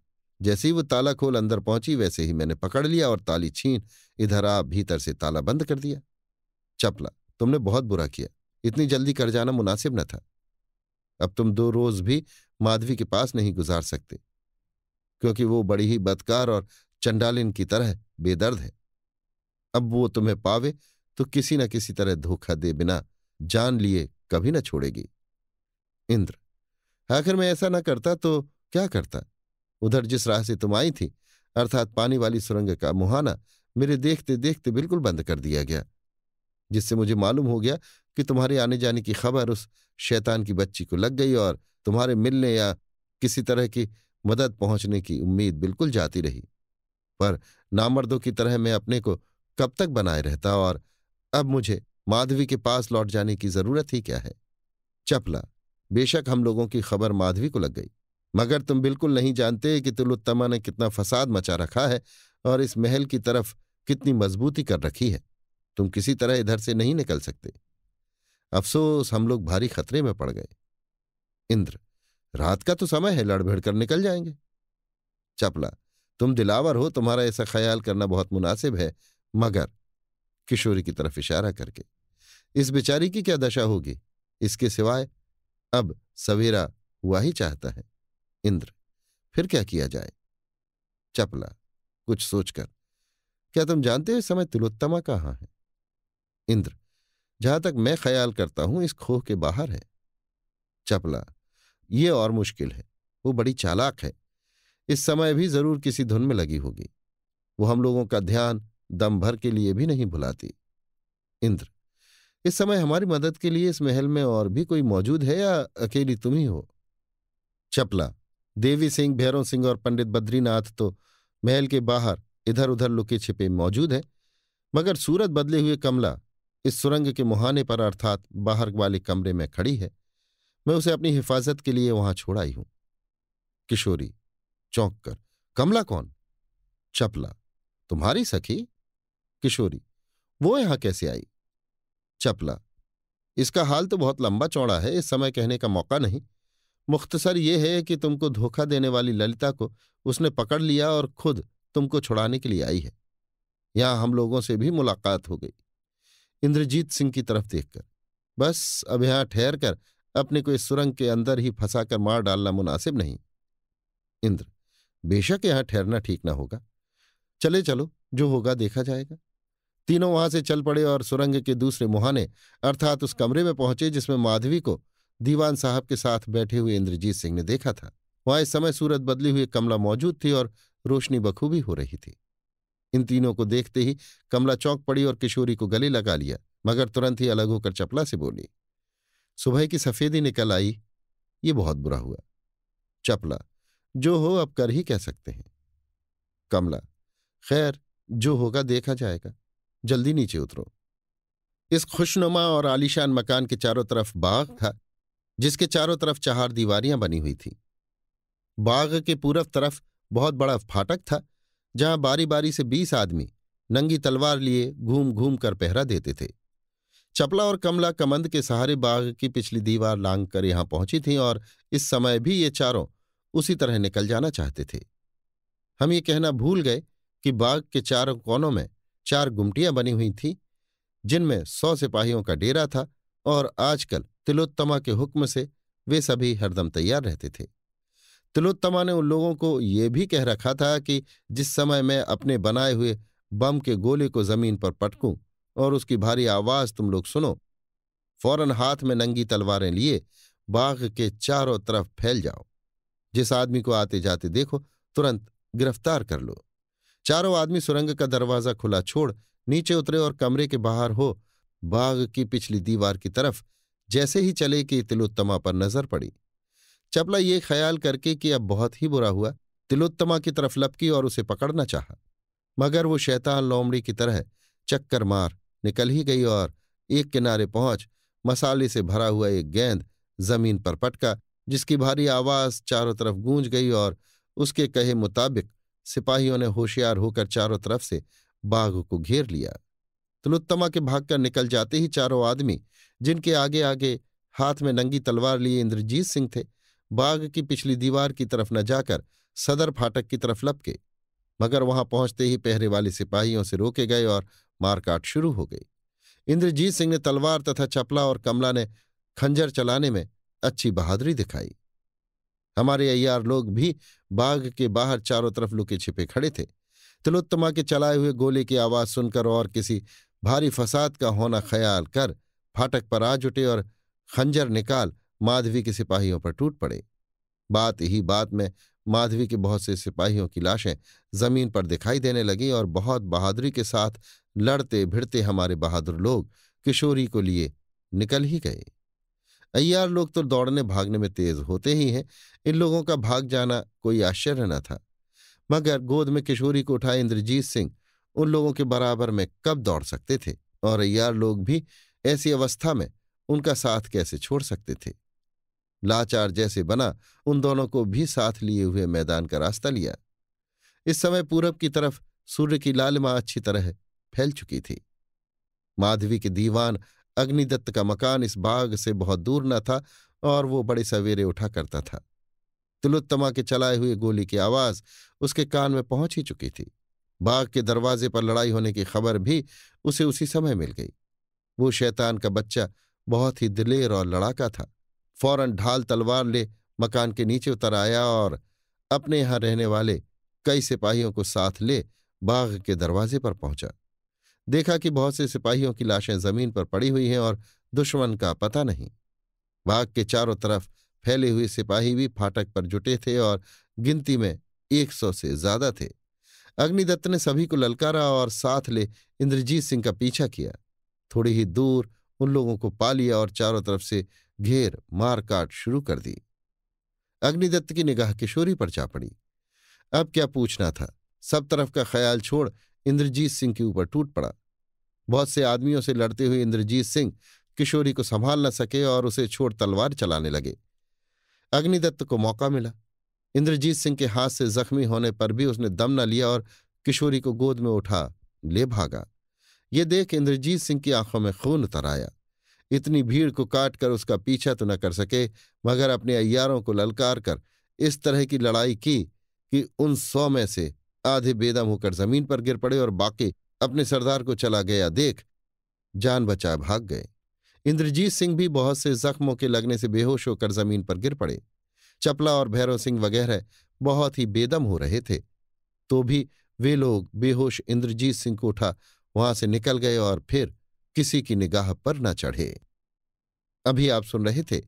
[SPEAKER 1] जैसे ही वो ताला खोल अंदर पहुंची वैसे ही मैंने पकड़ लिया और ताली छीन इधर आ भीतर से ताला बंद कर दिया चपला तुमने बहुत बुरा किया इतनी जल्दी कर जाना मुनासिब न था अब तुम दो रोज भी माधवी के पास नहीं गुजार सकते क्योंकि वो बड़ी ही बदकार और चंडालिन की तरह बेदर्द है अब वो तुम्हें पावे तो किसी न किसी तरह धोखा दे बिना जान लिए कभी न छोड़ेगी इंद्र आखिर मैं ऐसा ना करता तो क्या करता उधर जिस राह से तुम आई थी अर्थात पानी वाली सुरंग का मुहाना मेरे देखते देखते बिल्कुल बंद कर दिया गया जिससे मुझे मालूम हो गया कि तुम्हारे आने जाने की खबर उस शैतान की बच्ची को लग गई और तुम्हारे मिलने या किसी तरह की मदद पहुंचने की उम्मीद बिल्कुल जाती रही पर नामर्दों की तरह मैं अपने को कब तक बनाए रहता और अब मुझे माधवी के पास लौट जाने की जरूरत ही क्या है चपला बेशक हम लोगों की खबर माधवी को लग गई मगर तुम बिल्कुल नहीं जानते कि तुलुत्तमा ने कितना फसाद मचा रखा है और इस महल की तरफ कितनी मजबूती कर रखी है तुम किसी तरह इधर से नहीं निकल सकते अफसोस हम लोग भारी खतरे में पड़ गए इंद्र रात का तो समय है लड़भिड़ कर निकल जाएंगे चपला तुम दिलावर हो तुम्हारा ऐसा ख्याल करना बहुत मुनासिब है मगर किशोरी की तरफ इशारा करके इस बेचारी की क्या दशा होगी इसके सिवाय अब सवेरा हुआ ही चाहता है इंद्र फिर क्या किया जाए चपला कुछ सोचकर क्या तुम जानते हो इस समय तिलोत्तमा कहाँ है इंद्र जहां तक मैं ख्याल करता हूं इस खोह के बाहर है चपला ये और मुश्किल है वो बड़ी चालाक है इस समय भी जरूर किसी धुन में लगी होगी वो हम लोगों का ध्यान दम भर के लिए भी नहीं भुलाती इंद्र इस समय हमारी मदद के लिए इस महल में और भी कोई मौजूद है या अकेली तुम ही हो चपला देवी सिंह भैरव सिंह और पंडित बद्रीनाथ तो महल के बाहर इधर उधर लुके छिपे मौजूद हैं मगर सूरत बदले हुए कमला इस सुरंग के मुहाने पर अर्थात बाहर वाले कमरे में खड़ी है मैं उसे अपनी हिफाजत के लिए वहां छोड़ाई हूं किशोरी चौंक कर कमला कौन चपला तुम्हारी सखी किशोरी वो यहां कैसे आई चपला इसका हाल तो बहुत लंबा चौड़ा है इस समय कहने का मौका नहीं मुख्तसर यह है कि तुमको धोखा देने वाली ललिता को उसने पकड़ लिया और खुद तुमको छुड़ाने के लिए आई है यहां हम लोगों से भी मुलाकात हो गई इंद्रजीत सिंह की तरफ देखकर बस अब यहां ठहर कर अपने को इस सुरंग के अंदर ही फंसा कर मार डालना मुनासिब नहीं इंद्र बेशक यहां ठहरना ठीक ना होगा चले चलो जो होगा देखा जाएगा तीनों वहां से चल पड़े और सुरंग के दूसरे मुहाने अर्थात उस कमरे में पहुंचे जिसमें माधवी को दीवान साहब के साथ बैठे हुए इंद्रजीत सिंह ने देखा था वहां इस समय सूरत बदली हुई कमला मौजूद थी और रोशनी बखूबी हो रही थी इन तीनों को देखते ही कमला चौंक पड़ी और किशोरी को गले लगा लिया मगर तुरंत ही अलग होकर चपला से बोली सुबह की सफेदी निकल आई ये बहुत बुरा हुआ चपला जो हो अब कर ही कह सकते हैं कमला खैर जो होगा देखा जाएगा जल्दी नीचे उतरो इस खुशनुमा और आलीशान मकान के चारों तरफ बाग था जिसके चारों तरफ चार दीवारियां बनी हुई थीं बाग के पूरब तरफ बहुत बड़ा फाटक था जहां बारी बारी से बीस आदमी नंगी तलवार लिए घूम घूम कर पहरा देते थे चपला और कमला कमंद के सहारे बाग की पिछली दीवार लांग कर यहां पहुंची थीं और इस समय भी ये चारों उसी तरह निकल जाना चाहते थे हम ये कहना भूल गए कि बाग के चारों कोनों में चार गुमटियां बनी हुई थीं जिनमें सौ सिपाहियों का डेरा था और आजकल तिलोत्तमा के हुक्म से वे सभी हरदम तैयार रहते थे तिलोत्तमा ने उन लोगों को ये भी कह रखा था कि जिस समय मैं अपने बनाए हुए बम के गोले को जमीन पर पटकूं और उसकी भारी आवाज तुम लोग सुनो फौरन हाथ में नंगी तलवारें लिए बाघ के चारों तरफ फैल जाओ जिस आदमी को आते जाते देखो तुरंत गिरफ्तार कर लो चारों आदमी सुरंग का दरवाजा खुला छोड़ नीचे उतरे और कमरे के बाहर हो बाग की पिछली दीवार की तरफ जैसे ही चले कि तिलोत्तमा पर नजर पड़ी चपला ये ख्याल करके कि अब बहुत ही बुरा हुआ तिलोत्तमा की तरफ लपकी और उसे पकड़ना चाहा मगर वो शैतान लोमड़ी की तरह चक्कर मार निकल ही गई और एक किनारे पहुंच मसाले से भरा हुआ एक गेंद जमीन पर पटका जिसकी भारी आवाज चारों तरफ गूंज गई और उसके कहे मुताबिक सिपाहियों ने होशियार होकर चारों तरफ से बाघ को घेर लिया तुलुत्तमा के भागकर निकल जाते ही चारों आदमी जिनके आगे आगे हाथ में नंगी तलवार लिए इंद्रजीत सिंह थे बाघ की पिछली दीवार की तरफ न जाकर सदर फाटक की तरफ लपके मगर वहां पहुंचते ही पहरे वाले सिपाहियों से रोके गए और मारकाट शुरू हो गई इंद्रजीत सिंह ने तलवार तथा चपला और कमला ने खंजर चलाने में अच्छी बहादुरी दिखाई हमारे अयार लोग भी बाग के बाहर चारों तरफ लुके छिपे खड़े थे तिलोत्तमा के चलाए हुए गोले की आवाज सुनकर और किसी भारी फसाद का होना ख्याल कर फाटक पर आ जुटे और खंजर निकाल माधवी के सिपाहियों पर टूट पड़े बात ही बात में माधवी के बहुत से सिपाहियों की लाशें जमीन पर दिखाई देने लगीं और बहुत बहादुरी के साथ लड़ते भिड़ते हमारे बहादुर लोग किशोरी को लिए निकल ही गए अय्यार लोग तो दौड़ने भागने में तेज होते ही हैं इन लोगों का भाग जाना कोई आश्चर्य न था मगर गोद में किशोरी को उठाए इंद्रजीत सिंह उन लोगों के बराबर में कब दौड़ सकते थे और अय्यार लोग भी ऐसी अवस्था में उनका साथ कैसे छोड़ सकते थे लाचार जैसे बना उन दोनों को भी साथ लिए हुए मैदान का रास्ता लिया इस समय पूरब की तरफ सूर्य की लालिमा अच्छी तरह फैल चुकी थी माधवी के दीवान अग्निदत्त का मकान इस बाग से बहुत दूर न था और वो बड़े सवेरे उठा करता था तुलुत्तमा के चलाए हुए गोली की आवाज उसके कान में पहुंच ही चुकी थी बाग के दरवाजे पर लड़ाई होने की खबर भी उसे उसी समय मिल गई वो शैतान का बच्चा बहुत ही दिलेर और लड़ाका था फौरन ढाल तलवार ले मकान के नीचे उतर आया और अपने यहां रहने वाले कई सिपाहियों को साथ ले बाग के दरवाजे पर पहुंचा देखा कि बहुत से सिपाहियों की लाशें जमीन पर पड़ी हुई हैं और दुश्मन का पता नहीं बाग के चारों तरफ फैले हुए सिपाही भी फाटक पर जुटे थे और गिनती में एक सौ से ज्यादा थे अग्निदत्त ने सभी को ललकारा और साथ ले इंद्रजीत सिंह का पीछा किया थोड़ी ही दूर उन लोगों को पा लिया और चारों तरफ से घेर मार काट शुरू कर दी अग्निदत्त की निगाह किशोरी पर जा पड़ी अब क्या पूछना था सब तरफ का ख्याल छोड़ इंद्रजीत सिंह के ऊपर टूट पड़ा बहुत से आदमियों से लड़ते हुए इंद्रजीत सिंह किशोरी को संभाल न सके और उसे छोड़ तलवार चलाने लगे अग्निदत्त को मौका मिला इंद्रजीत सिंह के हाथ से जख्मी होने पर भी उसने दम न लिया और किशोरी को गोद में उठा ले भागा ये देख इंद्रजीत सिंह की आंखों में खून उतर आया इतनी भीड़ को काट कर उसका पीछा तो न कर सके मगर अपने अय्यारों को ललकार कर इस तरह की लड़ाई की कि उन सौ में से आधे बेदम होकर जमीन पर गिर पड़े और बाकी अपने सरदार को चला गया देख जान बचा भाग गए इंद्रजीत सिंह भी बहुत से जख्मों के लगने से बेहोश होकर जमीन पर गिर पड़े चपला और भैरव सिंह वगैरह बहुत ही बेदम हो रहे थे तो भी वे लोग बेहोश इंद्रजीत सिंह को उठा वहां से निकल गए और फिर किसी की निगाह पर न चढ़े अभी आप सुन रहे थे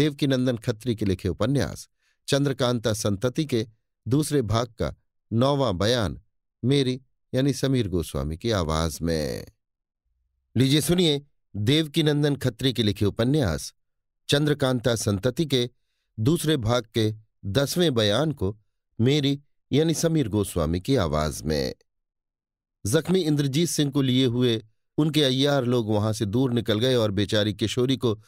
[SPEAKER 1] देवकीनंदन खत्री के लिखे उपन्यास चंद्रकांता संतति के दूसरे भाग का नौवा बयान मेरी यानी समीर गोस्वामी की आवाज में लीजिए सुनिए देवकीनंदन खत्री के लिखे उपन्यास चंद्रकांता संतति के दूसरे भाग के दसवें बयान को मेरी यानी समीर गोस्वामी की आवाज में जख्मी इंद्रजीत सिंह को लिए हुए उनके अय्यार लोग वहां से दूर निकल गए और बेचारी किशोरी को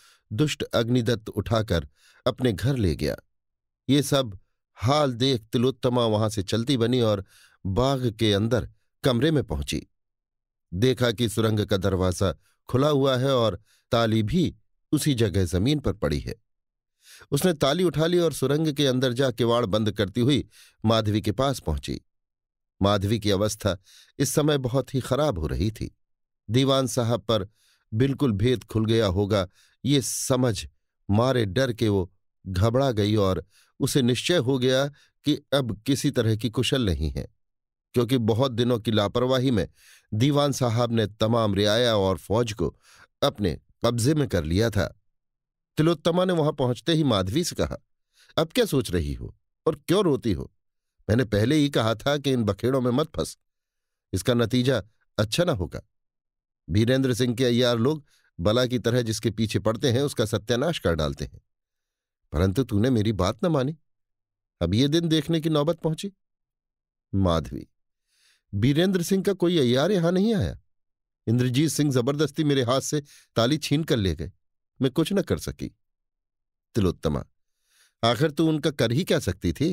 [SPEAKER 1] दुष्ट अग्निदत्त उठाकर अपने घर ले गया ये सब हाल देख तिलोत्तमा वहां से चलती बनी और बाग के अंदर कमरे में पहुंची देखा कि सुरंग का दरवाजा खुला हुआ है और ताली भी उसी जगह जमीन पर पड़ी है उसने ताली उठा ली और सुरंग के अंदर जा किवाड़ बंद करती हुई माधवी के पास पहुंची माधवी की अवस्था इस समय बहुत ही खराब हो रही थी दीवान साहब पर बिल्कुल भेद खुल गया होगा ये समझ मारे डर के वो घबरा गई और उसे निश्चय हो गया कि अब किसी तरह की कुशल नहीं है क्योंकि बहुत दिनों की लापरवाही में दीवान साहब ने तमाम रियाया और फौज को अपने कब्जे में कर लिया था तिलोत्तमा ने वहां पहुंचते ही माधवी से कहा अब क्या सोच रही हो और क्यों रोती हो मैंने पहले ही कहा था कि इन बखेड़ों में मत फंस इसका नतीजा अच्छा ना होगा वीरेंद्र सिंह के अय्यार लोग बला की तरह जिसके पीछे पड़ते हैं उसका सत्यानाश कर डालते हैं परंतु तूने मेरी बात न मानी अब ये दिन देखने की नौबत पहुंची माधवी बीरेंद्र सिंह का कोई अयार यहां नहीं आया इंद्रजीत सिंह जबरदस्ती मेरे हाथ से ताली छीन कर ले गए मैं कुछ न कर सकी तिलोत्तमा आखिर तू उनका कर ही क्या सकती थी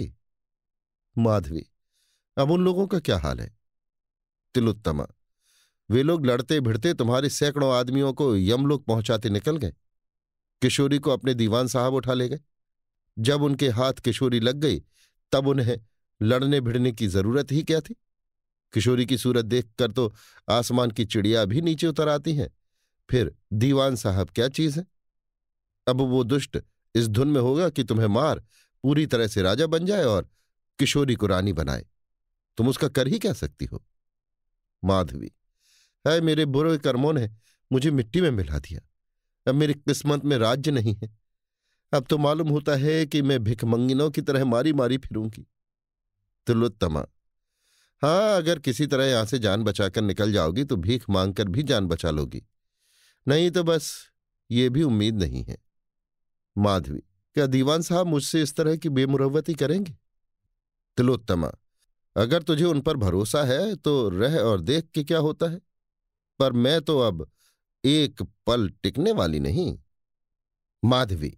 [SPEAKER 1] माधवी अब उन लोगों का क्या हाल है तिलोत्तमा वे लोग लड़ते भिड़ते तुम्हारे सैकड़ों आदमियों को यमलोक पहुंचाते निकल गए किशोरी को अपने दीवान साहब उठा ले गए जब उनके हाथ किशोरी लग गई तब उन्हें लड़ने भिड़ने की जरूरत ही क्या थी किशोरी की सूरत देखकर तो आसमान की चिड़िया भी नीचे उतर आती हैं फिर दीवान साहब क्या चीज है अब वो दुष्ट इस धुन में होगा कि तुम्हें मार पूरी तरह से राजा बन जाए और किशोरी को रानी बनाए तुम उसका कर ही क्या सकती हो माधवी है मेरे बुरे कर्मों ने मुझे मिट्टी में मिला दिया अब मेरी किस्मत में राज्य नहीं है अब तो मालूम होता है कि मैं भिकमंगिनों की तरह मारी मारी फिरूंगी तिलोत्तमा हाँ अगर किसी तरह यहां से जान बचाकर निकल जाओगी तो भीख मांगकर भी जान बचा लोगी नहीं तो बस ये भी उम्मीद नहीं है माधवी क्या दीवान साहब मुझसे इस तरह की बेमुरवती करेंगे तिलोत्तमा अगर तुझे उन पर भरोसा है तो रह और देख के क्या होता है पर मैं तो अब एक पल टिकने वाली नहीं माधवी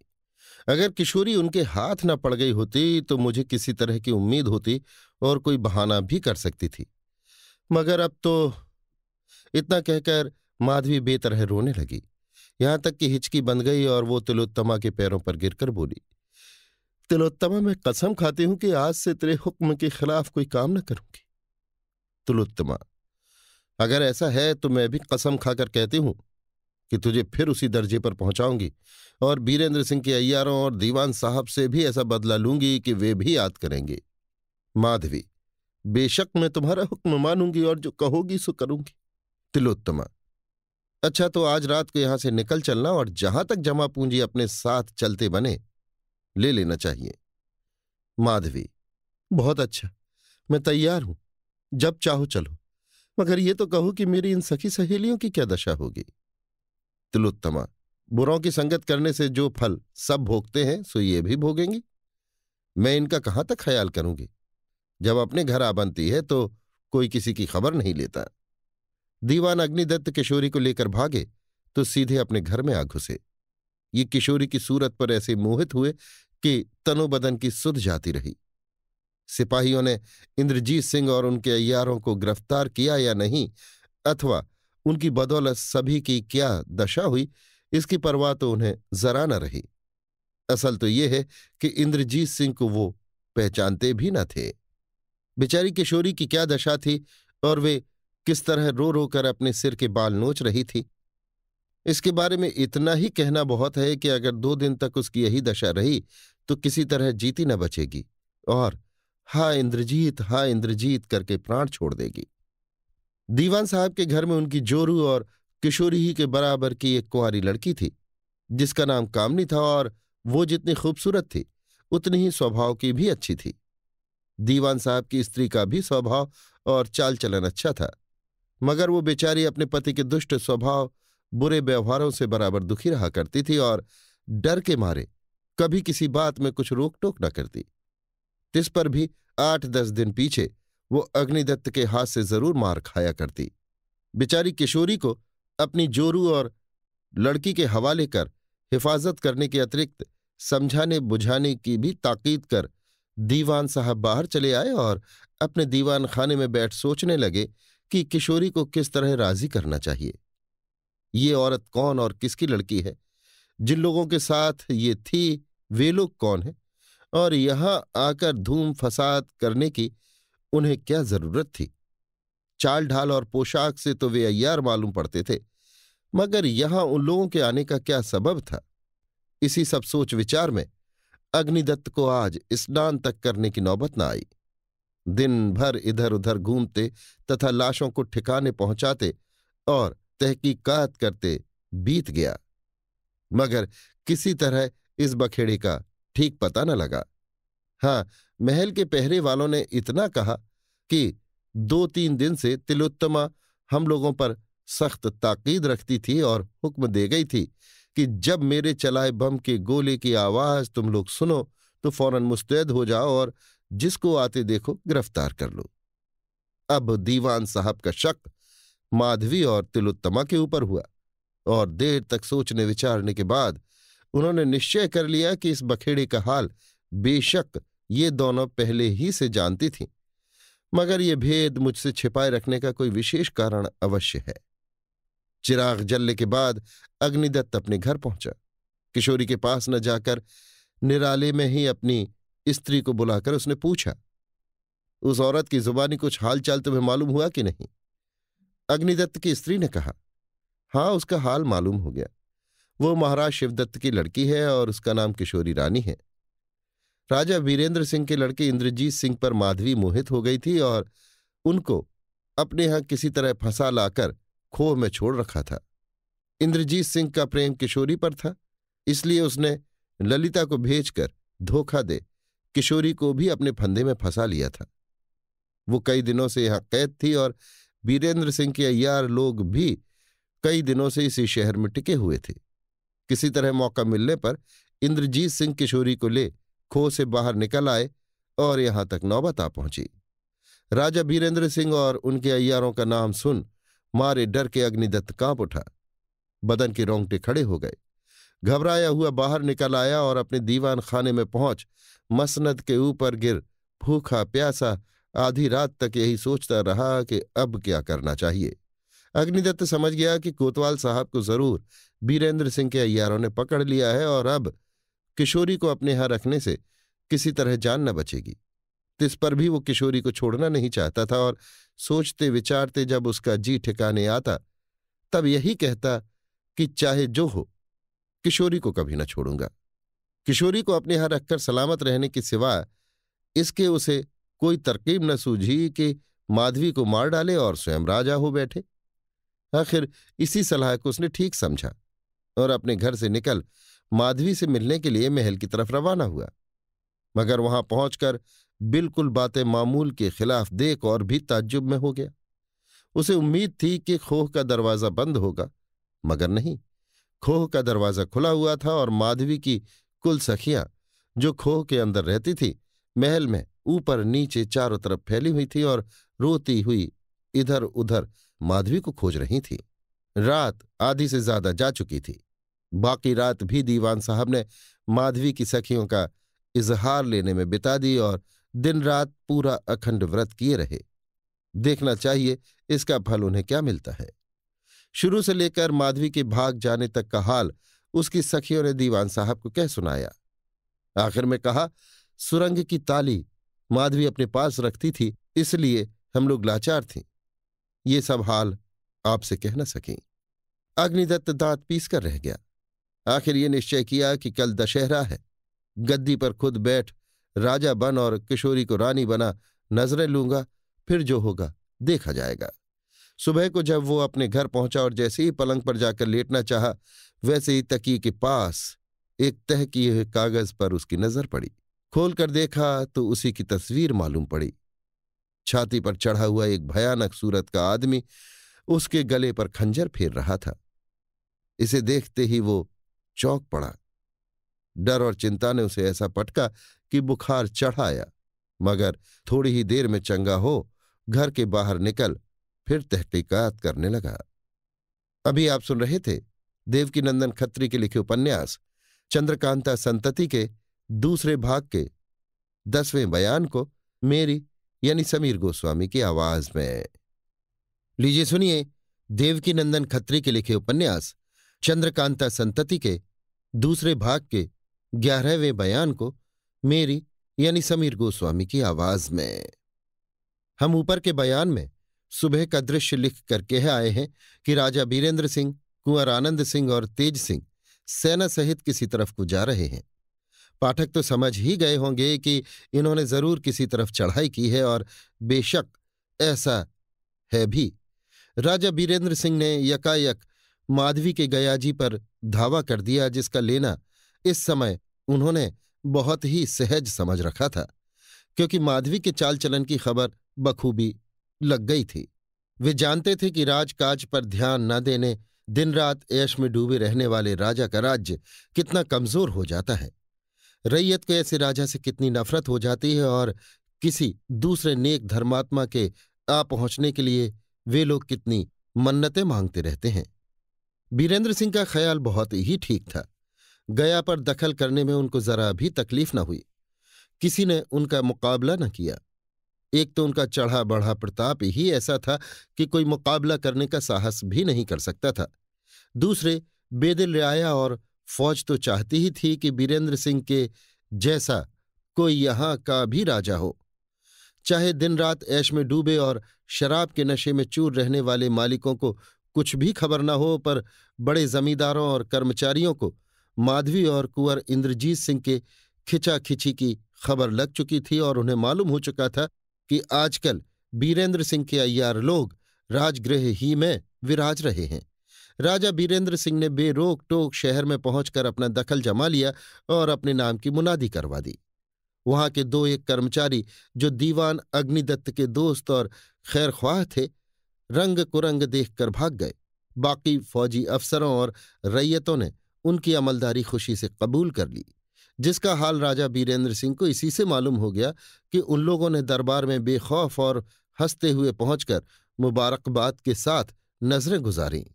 [SPEAKER 1] अगर किशोरी उनके हाथ न पड़ गई होती तो मुझे किसी तरह की उम्मीद होती और कोई बहाना भी कर सकती थी मगर अब तो इतना कहकर माधवी बेतरह रोने लगी यहां तक कि हिचकी बन गई और वो तिलोत्तमा के पैरों पर गिरकर बोली तिलोत्तमा मैं कसम खाती हूं कि आज से तेरे हुक्म के खिलाफ कोई काम न करूंगी तिलोत्तमा अगर ऐसा है तो मैं भी कसम खाकर कहती हूं कि तुझे फिर उसी दर्जे पर पहुंचाऊंगी और बीरेंद्र सिंह के अय्यारों और दीवान साहब से भी ऐसा बदला लूंगी कि वे भी याद करेंगे माधवी बेशक मैं तुम्हारा हुक्म मानूंगी और जो कहोगी सो करूंगी तिलोत्तमा अच्छा तो आज रात को यहां से निकल चलना और जहां तक जमा पूंजी अपने साथ चलते बने ले लेना चाहिए माधवी बहुत अच्छा मैं तैयार हूं जब चाहो चलो मगर ये तो कहो कि मेरी इन सखी सहेलियों की क्या दशा होगी तिलोत्तमा बुरों की संगत करने से जो फल सब भोगते हैं सो ये भी भोगेंगी मैं इनका कहाँ तक ख्याल करूंगी जब अपने घर आ बनती है तो कोई किसी की खबर नहीं लेता दीवान अग्निदत्त किशोरी को लेकर भागे तो सीधे अपने घर में आ घुसे ये किशोरी की सूरत पर ऐसे मोहित हुए कि तनोबदन की सुध जाती रही सिपाहियों ने इंद्रजीत सिंह और उनके अयारों को गिरफ्तार किया या नहीं अथवा उनकी बदौलत सभी की क्या दशा हुई इसकी परवाह तो उन्हें जरा न रही असल तो यह है कि इंद्रजीत सिंह को वो पहचानते भी न थे बेचारी किशोरी की क्या दशा थी और वे किस तरह रो रो कर अपने सिर के बाल नोच रही थी इसके बारे में इतना ही कहना बहुत है कि अगर दो दिन तक उसकी यही दशा रही तो किसी तरह जीती न बचेगी और हा इंद्रजीत हा इंद्रजीत करके प्राण छोड़ देगी दीवान साहब के घर में उनकी जोरू और किशोरी ही के बराबर की एक कुंवारी लड़की थी जिसका नाम कामनी था और वो जितनी खूबसूरत थी उतनी ही स्वभाव की भी अच्छी थी दीवान साहब की स्त्री का भी स्वभाव और चाल चलन अच्छा था मगर वो बेचारी अपने पति के दुष्ट स्वभाव बुरे व्यवहारों से बराबर दुखी रहा करती थी और डर के मारे कभी किसी बात में कुछ रोक टोक न करती तिस पर भी आठ दस दिन पीछे वो अग्निदत्त के हाथ से जरूर मार खाया करती बेचारी किशोरी को अपनी जोरू और लड़की के हवाले कर हिफाजत करने के अतिरिक्त समझाने बुझाने की भी ताकीद कर दीवान साहब बाहर चले आए और अपने दीवान खाने में बैठ सोचने लगे कि किशोरी को किस तरह राजी करना चाहिए ये औरत कौन और किसकी लड़की है जिन लोगों के साथ ये थी वे लोग कौन है और यहां आकर धूम फसाद करने की उन्हें क्या जरूरत थी चाल ढाल और पोशाक से तो वे अय्यार मालूम पड़ते थे मगर यहां उन लोगों के आने का क्या सबब था इसी सब सोच विचार में अग्निदत्त को आज स्नान तक करने की नौबत न आई दिन भर इधर उधर घूमते तथा लाशों को ठिकाने पहुंचाते और तहकीकात करते बीत गया मगर किसी तरह इस बखेड़े का ठीक पता न लगा हाँ महल के पहरे वालों ने इतना कहा कि दो तीन दिन से तिलोत्तमा हम लोगों पर सख्त ताकीद रखती थी और हुक्म दे गई थी कि जब मेरे चलाए बम के गोले की आवाज तुम लोग सुनो तो फौरन मुस्तैद हो जाओ और जिसको आते देखो गिरफ्तार कर लो अब दीवान साहब का शक माधवी और तिलोत्तमा के ऊपर हुआ और देर तक सोचने विचारने के बाद उन्होंने निश्चय कर लिया कि इस बखेड़े का हाल बेशक ये दोनों पहले ही से जानती थीं मगर ये भेद मुझसे छिपाए रखने का कोई विशेष कारण अवश्य है चिराग जलने के बाद अग्निदत्त अपने घर पहुंचा किशोरी के पास न जाकर निराले में ही अपनी स्त्री को बुलाकर उसने पूछा उस औरत की जुबानी कुछ हालचाल तुम्हें मालूम हुआ कि नहीं अग्निदत्त की स्त्री ने कहा हाँ उसका हाल मालूम हो गया वो महाराज शिवदत्त की लड़की है और उसका नाम किशोरी रानी है राजा वीरेंद्र सिंह के लड़के इंद्रजीत सिंह पर माधवी मोहित हो गई थी और उनको अपने यहां किसी तरह फंसा लाकर खोह में छोड़ रखा था इंद्रजीत सिंह का प्रेम किशोरी पर था इसलिए उसने ललिता को भेजकर धोखा दे किशोरी को भी अपने फंदे में फंसा लिया था वो कई दिनों से यहां कैद थी और वीरेंद्र सिंह के अयार लोग भी कई दिनों से इसी शहर में टिके हुए थे किसी तरह मौका मिलने पर इंद्रजीत सिंह किशोरी को ले खो से बाहर निकल आए और यहां तक नौबत आ पहुंची राजा बीरेंद्र सिंह और उनके अय्यारों का नाम सुन मारे डर के अग्निदत्त कांप उठा बदन के रोंगटे खड़े हो गए घबराया हुआ बाहर निकल आया और अपने दीवान खाने में पहुंच मसनद के ऊपर गिर भूखा प्यासा आधी रात तक यही सोचता रहा कि अब क्या करना चाहिए अग्निदत्त समझ गया कि कोतवाल साहब को जरूर बीरेंद्र सिंह के अयारों ने पकड़ लिया है और अब किशोरी को अपने यहां रखने से किसी तरह जान न बचेगी तिस पर भी वो किशोरी को छोड़ना नहीं चाहता था और सोचते विचारते जब उसका जी ठिकाने आता तब यही कहता कि चाहे जो हो किशोरी को कभी न छोड़ूंगा किशोरी को अपने यहां रखकर सलामत रहने के सिवा इसके उसे कोई तरकीब न सूझी कि माधवी को मार डाले और स्वयं राजा हो बैठे आखिर इसी सलाह को उसने ठीक समझा और अपने घर से निकल माधवी से मिलने के लिए महल की तरफ रवाना हुआ मगर वहां पहुंचकर बिल्कुल बातें मामूल के खिलाफ देख और भी ताज्जुब में हो गया उसे उम्मीद थी कि खोह का दरवाज़ा बंद होगा मगर नहीं खोह का दरवाज़ा खुला हुआ था और माधवी की कुल सखियां जो खोह के अंदर रहती थी महल में ऊपर नीचे चारों तरफ फैली हुई थी और रोती हुई इधर उधर माधवी को खोज रही थी रात आधी से ज्यादा जा चुकी थी बाकी रात भी दीवान साहब ने माधवी की सखियों का इजहार लेने में बिता दी और दिन रात पूरा अखंड व्रत किए रहे देखना चाहिए इसका फल उन्हें क्या मिलता है शुरू से लेकर माधवी के भाग जाने तक का हाल उसकी सखियों ने दीवान साहब को कह सुनाया आखिर में कहा सुरंग की ताली माधवी अपने पास रखती थी इसलिए हम लोग लाचार थे ये सब हाल आपसे कह न सकें अग्निदत्त दांत पीस कर रह गया आखिर ये निश्चय किया कि कल दशहरा है गद्दी पर खुद बैठ राजा बन और किशोरी को रानी बना नजरें लूंगा फिर जो होगा देखा जाएगा सुबह को जब वो अपने घर पहुंचा और जैसे ही पलंग पर जाकर लेटना चाहा वैसे ही तकी के पास एक तह किए हुए कागज पर उसकी नजर पड़ी खोलकर देखा तो उसी की तस्वीर मालूम पड़ी छाती पर चढ़ा हुआ एक भयानक सूरत का आदमी उसके गले पर खंजर फेर रहा था इसे देखते ही वो चौंक पड़ा डर और चिंता ने उसे ऐसा पटका कि बुखार चढ़ाया मगर थोड़ी ही देर में चंगा हो घर के बाहर निकल फिर तहकीकात करने लगा अभी आप सुन रहे थे देवकीनंदन खत्री के लिखे उपन्यास चंद्रकांता संतति के दूसरे भाग के दसवें बयान को मेरी यानी समीर गोस्वामी की आवाज में लीजिए सुनिए देवकीनंदन खत्री के लिखे उपन्यास चंद्रकांता संतति के दूसरे भाग के ग्यारहवें बयान को मेरी यानी समीर गोस्वामी की आवाज में हम ऊपर के बयान में सुबह का दृश्य लिख करके है आए हैं कि राजा बीरेंद्र सिंह कुंवर आनंद सिंह और तेज सिंह सेना सहित किसी तरफ को जा रहे हैं पाठक तो समझ ही गए होंगे कि इन्होंने जरूर किसी तरफ चढ़ाई की है और बेशक ऐसा है भी राजा बीरेंद्र सिंह ने यकायक माधवी के गयाजी पर धावा कर दिया जिसका लेना इस समय उन्होंने बहुत ही सहज समझ रखा था क्योंकि माधवी के चाल चलन की खबर बखूबी लग गई थी वे जानते थे कि राजकाज पर ध्यान न देने दिन रात ऐश में डूबे रहने वाले राजा का राज्य कितना कमजोर हो जाता है रैयत को ऐसे राजा से कितनी नफरत हो जाती है और किसी दूसरे नेक धर्मात्मा के आ पहुंचने के लिए वे लोग कितनी मन्नतें मांगते रहते हैं वीरेंद्र सिंह का ख्याल बहुत ही ठीक था गया पर दखल करने में उनको जरा भी तकलीफ न हुई किसी ने उनका मुकाबला न किया एक तो उनका चढ़ा बढ़ा प्रताप ही ऐसा था कि कोई मुकाबला करने का साहस भी नहीं कर सकता था दूसरे बेदिल रियाया और फौज तो चाहती ही थी कि वीरेंद्र सिंह के जैसा कोई यहाँ का भी राजा हो चाहे दिन रात ऐश में डूबे और शराब के नशे में चूर रहने वाले मालिकों को कुछ भी खबर न हो पर बड़े जमींदारों और कर्मचारियों को माधवी और कुंवर इंद्रजीत सिंह के खिंचा खिंची की खबर लग चुकी थी और उन्हें मालूम हो चुका था कि आजकल बीरेंद्र सिंह के अय्यार लोग राजगृह ही में विराज रहे हैं राजा बीरेंद्र सिंह ने बेरोक टोक शहर में पहुंचकर अपना दखल जमा लिया और अपने नाम की मुनादी करवा दी वहां के दो एक कर्मचारी जो दीवान अग्निदत्त के दोस्त और खैरख्वाह थे रंग कुरंग देखकर भाग गए बाकी फौजी अफसरों और रैयतों ने उनकी अमलदारी खुशी से कबूल कर ली जिसका हाल राजा बीरेंद्र सिंह को इसी से मालूम हो गया कि उन लोगों ने दरबार में बेखौफ और हंसते हुए पहुंचकर मुबारकबाद के साथ नजरें गुजारी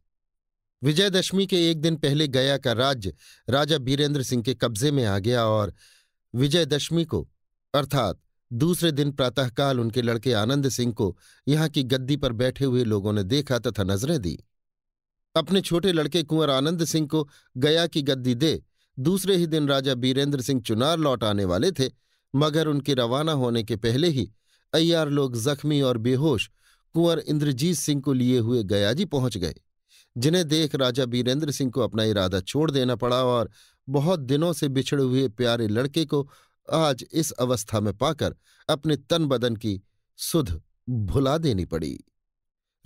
[SPEAKER 1] विजयदशमी के एक दिन पहले गया का राज्य राजा बीरेंद्र सिंह के कब्जे में आ गया और विजयदशमी को अर्थात दूसरे दिन प्रातःकाल उनके लड़के आनंद सिंह को यहाँ की गद्दी पर बैठे हुए लोगों ने देखा तथा नजरें दी अपने छोटे लड़के कुंवर आनंद सिंह को गया की गद्दी दे दूसरे ही दिन राजा बीरेंद्र सिंह चुनार लौट आने वाले थे मगर उनके रवाना होने के पहले ही अय्यार लोग जख्मी और बेहोश कुंवर इंद्रजीत सिंह को लिए हुए गयाजी पहुंच गए जिन्हें देख राजा बीरेंद्र सिंह को अपना इरादा छोड़ देना पड़ा और बहुत दिनों से बिछड़े हुए प्यारे लड़के को आज इस अवस्था में पाकर अपने तन बदन की सुध भुला देनी पड़ी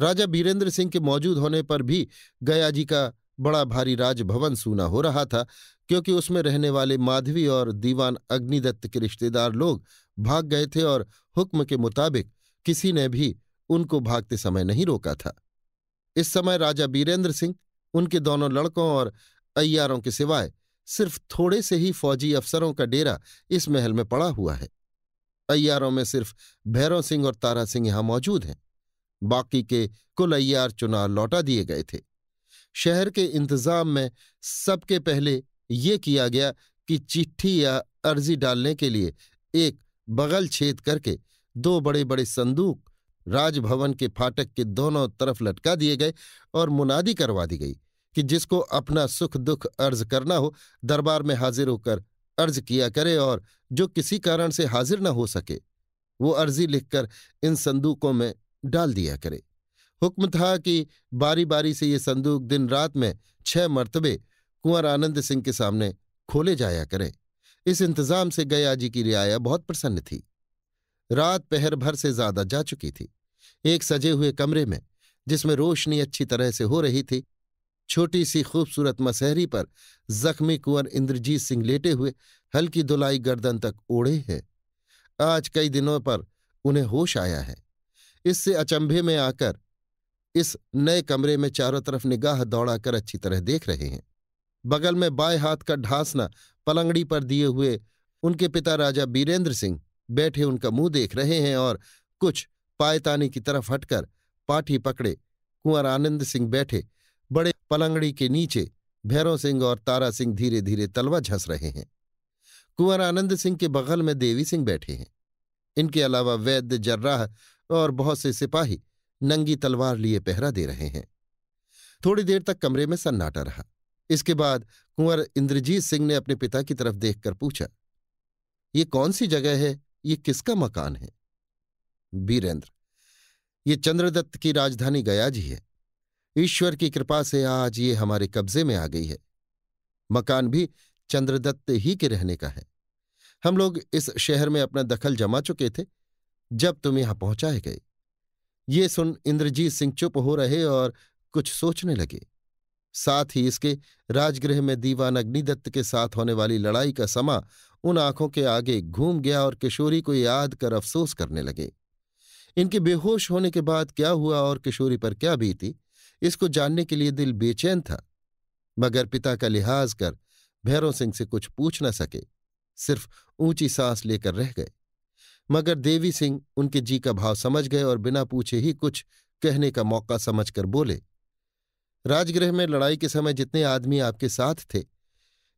[SPEAKER 1] राजा बीरेंद्र सिंह के मौजूद होने पर भी गया जी का बड़ा भारी राजभवन सूना हो रहा था क्योंकि उसमें रहने वाले माधवी और दीवान अग्निदत्त के रिश्तेदार लोग भाग गए थे और हुक्म के मुताबिक किसी ने भी उनको भागते समय नहीं रोका था इस समय राजा बीरेंद्र सिंह उनके दोनों लड़कों और अय्यारों के सिवाय सिर्फ थोड़े से ही फौजी अफसरों का डेरा इस महल में पड़ा हुआ है अय्यारों में सिर्फ भैरव सिंह और तारा सिंह यहां मौजूद हैं बाकी के कुल अय्यार चुनाव लौटा दिए गए थे शहर के इंतजाम में सबके पहले ये किया गया कि चिट्ठी या अर्जी डालने के लिए एक बगल छेद करके दो बड़े बड़े संदूक राजभवन के फाटक के दोनों तरफ लटका दिए गए और मुनादी करवा दी गई कि जिसको अपना सुख दुख अर्ज करना हो दरबार में हाजिर होकर अर्ज किया करे और जो किसी कारण से हाजिर न हो सके वो अर्जी लिखकर इन संदूकों में डाल दिया करे हुक्म था कि बारी बारी से ये संदूक दिन रात में छह मरतबे कुंवर आनंद सिंह के सामने खोले जाया करें इस इंतजाम से गया जी की रियाया बहुत प्रसन्न थी रात पहर भर से ज्यादा जा चुकी थी एक सजे हुए कमरे में जिसमें रोशनी अच्छी तरह से हो रही थी छोटी सी खूबसूरत मसहरी पर जख्मी कुंवर इंद्रजीत सिंह लेटे हुए हल्की धुलाई गर्दन तक ओढ़े हैं आज कई दिनों पर उन्हें होश आया है इससे अचंभे में आकर इस नए कमरे में चारों तरफ निगाह दौड़ाकर अच्छी तरह देख रहे हैं बगल में बाएं हाथ का ढांसना पलंगड़ी पर दिए हुए उनके पिता राजा बीरेंद्र सिंह बैठे उनका मुंह देख रहे हैं और कुछ पायतानी की तरफ हटकर पाठी पकड़े कुंवर आनंद सिंह बैठे बड़े पलंगड़ी के नीचे भैरव सिंह और तारा सिंह धीरे धीरे तलवा झस रहे हैं कुंवर आनंद सिंह के बगल में देवी सिंह बैठे हैं इनके अलावा वैद्य जर्राह और बहुत से सिपाही नंगी तलवार लिए पहरा दे रहे हैं थोड़ी देर तक कमरे में सन्नाटा रहा इसके बाद कुंवर इंद्रजीत सिंह ने अपने पिता की तरफ देखकर पूछा ये कौन सी जगह है ये किसका मकान है बीरेंद्र ये चंद्रदत्त की राजधानी गया जी है ईश्वर की कृपा से आज ये हमारे कब्जे में आ गई है मकान भी चंद्रदत्त ही के रहने का है हम लोग इस शहर में अपना दखल जमा चुके थे जब तुम यहां पहुंचाए गए ये सुन इंद्रजीत सिंह चुप हो रहे और कुछ सोचने लगे साथ ही इसके राजगृह में दीवान अग्निदत्त के साथ होने वाली लड़ाई का समा उन आंखों के आगे घूम गया और किशोरी को याद कर अफसोस करने लगे इनके बेहोश होने के बाद क्या हुआ और किशोरी पर क्या बीती इसको जानने के लिए दिल बेचैन था मगर पिता का लिहाज कर भैरव सिंह से कुछ पूछ न सके सिर्फ ऊंची सांस लेकर रह गए मगर देवी सिंह उनके जी का भाव समझ गए और बिना पूछे ही कुछ कहने का मौका समझकर बोले राजगृह में लड़ाई के समय जितने आदमी आपके साथ थे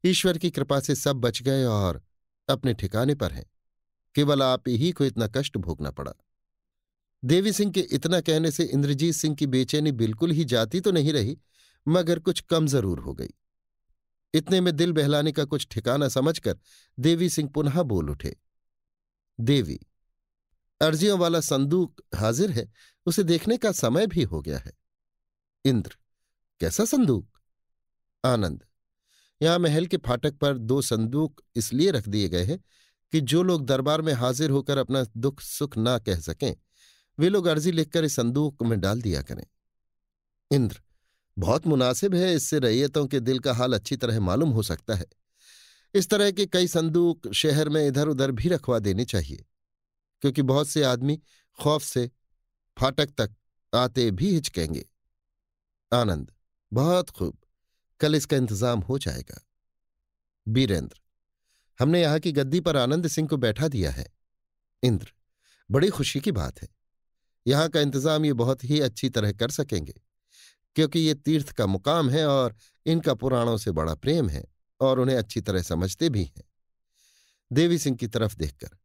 [SPEAKER 1] ईश्वर की कृपा से सब बच गए और अपने ठिकाने पर हैं केवल आप ही को इतना कष्ट भोगना पड़ा देवी सिंह के इतना कहने से इंद्रजीत सिंह की बेचैनी बिल्कुल ही जाती तो नहीं रही मगर कुछ कम जरूर हो गई इतने में दिल बहलाने का कुछ ठिकाना समझकर देवी सिंह पुनः बोल उठे देवी अर्जियों वाला संदूक हाजिर है उसे देखने का समय भी हो गया है इंद्र कैसा संदूक आनंद यहां महल के फाटक पर दो संदूक इसलिए रख दिए गए हैं कि जो लोग दरबार में हाजिर होकर अपना दुख सुख ना कह सकें वे लोग अर्जी लिखकर इस संदूक में डाल दिया करें इंद्र बहुत मुनासिब है इससे रैयतों के दिल का हाल अच्छी तरह मालूम हो सकता है इस तरह के कई संदूक शहर में इधर उधर भी रखवा देने चाहिए क्योंकि बहुत से आदमी खौफ से फाटक तक आते भी हिचकेंगे आनंद बहुत खूब कल इसका इंतजाम हो जाएगा बीरेंद्र हमने यहां की गद्दी पर आनंद सिंह को बैठा दिया है इंद्र बड़ी खुशी की बात है यहाँ का इंतजाम ये बहुत ही अच्छी तरह कर सकेंगे क्योंकि ये तीर्थ का मुकाम है और इनका पुराणों से बड़ा प्रेम है और उन्हें अच्छी तरह समझते भी हैं देवी सिंह की तरफ देखकर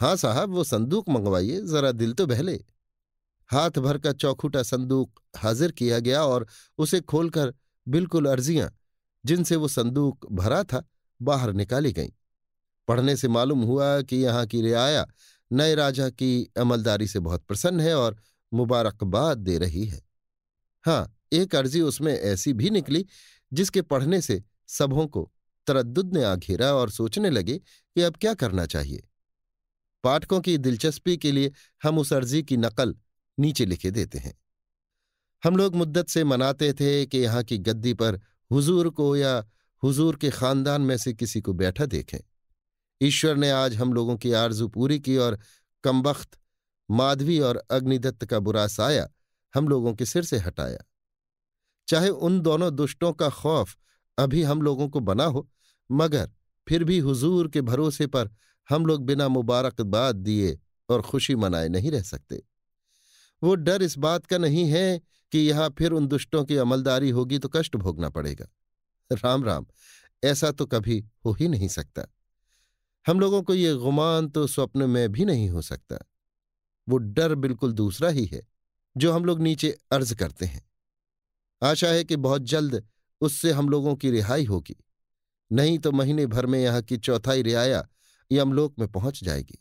[SPEAKER 1] हाँ साहब वो संदूक मंगवाइए जरा दिल तो बहले हाथ भर का चौखूटा संदूक हाजिर किया गया और उसे खोलकर बिल्कुल अर्जियां जिनसे वो संदूक भरा था बाहर निकाली गईं पढ़ने से मालूम हुआ कि यहाँ की रियाया नए राजा की अमलदारी से बहुत प्रसन्न है और मुबारकबाद दे रही है हाँ एक अर्जी उसमें ऐसी भी निकली जिसके पढ़ने से सबों को तरद्दुद ने आ घेरा और सोचने लगे कि अब क्या करना चाहिए पाठकों की दिलचस्पी के लिए हम उस अर्जी की नकल नीचे लिखे देते हैं हम लोग मुद्दत से मनाते थे कि यहाँ की गद्दी पर हुजूर को या हुजूर के खानदान में से किसी को बैठा देखें ईश्वर ने आज हम लोगों की आरजू पूरी की और कमबख्त माधवी और अग्निदत्त का बुरा साया हम लोगों के सिर से हटाया चाहे उन दोनों दुष्टों का खौफ अभी हम लोगों को बना हो मगर फिर भी हुजूर के भरोसे पर हम लोग बिना मुबारकबाद दिए और खुशी मनाए नहीं रह सकते वो डर इस बात का नहीं है कि यहां फिर उन दुष्टों की अमलदारी होगी तो कष्ट भोगना पड़ेगा राम राम ऐसा तो कभी हो ही नहीं सकता हम लोगों को ये गुमान तो स्वप्न में भी नहीं हो सकता वो डर बिल्कुल दूसरा ही है जो हम लोग नीचे अर्ज करते हैं आशा है कि बहुत जल्द उससे हम लोगों की रिहाई होगी नहीं तो महीने भर में यहाँ की चौथाई रियाया यमलोक में पहुंच जाएगी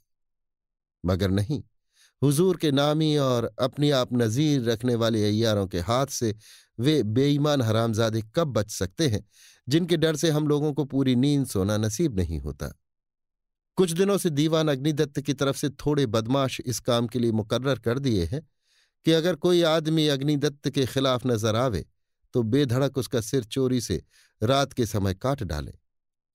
[SPEAKER 1] मगर नहीं हुजूर के नामी और अपनी आप नज़ीर रखने वाले अयारों के हाथ से वे बेईमान हरामजादे कब बच सकते हैं जिनके डर से हम लोगों को पूरी नींद सोना नसीब नहीं होता कुछ दिनों से दीवान अग्निदत्त की तरफ से थोड़े बदमाश इस काम के लिए मुकर्र कर दिए हैं कि अगर कोई आदमी अग्निदत्त के खिलाफ नजर आवे तो बेधड़क उसका सिर चोरी से रात के समय काट डाले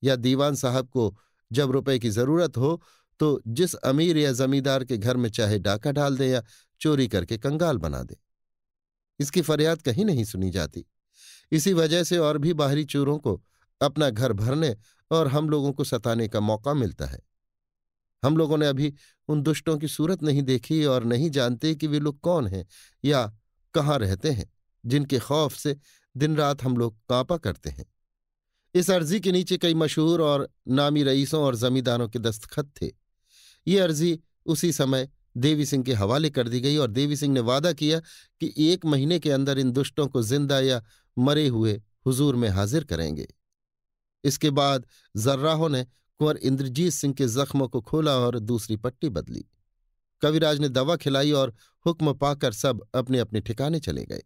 [SPEAKER 1] या दीवान साहब को जब रुपए की जरूरत हो तो जिस अमीर या जमींदार के घर में चाहे डाका डाल दे या चोरी करके कंगाल बना दे इसकी फरियाद कहीं नहीं सुनी जाती इसी वजह से और भी बाहरी चोरों को अपना घर भरने और हम लोगों को सताने का मौका मिलता है हम लोगों ने अभी उन दुष्टों की सूरत नहीं देखी और नहीं जानते कि वे लोग कौन हैं या कहाँ रहते हैं जिनके खौफ से दिन रात हम लोग कांपा करते हैं इस अर्जी के नीचे कई मशहूर और नामी रईसों और जमींदारों के दस्तखत थे ये अर्जी उसी समय देवी सिंह के हवाले कर दी गई और देवी सिंह ने वादा किया कि एक महीने के अंदर इन दुष्टों को जिंदा या मरे हुए हुजूर में हाजिर करेंगे इसके बाद जर्राहों ने कुंवर इंद्रजीत सिंह के जख्मों को खोला और दूसरी पट्टी बदली कविराज ने दवा खिलाई और हुक्म पाकर सब अपने अपने ठिकाने चले गए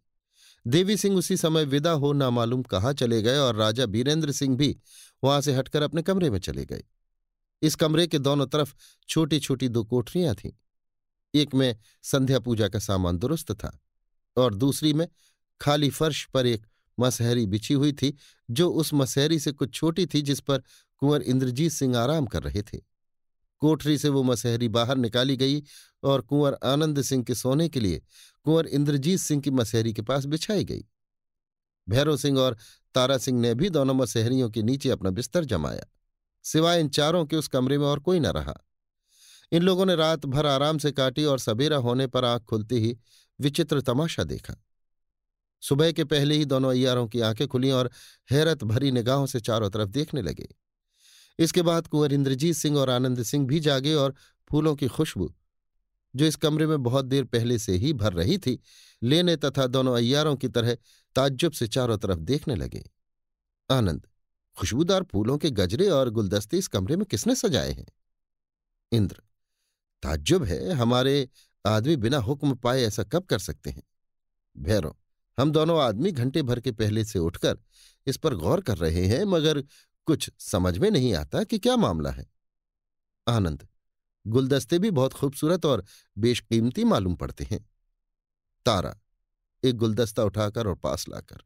[SPEAKER 1] देवी सिंह उसी समय विदा हो मालूम कहाँ चले गए और राजा बीरेंद्र सिंह भी वहां से हटकर अपने कमरे में चले गए इस कमरे के दोनों तरफ छोटी छोटी दो कोठरियां थीं एक में संध्या पूजा का सामान दुरुस्त था और दूसरी में खाली फर्श पर एक मसहरी बिछी हुई थी जो उस मसहरी से कुछ छोटी थी जिस पर कुंवर इंद्रजीत सिंह आराम कर रहे थे कोठरी से वो मसहरी बाहर निकाली गई और कुंवर आनंद सिंह के सोने के लिए कुंवर इंद्रजीत सिंह की मसहरी के पास बिछाई गई भैरव सिंह और तारा सिंह ने भी दोनों मसहरियों के नीचे अपना बिस्तर जमाया सिवाय इन चारों के उस कमरे में और कोई न रहा इन लोगों ने रात भर आराम से काटी और सवेरा होने पर आंख खुलते ही विचित्र तमाशा देखा सुबह के पहले ही दोनों अयारों की आंखें खुली और हैरत भरी निगाहों से चारों तरफ देखने लगे इसके बाद कुंवर इंद्रजीत सिंह और आनंद सिंह भी जागे और फूलों की खुशबू जो इस कमरे में बहुत देर पहले से ही भर रही थी लेने तथा दोनों अयारों की तरह ताज्जुब से चारों तरफ देखने लगे आनंद खुशबूदार फूलों के गजरे और गुलदस्ते इस कमरे में किसने सजाए हैं इंद्र ताज्जुब है हमारे आदमी बिना हुक्म पाए ऐसा कब कर सकते हैं भैरों हम दोनों आदमी घंटे भर के पहले से उठकर इस पर गौर कर रहे हैं मगर कुछ समझ में नहीं आता कि क्या मामला है आनंद गुलदस्ते भी बहुत खूबसूरत और बेशकीमती मालूम पड़ते हैं तारा एक गुलदस्ता उठाकर और पास लाकर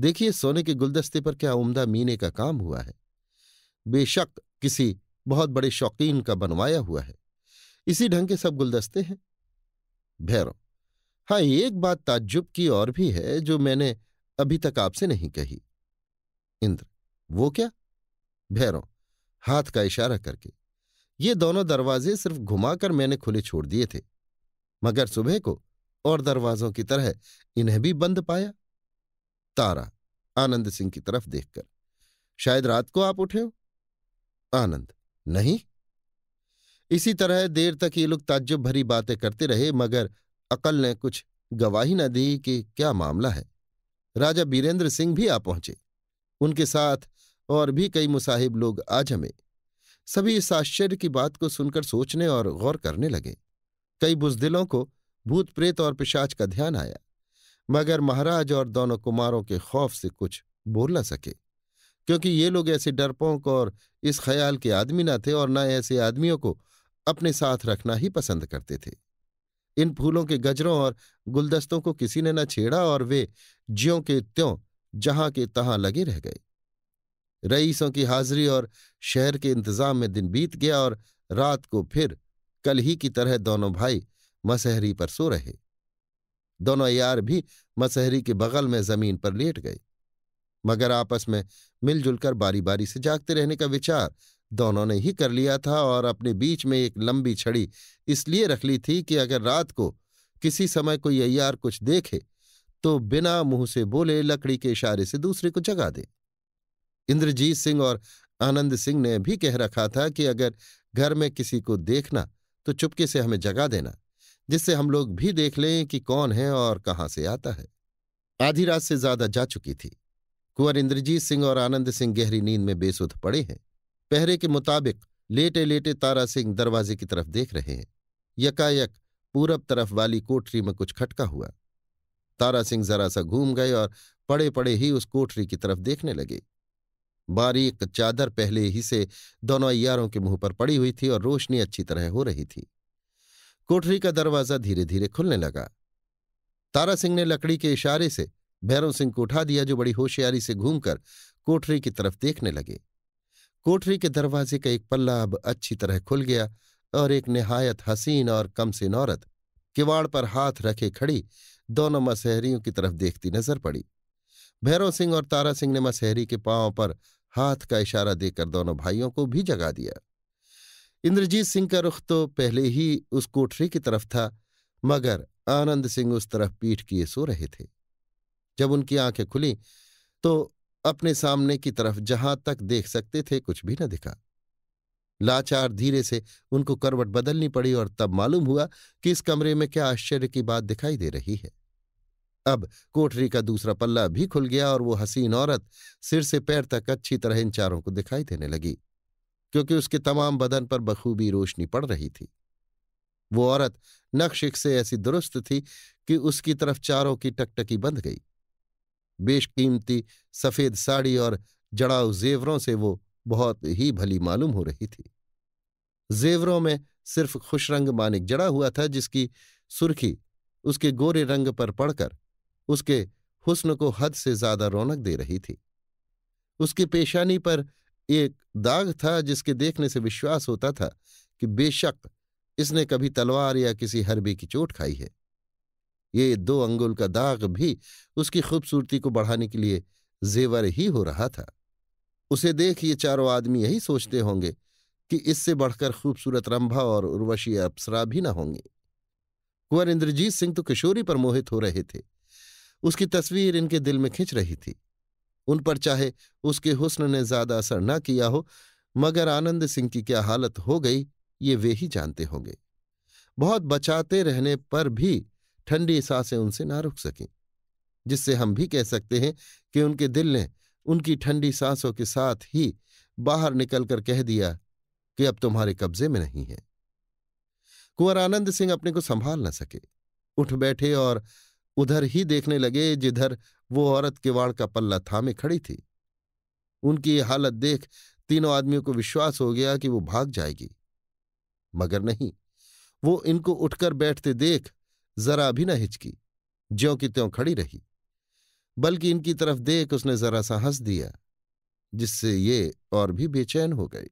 [SPEAKER 1] देखिए सोने के गुलदस्ते पर क्या उम्दा मीने का काम हुआ है बेशक किसी बहुत बड़े शौकीन का बनवाया हुआ है इसी ढंग के सब गुलदस्ते हैं भैरव हाँ एक बात ताज्जुब की और भी है जो मैंने अभी तक आपसे नहीं कही इंद्र वो क्या भैरों हाथ का इशारा करके ये दोनों दरवाजे सिर्फ घुमाकर मैंने खुले छोड़ दिए थे मगर सुबह को और दरवाजों की तरह इन्हें भी बंद पाया तारा आनंद सिंह की तरफ देखकर शायद रात को आप उठे हो आनंद नहीं इसी तरह देर तक ये लोग ताज्जुब भरी बातें करते रहे मगर अकल ने कुछ गवाही न दी कि क्या मामला है राजा बीरेंद्र सिंह भी आ पहुंचे उनके साथ और भी कई मुसाहिब लोग आ जमे सभी इस आश्चर्य की बात को सुनकर सोचने और गौर करने लगे कई बुजदिलों को भूत प्रेत और पिशाच का ध्यान आया मगर महाराज और दोनों कुमारों के खौफ से कुछ बोल न सके क्योंकि ये लोग ऐसे डरपोंक और इस ख्याल के आदमी न थे और न ऐसे आदमियों को अपने साथ रखना ही पसंद करते थे इन फूलों के गजरों और गुलदस्तों को किसी ने न छेड़ा और वे ज्यों के त्यों जहां के तहां लगे रह गए रईसों की हाजिरी और शहर के इंतजाम में दिन बीत गया और रात को फिर कल ही की तरह दोनों भाई मसहरी पर सो रहे दोनों यार भी मसहरी के बगल में जमीन पर लेट गए मगर आपस में मिलजुल कर बारी बारी से जागते रहने का विचार दोनों ने ही कर लिया था और अपने बीच में एक लंबी छड़ी इसलिए रख ली थी कि अगर रात को किसी समय कोई अय्यार कुछ देखे तो बिना मुंह से बोले लकड़ी के इशारे से दूसरे को जगा दे इंद्रजीत सिंह और आनंद सिंह ने भी कह रखा था कि अगर घर में किसी को देखना तो चुपके से हमें जगा देना जिससे हम लोग भी देख लें कि कौन है और कहाँ से आता है आधी रात से ज्यादा जा चुकी थी कुंवर इंद्रजीत सिंह और आनंद सिंह गहरी नींद में बेसुध पड़े हैं पहरे के मुताबिक लेटे लेटे तारा सिंह दरवाजे की तरफ देख रहे हैं यकायक पूरब तरफ वाली कोठरी में कुछ खटका हुआ तारा सिंह जरा सा घूम गए और पड़े पड़े ही उस कोठरी की तरफ देखने लगे बारीक चादर पहले ही से दोनों अयारों के मुंह पर पड़ी हुई थी और रोशनी अच्छी तरह हो रही थी कोठरी का दरवाजा धीरे धीरे खुलने लगा तारा सिंह ने लकड़ी के इशारे से भैरव सिंह को उठा दिया जो बड़ी होशियारी से घूमकर कोठरी की तरफ देखने लगे कोठरी के दरवाजे का एक पल्ला अब अच्छी तरह खुल गया और एक निहायत हसीन और कम से नौरत किवाड़ पर हाथ रखे खड़ी दोनों मसहरियों की तरफ देखती नजर पड़ी भैरव सिंह और तारा सिंह ने मसहरी के पांव पर हाथ का इशारा देकर दोनों भाइयों को भी जगा दिया इंद्रजीत सिंह का रुख तो पहले ही उस कोठरी की तरफ था मगर आनंद सिंह उस तरफ पीठ किए सो रहे थे जब उनकी आंखें खुली तो अपने सामने की तरफ जहां तक देख सकते थे कुछ भी न दिखा लाचार धीरे से उनको करवट बदलनी पड़ी और तब मालूम हुआ कि इस कमरे में क्या आश्चर्य की बात दिखाई दे रही है अब कोठरी का दूसरा पल्ला भी खुल गया और वो हसीन औरत सिर से पैर तक अच्छी तरह इन चारों को दिखाई देने लगी क्योंकि उसके तमाम बदन पर बखूबी रोशनी पड़ रही थी वो औरत नक्शिक से ऐसी दुरुस्त थी कि उसकी तरफ चारों की टकटकी बंध गई बेशकीमती सफ़ेद साड़ी और जड़ाऊ जेवरों से वो बहुत ही भली मालूम हो रही थी जेवरों में सिर्फ खुशरंग मानिक जड़ा हुआ था जिसकी सुर्खी उसके गोरे रंग पर पड़कर उसके हुस्न को हद से ज्यादा रौनक दे रही थी उसकी पेशानी पर एक दाग था जिसके देखने से विश्वास होता था कि बेशक इसने कभी तलवार या किसी हरबे की चोट खाई है ये दो अंगुल का दाग भी उसकी खूबसूरती को बढ़ाने के लिए जेवर ही हो रहा था उसे देख ये चारों आदमी यही सोचते होंगे कि इससे बढ़कर खूबसूरत रंभा और उर्वशी अप्सरा भी ना होंगे कुंवर इंद्रजीत सिंह तो किशोरी पर मोहित हो रहे थे उसकी तस्वीर इनके दिल में खिंच रही थी उन पर चाहे उसके हुस्न ने ज्यादा असर ना किया हो मगर आनंद सिंह की क्या हालत हो गई ये वे ही जानते होंगे बहुत बचाते रहने पर भी ठंडी सांसें उनसे ना रुक सकें जिससे हम भी कह सकते हैं कि उनके दिल ने उनकी ठंडी सांसों के साथ ही बाहर निकलकर कह दिया कि अब तुम्हारे कब्जे में नहीं है कुंवर आनंद सिंह अपने को संभाल न सके उठ बैठे और उधर ही देखने लगे जिधर वो औरत किवाड़ का पल्ला थामे खड़ी थी उनकी हालत देख तीनों आदमियों को विश्वास हो गया कि वो भाग जाएगी मगर नहीं वो इनको उठकर बैठते देख जरा भी न हिचकी ज्यो की त्यों खड़ी रही बल्कि इनकी तरफ देख उसने जरा सा हंस दिया जिससे ये और भी बेचैन हो गई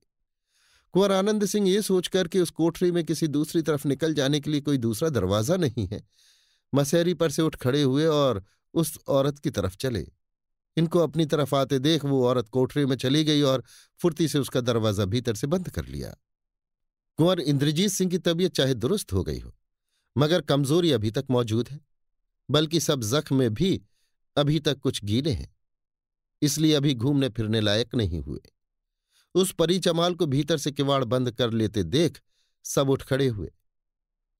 [SPEAKER 1] कुंवर आनंद सिंह ये सोचकर कि उस कोठरी में किसी दूसरी तरफ निकल जाने के लिए कोई दूसरा दरवाजा नहीं है मसहरी पर से उठ खड़े हुए और उस औरत की तरफ चले इनको अपनी तरफ आते देख वो औरत कोठरी में चली गई और फुर्ती से उसका दरवाजा भीतर से बंद कर लिया कुंवर इंद्रजीत सिंह की तबीयत चाहे दुरुस्त हो गई हो मगर कमजोरी अभी तक मौजूद है बल्कि सब जख्म में भी अभी तक कुछ गीले हैं इसलिए अभी घूमने फिरने लायक नहीं हुए उस परी चमाल को भीतर से किवाड़ बंद कर लेते देख सब उठ खड़े हुए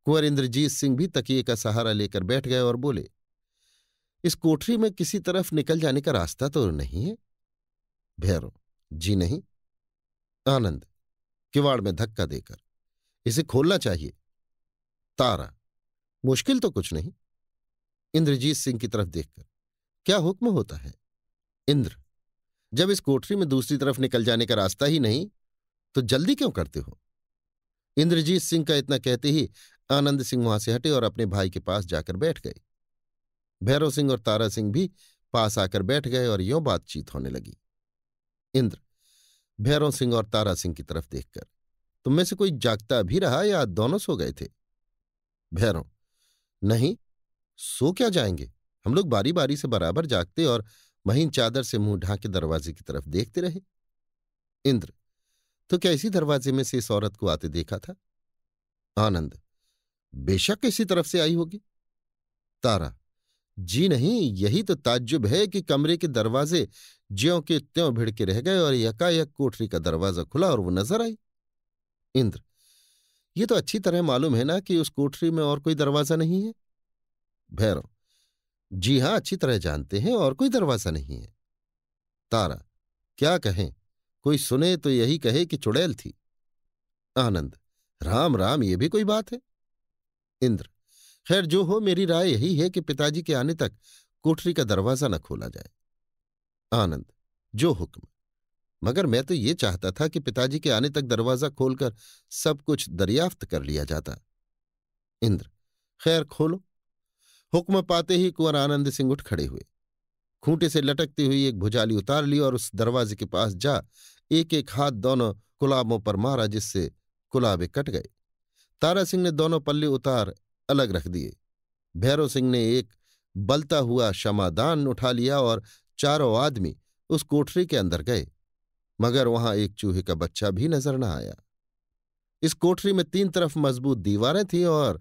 [SPEAKER 1] कुंवर इंद्रजीत सिंह भी तकिए का सहारा लेकर बैठ गए और बोले इस कोठरी में किसी तरफ निकल जाने का रास्ता तो नहीं है भैरव जी नहीं आनंद किवाड़ में धक्का देकर इसे खोलना चाहिए तारा मुश्किल तो कुछ नहीं इंद्रजीत सिंह की तरफ देखकर क्या हुक्म होता है इंद्र जब इस कोठरी में दूसरी तरफ निकल जाने का रास्ता ही नहीं तो जल्दी क्यों करते हो इंद्रजीत सिंह का इतना कहते ही आनंद सिंह वहां से हटे और अपने भाई के पास जाकर बैठ गए भैरव सिंह और तारा सिंह भी पास आकर बैठ गए और यो बातचीत होने लगी इंद्र भैरव सिंह और तारा सिंह की तरफ देखकर तुम में से कोई जागता भी रहा या दोनों सो गए थे भैरों नहीं सो क्या जाएंगे हम लोग बारी बारी से बराबर जागते और महीन चादर से मुंह ढांके दरवाजे की तरफ देखते रहे इंद्र तो क्या इसी दरवाजे में से इस औरत को आते देखा था आनंद बेशक इसी तरफ से आई होगी तारा जी नहीं यही तो ताज्जुब है कि कमरे के दरवाजे ज्यों के त्यों भिड़के रह गए और यकायक कोठरी का दरवाजा खुला और वो नजर आई इंद्र ये तो अच्छी तरह मालूम है ना कि उस कोठरी में और कोई दरवाजा नहीं है भैरव जी हां अच्छी तरह जानते हैं और कोई दरवाजा नहीं है तारा क्या कहें कोई सुने तो यही कहे कि चुड़ैल थी आनंद राम राम ये भी कोई बात है इंद्र खैर जो हो मेरी राय यही है कि पिताजी के आने तक कोठरी का दरवाजा न खोला जाए आनंद जो हुक्म मगर मैं तो ये चाहता था कि पिताजी के आने तक दरवाजा खोलकर सब कुछ दरियाफ्त कर लिया जाता इंद्र खैर खोलो हुक्म पाते ही कुंवर आनंद सिंह उठ खड़े हुए खूंटे से लटकती हुई एक भुजाली उतार ली और उस दरवाजे के पास जा एक एक हाथ दोनों गुलाबों पर मारा जिससे गुलाबे कट गए तारा सिंह ने दोनों पल्ले उतार अलग रख दिए भैरव सिंह ने एक बलता हुआ क्षमादान उठा लिया और चारों आदमी उस कोठरी के अंदर गए मगर वहां एक चूहे का बच्चा भी नजर न आया इस कोठरी में तीन तरफ मजबूत दीवारें थीं और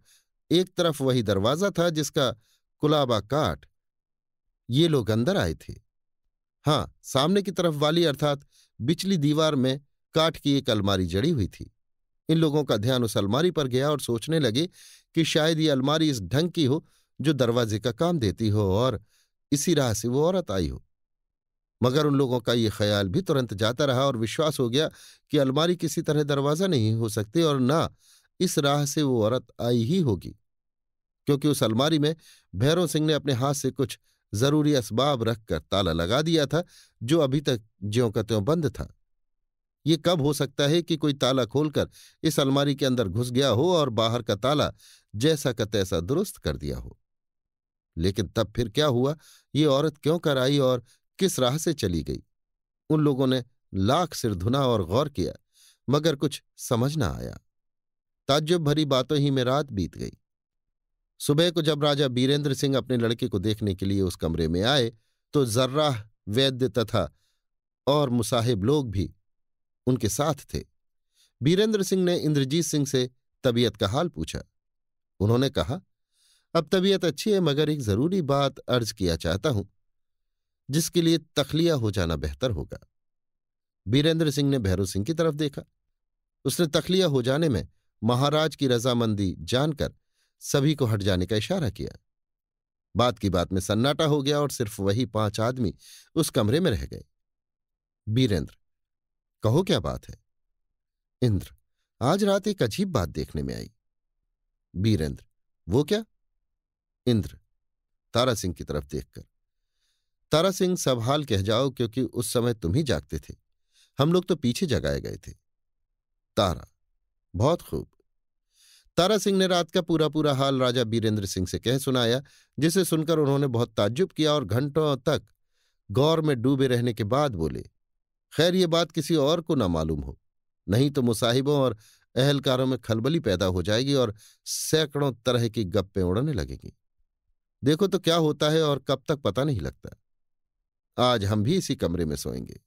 [SPEAKER 1] एक तरफ वही दरवाजा था जिसका कुलाबा काट ये लोग अंदर आए थे हाँ सामने की तरफ वाली अर्थात बिचली दीवार में काठ की एक अलमारी जड़ी हुई थी इन लोगों का ध्यान उस अलमारी पर गया और सोचने लगे कि शायद ये अलमारी इस ढंग की हो जो दरवाजे का काम देती हो और इसी राह से वो औरत आई हो मगर उन लोगों का ये ख्याल भी तुरंत जाता रहा और विश्वास हो गया कि अलमारी किसी तरह दरवाज़ा नहीं हो सकती और ना इस राह से वो औरत आई ही होगी क्योंकि उस अलमारी में भैरव सिंह ने अपने हाथ से कुछ जरूरी असबाब रखकर ताला लगा दिया था जो अभी तक ज्यों का त्यों बंद था ये कब हो सकता है कि कोई ताला खोलकर इस अलमारी के अंदर घुस गया हो और बाहर का ताला जैसा का तैसा दुरुस्त कर दिया हो लेकिन तब फिर क्या हुआ ये औरत क्यों कर आई और किस राह से चली गई उन लोगों ने लाख सिर धुना और गौर किया मगर कुछ समझ ना आया ताज्जुब भरी बातों ही में रात बीत गई सुबह को जब राजा बीरेंद्र सिंह अपने लड़के को देखने के लिए उस कमरे में आए तो जर्राह वैद्य तथा और मुसाहिब लोग भी उनके साथ थे बीरेंद्र सिंह ने इंद्रजीत सिंह से तबीयत का हाल पूछा उन्होंने कहा अब तबीयत अच्छी है मगर एक जरूरी बात अर्ज किया चाहता हूं जिसके लिए तखलिया हो जाना बेहतर होगा बीरेंद्र सिंह ने भैरू सिंह की तरफ देखा उसने तखलिया हो जाने में महाराज की रजामंदी जानकर सभी को हट जाने का इशारा किया बात की बात में सन्नाटा हो गया और सिर्फ वही पांच आदमी उस कमरे में रह गए बीरेंद्र कहो क्या बात है इंद्र आज रात एक अजीब बात देखने में आई बीरेंद्र वो क्या इंद्र तारा सिंह की तरफ देखकर तारा सिंह सब हाल कह जाओ क्योंकि उस समय तुम ही जागते थे हम लोग तो पीछे जगाए गए थे तारा बहुत खूब तारा सिंह ने रात का पूरा पूरा हाल राजा बीरेंद्र सिंह से कह सुनाया जिसे सुनकर उन्होंने बहुत ताज्जुब किया और घंटों तक गौर में डूबे रहने के बाद बोले खैर ये बात किसी और को ना मालूम हो नहीं तो मुसाहिबों और अहलकारों में खलबली पैदा हो जाएगी और सैकड़ों तरह की गप्पें उड़ने लगेंगी देखो तो क्या होता है और कब तक पता नहीं लगता आज हम भी इसी कमरे में सोएंगे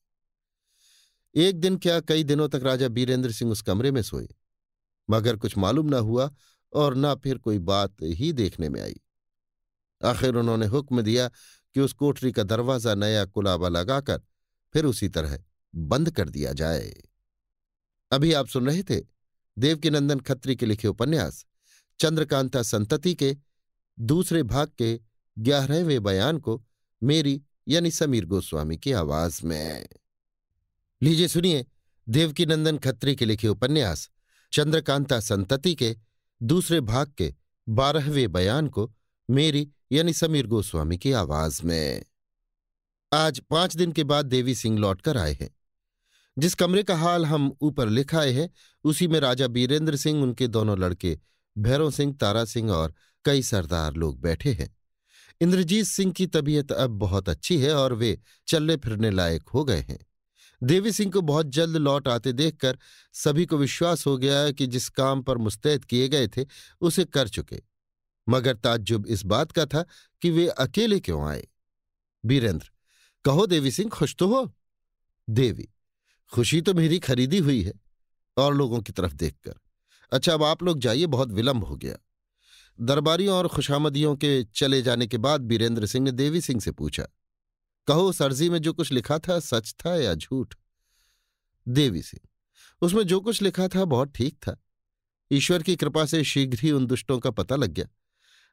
[SPEAKER 1] एक दिन क्या कई दिनों तक राजा बीरेंद्र सिंह उस कमरे में सोए मगर कुछ मालूम ना हुआ और ना फिर कोई बात ही देखने में आई आखिर उन्होंने हुक्म दिया कि उस कोठरी का दरवाजा नया कुलाबा लगाकर फिर उसी तरह बंद कर दिया जाए अभी आप सुन रहे थे देवकीनंदन खत्री के लिखे उपन्यास चंद्रकांता संतति के दूसरे भाग के ग्यारहवें बयान को मेरी यानी समीर गोस्वामी की आवाज में लीजिए सुनिए देवकी नंदन खत्री के लिखे उपन्यास चंद्रकांता संतति के दूसरे भाग के बारहवें बयान को मेरी यानी समीर गोस्वामी की आवाज में आज पांच दिन के बाद देवी सिंह लौटकर आए हैं जिस कमरे का हाल हम ऊपर लिखाए हैं उसी में राजा बीरेंद्र सिंह उनके दोनों लड़के भैरव सिंह तारा सिंह और कई सरदार लोग बैठे हैं इंद्रजीत सिंह की तबीयत अब बहुत अच्छी है और वे चलने फिरने लायक हो गए हैं देवी सिंह को बहुत जल्द लौट आते देखकर सभी को विश्वास हो गया कि जिस काम पर मुस्तैद किए गए थे उसे कर चुके मगर ताज्जुब इस बात का था कि वे अकेले क्यों आए बीरेंद्र कहो देवी सिंह खुश तो हो देवी खुशी तो मेरी खरीदी हुई है और लोगों की तरफ देखकर अच्छा अब आप लोग जाइए बहुत विलंब हो गया दरबारियों और खुशामदियों के चले जाने के बाद बीरेंद्र सिंह ने देवी सिंह से पूछा कहो सरजी में जो कुछ लिखा था सच था या झूठ देवी सिंह उसमें जो कुछ लिखा था बहुत ठीक था ईश्वर की कृपा से शीघ्र ही उन दुष्टों का पता लग गया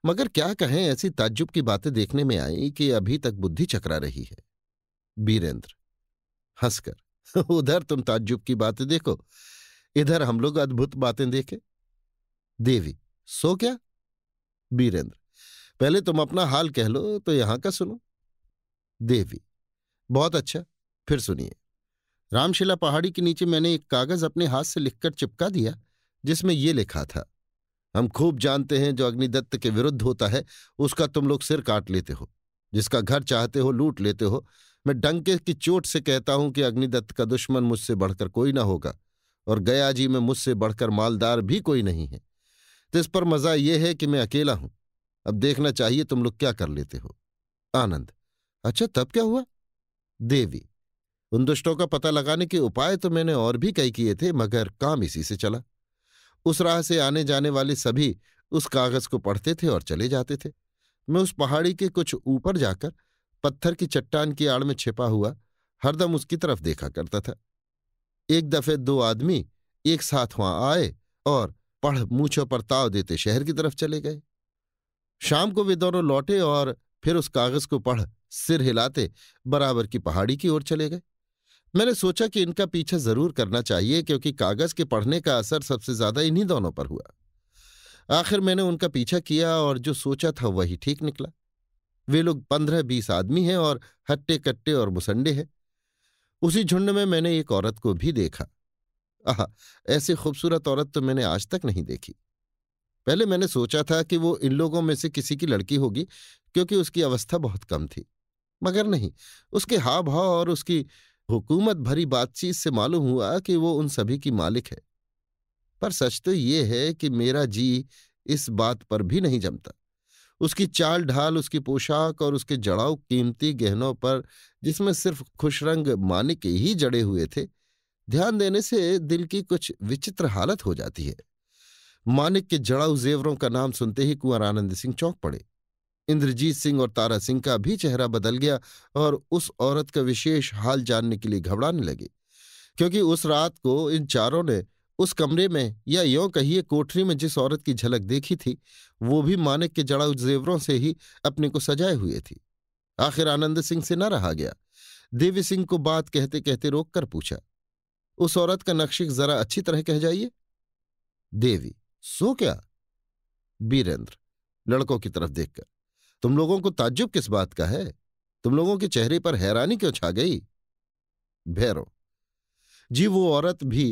[SPEAKER 1] मगर क्या कहें ऐसी ताज्जुब की बातें देखने में आई कि अभी तक बुद्धि चकरा रही है बीरेंद्र हंसकर उधर तुम ताज्जुब की बातें देखो इधर हम लोग अद्भुत बातें देखे देवी सो क्या वीरेंद्र पहले तुम अपना हाल कह लो तो यहां का सुनो देवी बहुत अच्छा फिर सुनिए रामशिला पहाड़ी के नीचे मैंने एक कागज अपने हाथ से लिखकर चिपका दिया जिसमें ये लिखा था हम खूब जानते हैं जो अग्निदत्त के विरुद्ध होता है उसका तुम लोग सिर काट लेते हो जिसका घर चाहते हो लूट लेते हो मैं डंके की चोट से कहता हूं कि अग्निदत्त का दुश्मन मुझसे बढ़कर कोई ना होगा और गया जी में मुझसे बढ़कर मालदार भी कोई नहीं है तो इस पर मजा यह है कि मैं अकेला हूं अब देखना चाहिए तुम लोग क्या कर लेते हो आनंद अच्छा तब क्या हुआ देवी उन दुष्टों का पता लगाने के उपाय तो मैंने और भी कई किए थे मगर काम इसी से चला उस राह से आने जाने वाले सभी उस कागज को पढ़ते थे और चले जाते थे मैं उस पहाड़ी के कुछ ऊपर जाकर पत्थर की चट्टान की आड़ में छिपा हुआ हरदम उसकी तरफ देखा करता था एक दफे दो आदमी एक साथ वहां आए और पढ़ मूछों पर ताव देते शहर की तरफ चले गए शाम को वे दोनों लौटे और फिर उस कागज को पढ़ सिर हिलाते बराबर की पहाड़ी की ओर चले गए मैंने सोचा कि इनका पीछा जरूर करना चाहिए क्योंकि कागज के पढ़ने का असर सबसे ज्यादा इन्हीं दोनों पर हुआ आखिर मैंने उनका पीछा किया और जो सोचा था वही ठीक निकला वे लोग पंद्रह बीस आदमी हैं और हट्टे कट्टे और मुसंडे हैं उसी झुंड में मैंने एक औरत को भी देखा आह ऐसी खूबसूरत औरत तो मैंने आज तक नहीं देखी पहले मैंने सोचा था कि वो इन लोगों में से किसी की लड़की होगी क्योंकि उसकी अवस्था बहुत कम थी मगर नहीं उसके हाव भाव और उसकी हुकूमत भरी बातचीत से मालूम हुआ कि वो उन सभी की मालिक है पर सच तो ये है कि मेरा जी इस बात पर भी नहीं जमता उसकी चाल ढाल उसकी पोशाक और उसके जड़ाऊ कीमती गहनों पर जिसमें सिर्फ खुश रंग मानिक ही जड़े हुए थे ध्यान देने से दिल की कुछ विचित्र हालत हो जाती है मानिक के जड़ाऊ जेवरों का नाम सुनते ही कुंवर आनंद सिंह चौंक पड़े इंद्रजीत सिंह और तारा सिंह का भी चेहरा बदल गया और उस औरत का विशेष हाल जानने के लिए घबराने लगे क्योंकि उस रात को इन चारों ने उस कमरे में या यों कहिए कोठरी में जिस औरत की झलक देखी थी वो भी मानिक के जड़ाऊ जेवरों से ही अपने को सजाए हुए थी आखिर आनंद सिंह से न रहा गया देवी सिंह को बात कहते कहते रोक कर पूछा उस औरत का नक्शिक जरा अच्छी तरह कह जाइए देवी सो क्या बीरेंद्र लड़कों की तरफ देखकर तुम लोगों को ताज्जुब किस बात का है तुम लोगों के चेहरे पर हैरानी क्यों छा गई भैरव जी वो औरत भी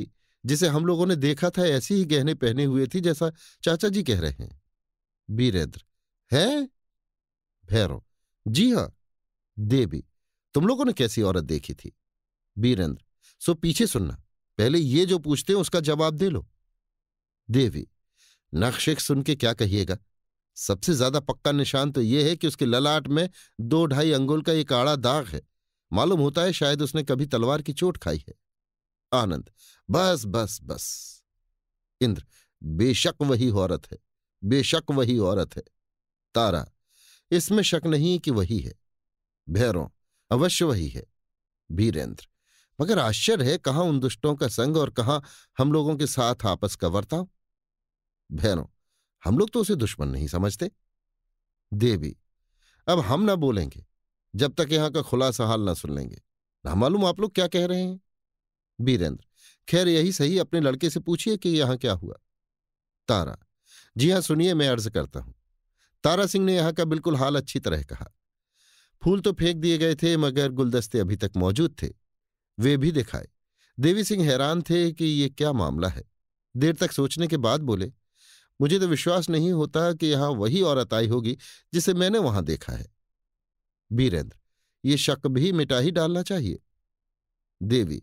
[SPEAKER 1] जिसे हम लोगों ने देखा था ऐसी ही गहने पहने हुए थी जैसा चाचा जी कह रहे हैं बीरेंद्र है भैरव जी हाँ देवी तुम लोगों ने कैसी औरत देखी थी बीरेंद्र सो पीछे सुनना पहले ये जो पूछते हैं उसका जवाब दे लो देवी नक्शिक सुन के क्या कहिएगा सबसे ज्यादा पक्का निशान तो यह है कि उसके ललाट में दो ढाई अंगुल का एक आड़ा दाग है मालूम होता है शायद उसने कभी तलवार की चोट खाई है आनंद बस बस बस इंद्र बेशक वही औरत है बेशक वही औरत है तारा इसमें शक नहीं कि वही है भैरों अवश्य वही है वीरेंद्र मगर आश्चर्य है कहाँ उन दुष्टों का संग और कहाँ हम लोगों के साथ आपस का वर्ताव बहनों हम लोग तो उसे दुश्मन नहीं समझते देवी अब हम ना बोलेंगे जब तक यहां का खुलासा हाल ना सुन लेंगे ना मालूम आप लोग क्या कह रहे हैं वीरेंद्र खैर यही सही अपने लड़के से पूछिए कि यहां क्या हुआ तारा जी हां सुनिए मैं अर्ज करता हूं तारा सिंह ने यहां का बिल्कुल हाल अच्छी तरह कहा फूल तो फेंक दिए गए थे मगर गुलदस्ते अभी तक मौजूद थे वे भी दिखाए देवी सिंह हैरान थे कि ये क्या मामला है देर तक सोचने के बाद बोले मुझे तो विश्वास नहीं होता कि यहां वही औरत आई होगी जिसे मैंने वहां देखा है बीरेंद्र ये शक भी मिटा ही डालना चाहिए देवी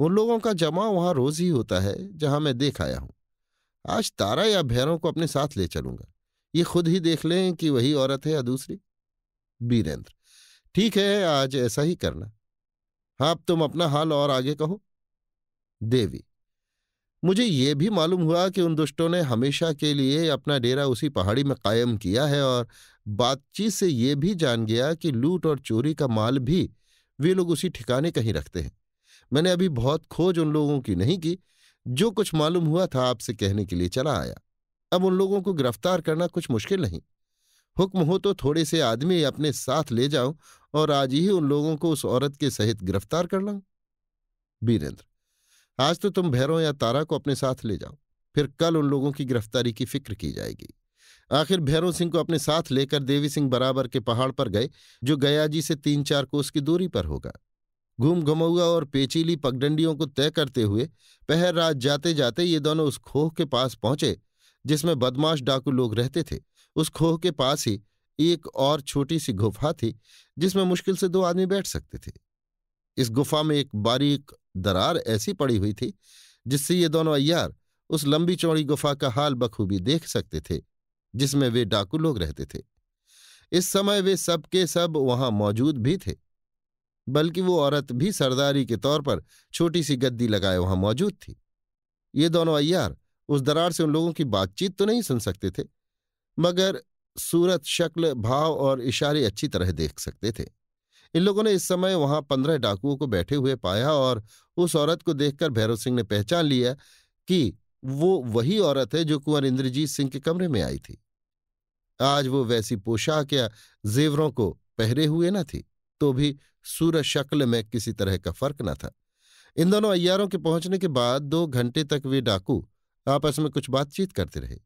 [SPEAKER 1] उन लोगों का जमा वहां रोज ही होता है जहां मैं देख आया हूं आज तारा या भैरों को अपने साथ ले चलूंगा ये खुद ही देख लें कि वही औरत है या दूसरी बीरेंद्र ठीक है आज ऐसा ही करना हाँ, अब तुम अपना हाल और आगे कहो देवी मुझे ये भी मालूम हुआ कि उन दुष्टों ने हमेशा के लिए अपना डेरा उसी पहाड़ी में कायम किया है और बातचीत से ये भी जान गया कि लूट और चोरी का माल भी वे लोग उसी ठिकाने कहीं रखते हैं मैंने अभी बहुत खोज उन लोगों की नहीं की जो कुछ मालूम हुआ था आपसे कहने के लिए चला आया अब उन लोगों को गिरफ्तार करना कुछ मुश्किल नहीं हुक्म हो तो थोड़े से आदमी अपने साथ ले जाऊं और आज ही उन लोगों को उस औरत के सहित गिरफ्तार कर लाऊं वीरेंद्र आज तो तुम भैरों या तारा को अपने साथ ले जाओ फिर कल उन लोगों की गिरफ्तारी की फिक्र की जाएगी आखिर भैरों सिंह को अपने साथ लेकर देवी सिंह बराबर के पहाड़ पर गए जो गया जी से तीन चार कोस की दूरी पर होगा घूम घुमौआ और पेचीली पगडंडियों को तय करते हुए पहर रात जाते जाते ये दोनों उस खोह के पास पहुंचे जिसमें बदमाश डाकू लोग रहते थे उस खोह के पास ही एक और छोटी सी गुफा थी जिसमें मुश्किल से दो आदमी बैठ सकते थे इस गुफा में एक बारीक दरार ऐसी पड़ी हुई थी जिससे ये दोनों अय्यार उस लंबी चौड़ी गुफा का हाल बखूबी देख सकते थे जिसमें वे डाकू लोग रहते थे इस समय वे सबके सब वहां मौजूद भी थे बल्कि वो औरत भी सरदारी के तौर पर छोटी सी गद्दी लगाए वहां मौजूद थी ये दोनों अय्यार उस दरार से उन लोगों की बातचीत तो नहीं सुन सकते थे मगर सूरत शक्ल भाव और इशारे अच्छी तरह देख सकते थे इन लोगों ने इस समय वहां पंद्रह डाकुओं को बैठे हुए पाया और उस औरत को देखकर भैरव सिंह ने पहचान लिया कि वो वही औरत है जो कुंवर इंद्रजीत सिंह के कमरे में आई थी आज वो वैसी पोशाक या जेवरों को पहरे हुए न थी तो भी सूरज शक्ल में किसी तरह का फर्क न था इन दोनों अयारों के पहुंचने के बाद दो घंटे तक वे डाकू आपस में कुछ बातचीत करते रहे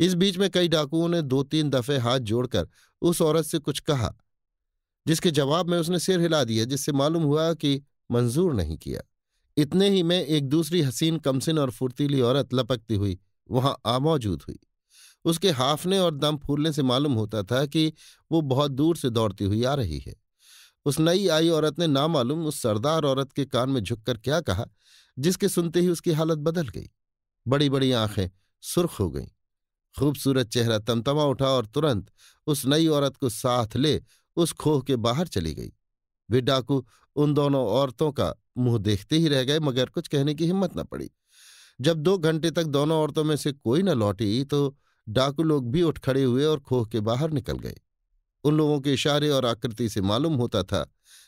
[SPEAKER 1] इस बीच में कई डाकुओं ने दो तीन दफे हाथ जोड़कर उस औरत से कुछ कहा जिसके जवाब में उसने सिर हिला दिया जिससे मालूम हुआ कि मंजूर नहीं किया इतने ही में एक दूसरी हसीन कमसिन और फुर्तीली औरत लपकती हुई वहां आ मौजूद हुई उसके हाफने और दम फूलने से मालूम होता था कि वो बहुत दूर से दौड़ती हुई आ रही है उस नई आई औरत ने नामालूम उस सरदार औरत के कान में झुककर क्या कहा जिसके सुनते ही उसकी हालत बदल गई बड़ी बड़ी आंखें सुर्ख हो गईं खूबसूरत चेहरा तमतमा उठा और तुरंत उस नई औरत को साथ ले उस खोह के बाहर चली गई वे डाकू उन दोनों औरतों का मुंह देखते ही रह गए मगर कुछ कहने की हिम्मत न पड़ी जब दो घंटे तक दोनों औरतों में से कोई न लौटी तो डाकू लोग भी उठ खड़े हुए और खोह के बाहर निकल गए उन लोगों के इशारे और आकृति से मालूम होता था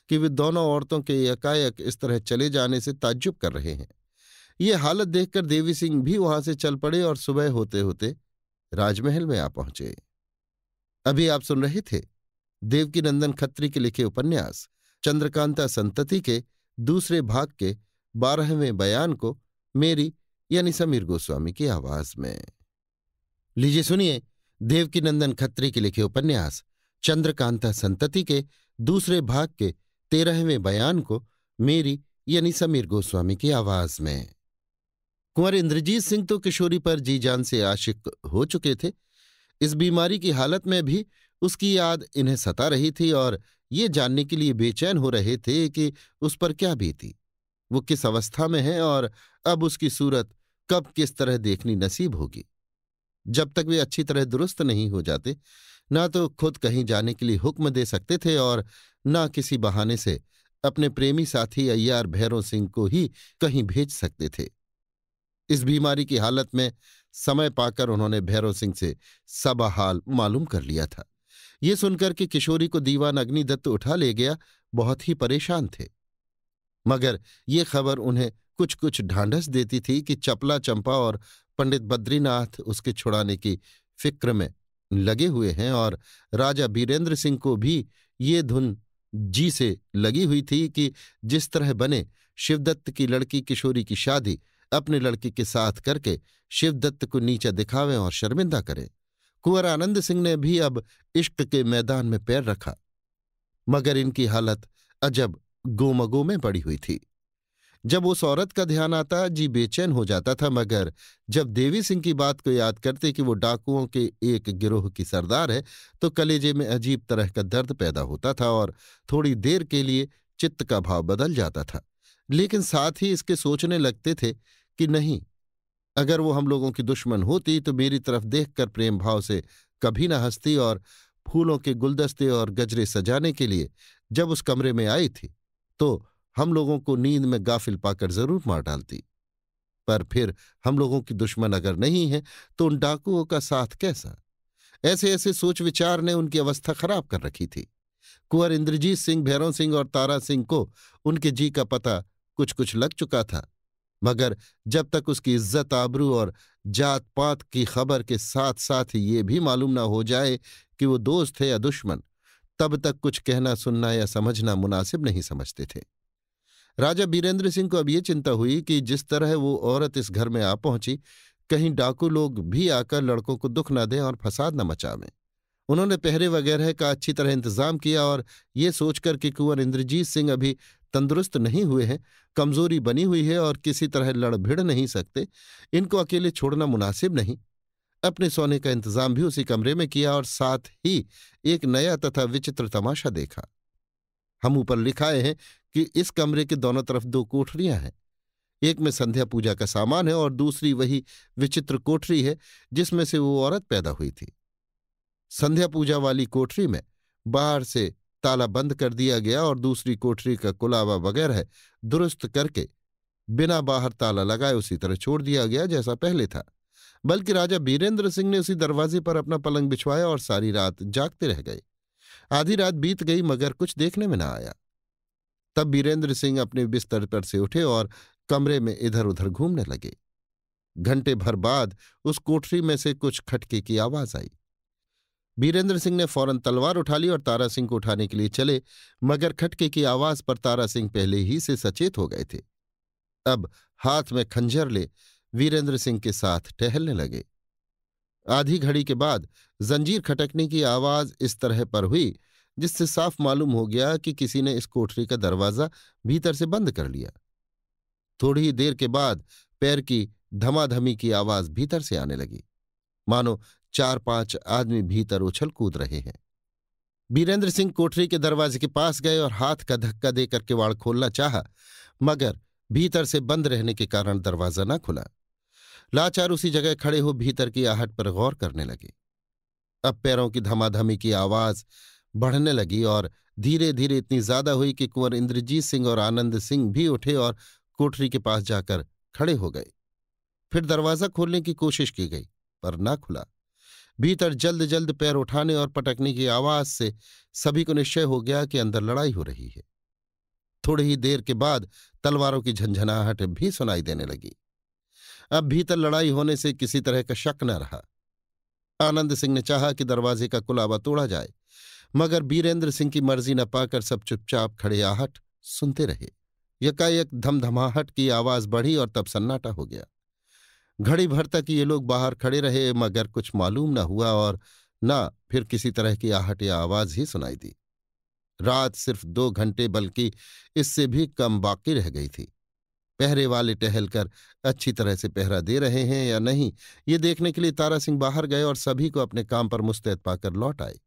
[SPEAKER 1] कि वे दोनों औरतों के एकाएक इस तरह चले जाने से ताज्जुब कर रहे हैं ये हालत देखकर देवी सिंह भी वहां से चल पड़े और सुबह होते होते राजमहल में आ पहुंचे अभी आप सुन रहे थे देवकीनंदन खत्री के लिखे उपन्यास चंद्रकांता संतति के दूसरे भाग के बारहवें बयान को मेरी यानी समीर गोस्वामी की आवाज में लीजिए सुनिए देवकीनंदन खत्री के लिखे उपन्यास चंद्रकांता संतति के दूसरे भाग के तेरहवें बयान को मेरी यानी समीर गोस्वामी की आवाज में कुंवर इंद्रजीत सिंह तो किशोरी पर जी जान से आशिक हो चुके थे इस बीमारी की हालत में भी उसकी याद इन्हें सता रही थी और ये जानने के लिए बेचैन हो रहे थे कि उस पर क्या बीती वो किस अवस्था में है और अब उसकी सूरत कब किस तरह देखनी नसीब होगी जब तक वे अच्छी तरह दुरुस्त नहीं हो जाते ना तो खुद कहीं जाने के लिए हुक्म दे सकते थे और ना किसी बहाने से अपने प्रेमी साथी अय्यार भैरों सिंह को ही कहीं भेज सकते थे इस बीमारी की हालत में समय पाकर उन्होंने भैरव सिंह से सबा हाल मालूम कर लिया था ये सुनकर कि किशोरी को दीवान अग्निदत्त उठा ले गया बहुत ही परेशान थे मगर ये खबर उन्हें कुछ कुछ ढांढस देती थी कि चपला चंपा और पंडित बद्रीनाथ उसके छुड़ाने की फिक्र में लगे हुए हैं और राजा बीरेंद्र सिंह को भी ये धुन जी से लगी हुई थी कि जिस तरह बने शिवदत्त की लड़की किशोरी की शादी अपने लड़के के साथ करके शिवदत्त को नीचा दिखावे और शर्मिंदा करें कुंवर आनंद सिंह ने भी अब इश्क के मैदान में पैर रखा मगर इनकी हालत अजब गोमगो में पड़ी हुई थी जब उस औरत का ध्यान आता जी बेचैन हो जाता था मगर जब देवी सिंह की बात को याद करते कि वो डाकुओं के एक गिरोह की सरदार है तो कलेजे में अजीब तरह का दर्द पैदा होता था और थोड़ी देर के लिए चित्त का भाव बदल जाता था लेकिन साथ ही इसके सोचने लगते थे कि नहीं अगर वो हम लोगों की दुश्मन होती तो मेरी तरफ देखकर प्रेम भाव से कभी ना हंसती और फूलों के गुलदस्ते और गजरे सजाने के लिए जब उस कमरे में आई थी तो हम लोगों को नींद में गाफिल पाकर जरूर मार डालती पर फिर हम लोगों की दुश्मन अगर नहीं है तो उन डाकुओं का साथ कैसा ऐसे ऐसे सोच विचार ने उनकी अवस्था खराब कर रखी थी कुंवर इंद्रजीत सिंह भैरव सिंह और तारा सिंह को उनके जी का पता कुछ कुछ लग चुका था मगर जब तक उसकी इज्जत आबरू और जात पात की खबर के साथ साथ ये भी मालूम ना हो जाए कि वो दोस्त है या दुश्मन तब तक कुछ कहना सुनना या समझना मुनासिब नहीं समझते थे राजा बीरेंद्र सिंह को अब ये चिंता हुई कि जिस तरह वो औरत इस घर में आ पहुंची कहीं डाकू लोग भी आकर लड़कों को दुख न दें और फसाद न मचावें उन्होंने पहरे वगैरह का अच्छी तरह इंतजाम किया और ये सोचकर कि कुंवर इंद्रजीत सिंह अभी तंदुरुस्त नहीं हुए हैं कमजोरी बनी हुई है और किसी तरह लड़ भिड़ नहीं सकते इनको अकेले छोड़ना मुनासिब नहीं अपने सोने का इंतजाम भी उसी कमरे में किया और साथ ही एक नया तथा विचित्र तमाशा देखा हम ऊपर लिखाए हैं कि इस कमरे के दोनों तरफ दो कोठरियां हैं एक में संध्या पूजा का सामान है और दूसरी वही विचित्र कोठरी है जिसमें से वो औरत पैदा हुई थी संध्या पूजा वाली कोठरी में बाहर से ताला बंद कर दिया गया और दूसरी कोठरी का कुलावा वगैरह दुरुस्त करके बिना बाहर ताला लगाए उसी तरह छोड़ दिया गया जैसा पहले था बल्कि राजा बीरेंद्र सिंह ने उसी दरवाजे पर अपना पलंग बिछवाया और सारी रात जागते रह गए आधी रात बीत गई मगर कुछ देखने में न आया तब बीरेंद्र सिंह अपने बिस्तर पर से उठे और कमरे में इधर उधर घूमने लगे घंटे भर बाद उस कोठरी में से कुछ खटके की आवाज आई वीरेंद्र सिंह ने फौरन तलवार उठा ली और तारा सिंह को उठाने के लिए चले मगर खटके की आवाज पर तारा सिंह पहले ही से सचेत हो गए थे अब हाथ में खंजर ले वीरेंद्र सिंह के साथ टहलने लगे आधी घड़ी के बाद जंजीर खटकने की आवाज इस तरह पर हुई जिससे साफ मालूम हो गया कि किसी ने इस कोठरी का दरवाजा भीतर से बंद कर लिया थोड़ी ही देर के बाद पैर की धमाधमी की आवाज भीतर से आने लगी मानो चार पांच आदमी भीतर उछल कूद रहे हैं वीरेंद्र सिंह कोठरी के दरवाजे के पास गए और हाथ का धक्का देकर किवाड़ खोलना चाह मगर भीतर से बंद रहने के कारण दरवाजा न खुला लाचार उसी जगह खड़े हो भीतर की आहट पर गौर करने लगे अब पैरों की धमाधमी की आवाज बढ़ने लगी और धीरे धीरे इतनी ज्यादा हुई कि कुंवर इंद्रजीत सिंह और आनंद सिंह भी उठे और कोठरी के पास जाकर खड़े हो गए फिर दरवाजा खोलने की कोशिश की गई पर ना खुला भीतर जल्द जल्द पैर उठाने और पटकने की आवाज से सभी को निश्चय हो गया कि अंदर लड़ाई हो रही है थोड़ी ही देर के बाद तलवारों की झंझनाहट भी सुनाई देने लगी अब भीतर लड़ाई होने से किसी तरह का शक न रहा आनंद सिंह ने चाहा कि दरवाजे का कुलाबा तोड़ा जाए मगर बीरेंद्र सिंह की मर्जी न पाकर सब चुपचाप खड़े आहट सुनते रहे यकायक धमधमाहट की आवाज बढ़ी और तब सन्नाटा हो गया घड़ी भर तक ये लोग बाहर खड़े रहे मगर कुछ मालूम न हुआ और न फिर किसी तरह की आहट या आवाज ही सुनाई दी रात सिर्फ दो घंटे बल्कि इससे भी कम बाकी रह गई थी पहरे वाले टहलकर अच्छी तरह से पहरा दे रहे हैं या नहीं ये देखने के लिए तारा सिंह बाहर गए और सभी को अपने काम पर मुस्तैद पाकर लौट आए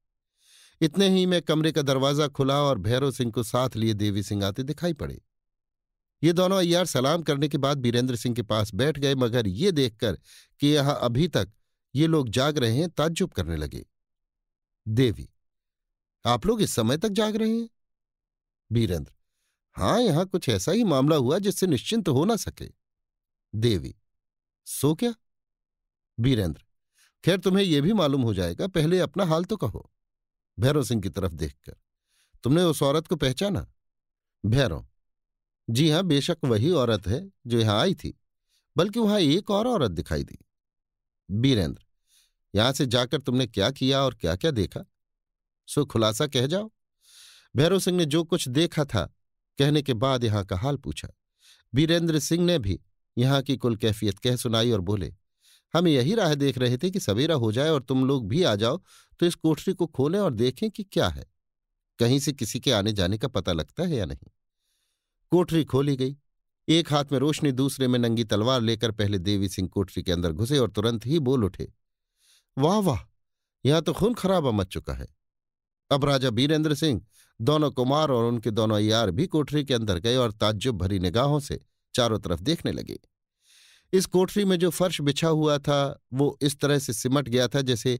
[SPEAKER 1] इतने ही में कमरे का दरवाजा खुला और भैरव सिंह को साथ लिए देवी सिंह आते दिखाई पड़े ये दोनों अय्यार सलाम करने के बाद बीरेंद्र सिंह के पास बैठ गए मगर ये देखकर कि यह अभी तक ये लोग जाग रहे हैं ताज्जुब करने लगे देवी आप लोग इस समय तक जाग रहे हैं वीरेंद्र हाँ यहां कुछ ऐसा ही मामला हुआ जिससे निश्चिंत हो ना सके देवी सो क्या बीरेंद्र खैर तुम्हें यह भी मालूम हो जाएगा पहले अपना हाल तो कहो भैरव सिंह की तरफ देखकर तुमने उस औरत को पहचाना भैरों जी हाँ बेशक वही औरत है जो यहां आई थी बल्कि वहां एक और औरत दिखाई दी बीरेंद्र यहां से जाकर तुमने क्या किया और क्या क्या देखा सो खुलासा कह जाओ भैरव सिंह ने जो कुछ देखा था कहने के बाद यहां का हाल पूछा बीरेंद्र सिंह ने भी यहां की कुल कैफियत कह सुनाई और बोले हम यही राह देख रहे थे कि सवेरा हो जाए और तुम लोग भी आ जाओ तो इस कोठरी को खोलें और देखें कि क्या है कहीं से किसी के आने जाने का पता लगता है या नहीं कोठरी खोली गई एक हाथ में रोशनी दूसरे में नंगी तलवार लेकर पहले देवी सिंह कोठरी के अंदर घुसे और तुरंत ही बोल उठे वाह वाह यहां तो खून खराबा मच चुका है अब राजा बीरेंद्र सिंह दोनों कुमार और उनके दोनों यार भी कोठरी के अंदर गए और ताज्जुब भरी निगाहों से चारों तरफ देखने लगे इस कोठरी में जो फर्श बिछा हुआ था वो इस तरह से सिमट गया था जैसे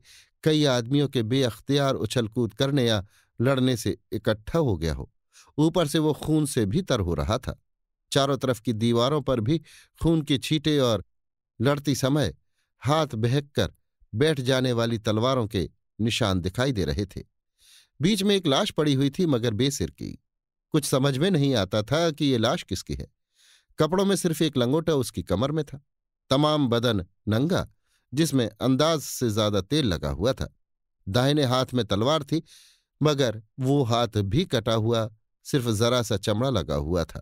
[SPEAKER 1] कई आदमियों के बेअख्तियार उछल कूद करने या लड़ने से इकट्ठा हो गया हो ऊपर से वो खून से भी तर हो रहा था चारों तरफ की दीवारों पर भी खून के छींटे और लड़ती समय हाथ बहक कर बैठ जाने वाली तलवारों के निशान दिखाई दे रहे थे बीच में एक लाश पड़ी हुई थी मगर बेसिर की कुछ समझ में नहीं आता था कि ये लाश किसकी है कपड़ों में सिर्फ एक लंगोटा उसकी कमर में था तमाम बदन नंगा जिसमें अंदाज से ज्यादा तेल लगा हुआ था दाहिने हाथ में तलवार थी मगर वो हाथ भी कटा हुआ सिर्फ जरा सा चमड़ा लगा हुआ था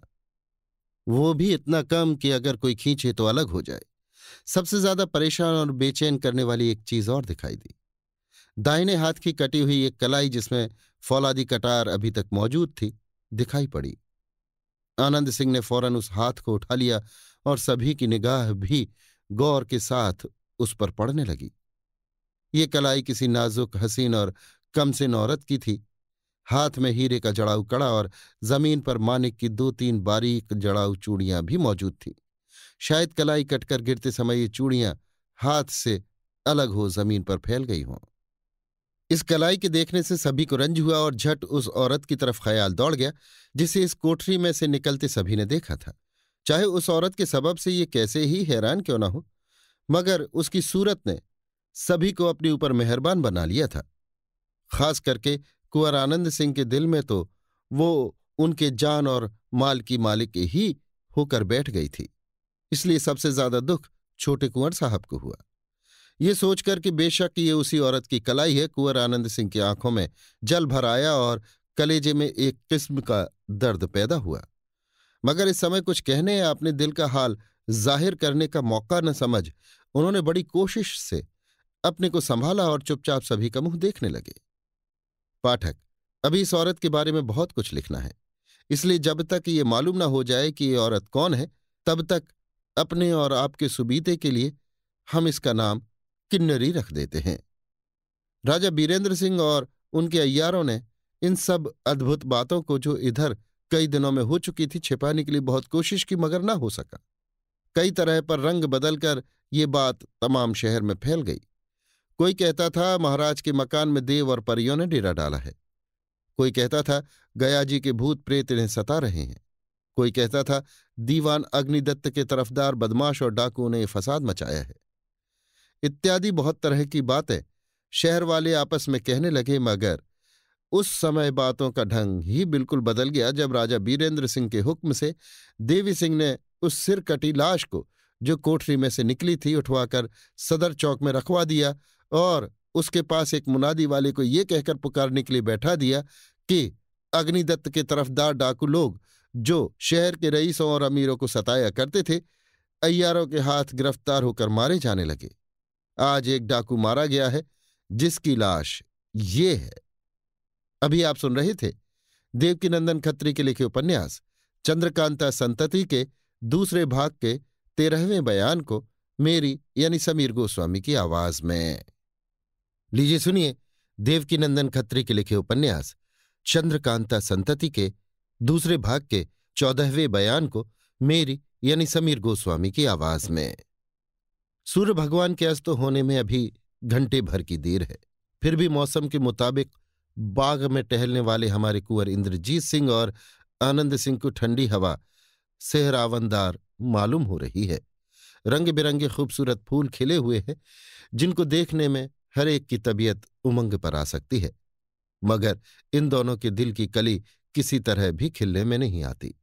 [SPEAKER 1] वो भी इतना कम कि अगर कोई खींचे तो अलग हो जाए सबसे ज्यादा परेशान और बेचैन करने वाली एक चीज और दिखाई दी दाहिने हाथ की कटी हुई एक कलाई जिसमें फौलादी कटार अभी तक मौजूद थी दिखाई पड़ी आनंद सिंह ने फौरन उस हाथ को उठा लिया और सभी की निगाह भी गौर के साथ उस पर पड़ने लगी ये कलाई किसी नाजुक हसीन और कमसिन औरत की थी हाथ में हीरे का जड़ाऊ कड़ा और जमीन पर मानिक की दो तीन बारीक जड़ाऊ चूड़ियां भी मौजूद थीं शायद कलाई कटकर गिरते समय ये चूड़ियां हाथ से अलग हो जमीन पर फैल गई हों इस कलाई के देखने से सभी को रंज हुआ और झट उस औरत की तरफ ख्याल दौड़ गया जिसे इस कोठरी में से निकलते सभी ने देखा था चाहे उस औरत के सबब से ये कैसे ही हैरान क्यों ना हो मगर उसकी सूरत ने सभी को अपने ऊपर मेहरबान बना लिया था खास करके कुंवर आनंद सिंह के दिल में तो वो उनके जान और माल की मालिक ही होकर बैठ गई थी इसलिए सबसे ज्यादा दुख छोटे कुंवर साहब को हुआ ये सोचकर कि बेशक ये उसी औरत की कलाई है कुंवर आनंद सिंह की आंखों में जल भर आया और कलेजे में एक किस्म का दर्द पैदा हुआ मगर इस समय कुछ कहने या अपने दिल का हाल जाहिर करने का मौका न समझ उन्होंने बड़ी कोशिश से अपने को संभाला और चुपचाप सभी का मुंह देखने लगे पाठक अभी इस औरत के बारे में बहुत कुछ लिखना है इसलिए जब तक ये मालूम ना हो जाए कि ये औरत कौन है तब तक अपने और आपके सुबीते के लिए हम इसका नाम किन्नरी रख देते हैं राजा बीरेंद्र सिंह और उनके अय्यारों ने इन सब अद्भुत बातों को जो इधर कई दिनों में हो चुकी थी छिपाने के लिए बहुत कोशिश की मगर ना हो सका कई तरह पर रंग बदलकर ये बात तमाम शहर में फैल गई कोई कहता था महाराज के मकान में देव और परियों ने डेरा डाला है कोई कहता था गया जी के भूत प्रेत इन्हें सता रहे हैं कोई कहता था दीवान अग्निदत्त के तरफदार बदमाश और डाकू ने फसाद मचाया है इत्यादि बहुत तरह की बातें शहर वाले आपस में कहने लगे मगर उस समय बातों का ढंग ही बिल्कुल बदल गया जब राजा बीरेंद्र सिंह के हुक्म से देवी सिंह ने उस सिर कटी लाश को जो कोठरी में से निकली थी उठवाकर सदर चौक में रखवा दिया और उसके पास एक मुनादी वाले को ये कहकर पुकारने के लिए बैठा दिया कि अग्निदत्त के तरफदार डाकू लोग जो शहर के रईसों और अमीरों को सताया करते थे अयारों के हाथ गिरफ्तार होकर मारे जाने लगे आज एक डाकू मारा गया है जिसकी लाश ये है अभी आप सुन रहे थे देवकीनंदन खत्री के लिखे उपन्यास चंद्रकांता संतति के दूसरे भाग के तेरहवें बयान को मेरी यानी समीर गोस्वामी की आवाज में लीजिए सुनिए देवकीनंदन खत्री के लिखे उपन्यास चंद्रकांता संतति के दूसरे भाग के चौदहवें बयान को मेरी यानी समीर गोस्वामी की आवाज में सूर्य भगवान के अस्त होने में अभी घंटे भर की देर है फिर भी मौसम के मुताबिक बाग में टहलने वाले हमारे कुंवर इंद्रजीत सिंह और आनंद सिंह को ठंडी हवा सेहरावनदार मालूम हो रही है रंग बिरंगे खूबसूरत फूल खिले हुए हैं जिनको देखने में हर एक की तबीयत उमंग पर आ सकती है मगर इन दोनों के दिल की कली किसी तरह भी खिलने में नहीं आती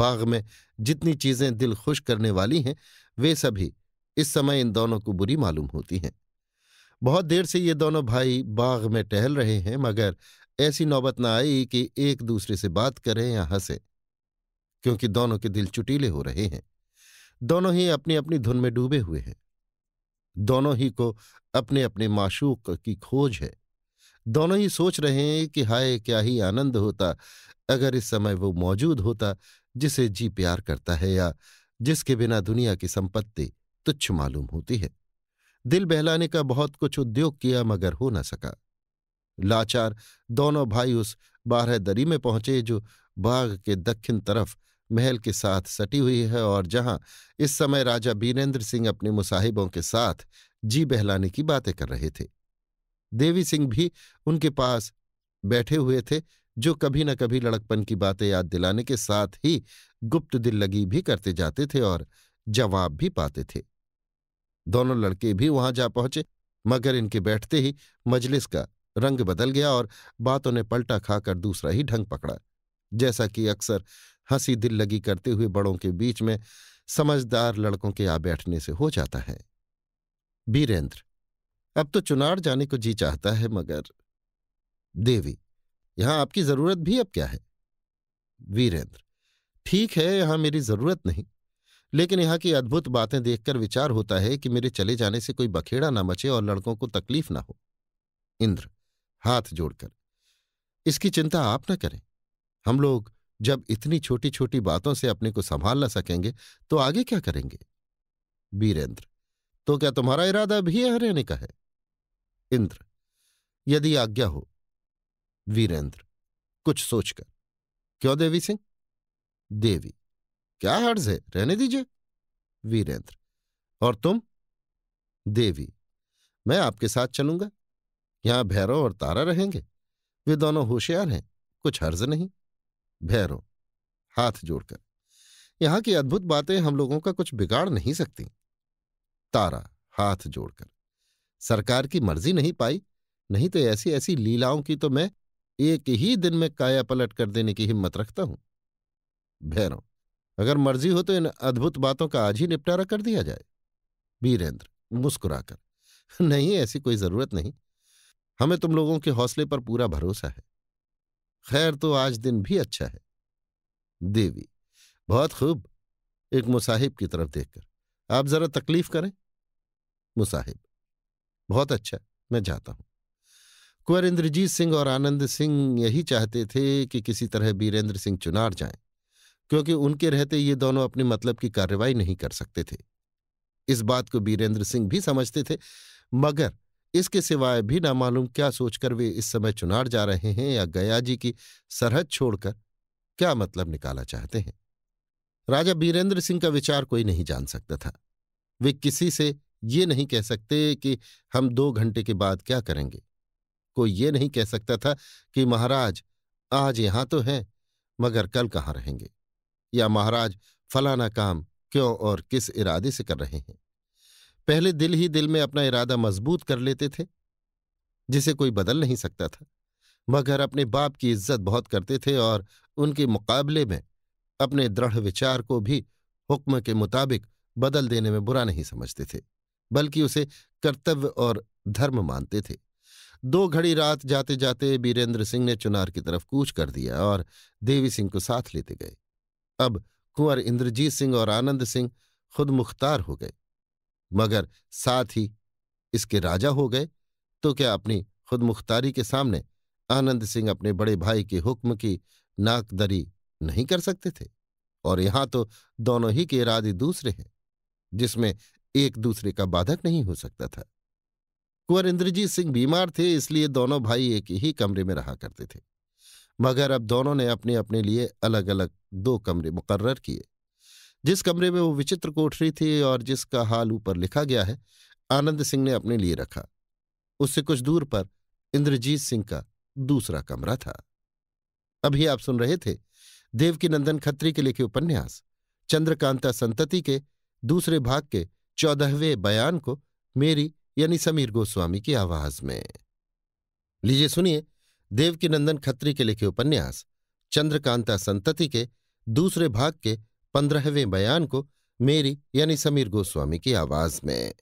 [SPEAKER 1] बाग में जितनी चीजें दिल खुश करने वाली हैं वे सभी इस समय इन दोनों को बुरी मालूम होती हैं बहुत देर से ये दोनों भाई बाग में टहल रहे हैं मगर ऐसी नौबत ना आई कि एक दूसरे से बात करें या हंसे क्योंकि दोनों के दिल चुटीले हो रहे हैं दोनों ही अपनी अपनी धुन में डूबे हुए हैं दोनों ही को अपने अपने माशूक की खोज है दोनों ही सोच रहे हैं कि हाय क्या ही आनंद होता अगर इस समय वो मौजूद होता जिसे जी प्यार करता है या जिसके बिना दुनिया की संपत्ति तुच्छ मालूम होती है दिल बहलाने का बहुत कुछ उद्योग किया मगर हो न सका लाचार दोनों भाई उस बारह दरी में पहुंचे जो बाग के दक्षिण तरफ महल के साथ सटी हुई है और जहां इस समय राजा बीरेंद्र सिंह अपने मुसाहिबों के साथ जी बहलाने की बातें कर रहे थे देवी सिंह भी उनके पास बैठे हुए थे जो कभी न कभी लड़कपन की बातें याद दिलाने के साथ ही गुप्त दिल लगी भी करते जाते थे और जवाब भी पाते थे दोनों लड़के भी वहां जा पहुंचे मगर इनके बैठते ही मजलिस का रंग बदल गया और बातों ने पलटा खाकर दूसरा ही ढंग पकड़ा जैसा कि अक्सर हंसी दिल लगी करते हुए बड़ों के बीच में समझदार लड़कों के आ बैठने से हो जाता है बीरेंद्र अब तो चुनार जाने को जी चाहता है मगर देवी यहां आपकी जरूरत भी अब क्या है वीरेंद्र ठीक है यहां मेरी जरूरत नहीं लेकिन यहां की अद्भुत बातें देखकर विचार होता है कि मेरे चले जाने से कोई बखेड़ा ना मचे और लड़कों को तकलीफ ना हो इंद्र हाथ जोड़कर इसकी चिंता आप ना करें हम लोग जब इतनी छोटी छोटी बातों से अपने को संभाल ना सकेंगे तो आगे क्या करेंगे वीरेंद्र तो क्या तुम्हारा इरादा भी यह रहने का है इंद्र यदि आज्ञा हो वीरेंद्र कुछ सोचकर क्यों देवी सिंह देवी क्या हर्ज है रहने दीजिए वीरेंद्र और तुम देवी मैं आपके साथ चलूंगा यहां भैरव और तारा रहेंगे वे दोनों होशियार हैं कुछ हर्ज नहीं भैरव हाथ जोड़कर यहां की अद्भुत बातें हम लोगों का कुछ बिगाड़ नहीं सकती तारा हाथ जोड़कर सरकार की मर्जी नहीं पाई नहीं तो ऐसी ऐसी लीलाओं की तो मैं एक ही दिन में काया पलट कर देने की हिम्मत रखता हूं भैरव अगर मर्जी हो तो इन अद्भुत बातों का आज ही निपटारा कर दिया जाए वीरेंद्र मुस्कुराकर नहीं ऐसी कोई जरूरत नहीं हमें तुम लोगों के हौसले पर पूरा भरोसा है खैर तो आज दिन भी अच्छा है देवी बहुत खूब एक मुसाहिब की तरफ देखकर आप जरा तकलीफ करें मुसाहिब बहुत अच्छा मैं जाता हूं कुंवर इंद्रजीत सिंह और आनंद सिंह यही चाहते थे कि किसी तरह बीरेंद्र सिंह चुनार जाएं क्योंकि उनके रहते ये दोनों अपने मतलब की कार्रवाई नहीं कर सकते थे इस बात को बीरेंद्र सिंह भी समझते थे मगर इसके सिवाय भी ना मालूम क्या सोचकर वे इस समय चुनार जा रहे हैं या गया जी की सरहद छोड़कर क्या मतलब निकाला चाहते हैं राजा बीरेंद्र सिंह का विचार कोई नहीं जान सकता था वे किसी से ये नहीं कह सकते कि हम दो घंटे के बाद क्या करेंगे कोई ये नहीं कह सकता था कि महाराज आज यहां तो हैं मगर कल कहाँ रहेंगे या महाराज फलाना काम क्यों और किस इरादे से कर रहे हैं पहले दिल ही दिल में अपना इरादा मजबूत कर लेते थे जिसे कोई बदल नहीं सकता था मगर अपने बाप की इज्जत बहुत करते थे और उनके मुकाबले में अपने दृढ़ विचार को भी हुक्म के मुताबिक बदल देने में बुरा नहीं समझते थे बल्कि उसे कर्तव्य और धर्म मानते थे दो घड़ी रात जाते जाते बीरेंद्र सिंह ने चुनार की तरफ कूच कर दिया और देवी सिंह को साथ लेते गए अब कुंवर इंद्रजीत सिंह और आनंद सिंह खुद मुख्तार हो गए मगर साथ ही इसके राजा हो गए तो क्या अपनी खुदमुख्तारी के सामने आनंद सिंह अपने बड़े भाई के हुक्म की नाकदरी नहीं कर सकते थे और यहां तो दोनों ही के इरादे दूसरे हैं जिसमें एक दूसरे का बाधक नहीं हो सकता था कुंवर इंद्रजीत सिंह बीमार थे इसलिए दोनों भाई एक ही कमरे में रहा करते थे मगर अब दोनों ने अपने अपने लिए अलग अलग दो कमरे मुकर्र किए जिस कमरे में वो विचित्र कोठरी थी और जिसका हाल ऊपर लिखा गया है आनंद सिंह ने अपने लिए रखा उससे कुछ दूर पर इंद्रजीत सिंह का दूसरा कमरा था अभी आप सुन रहे थे देवकीनंदन खत्री के लिखे उपन्यास चंद्रकांता संतति के दूसरे भाग के चौदहवें बयान को मेरी यानी समीर गोस्वामी की आवाज में लीजिए सुनिए देवकीनंदन खत्री के लिखे उपन्यास चंद्रकांता संतति के दूसरे भाग के पंद्रहवें बयान को मेरी यानी समीर गोस्वामी की आवाज में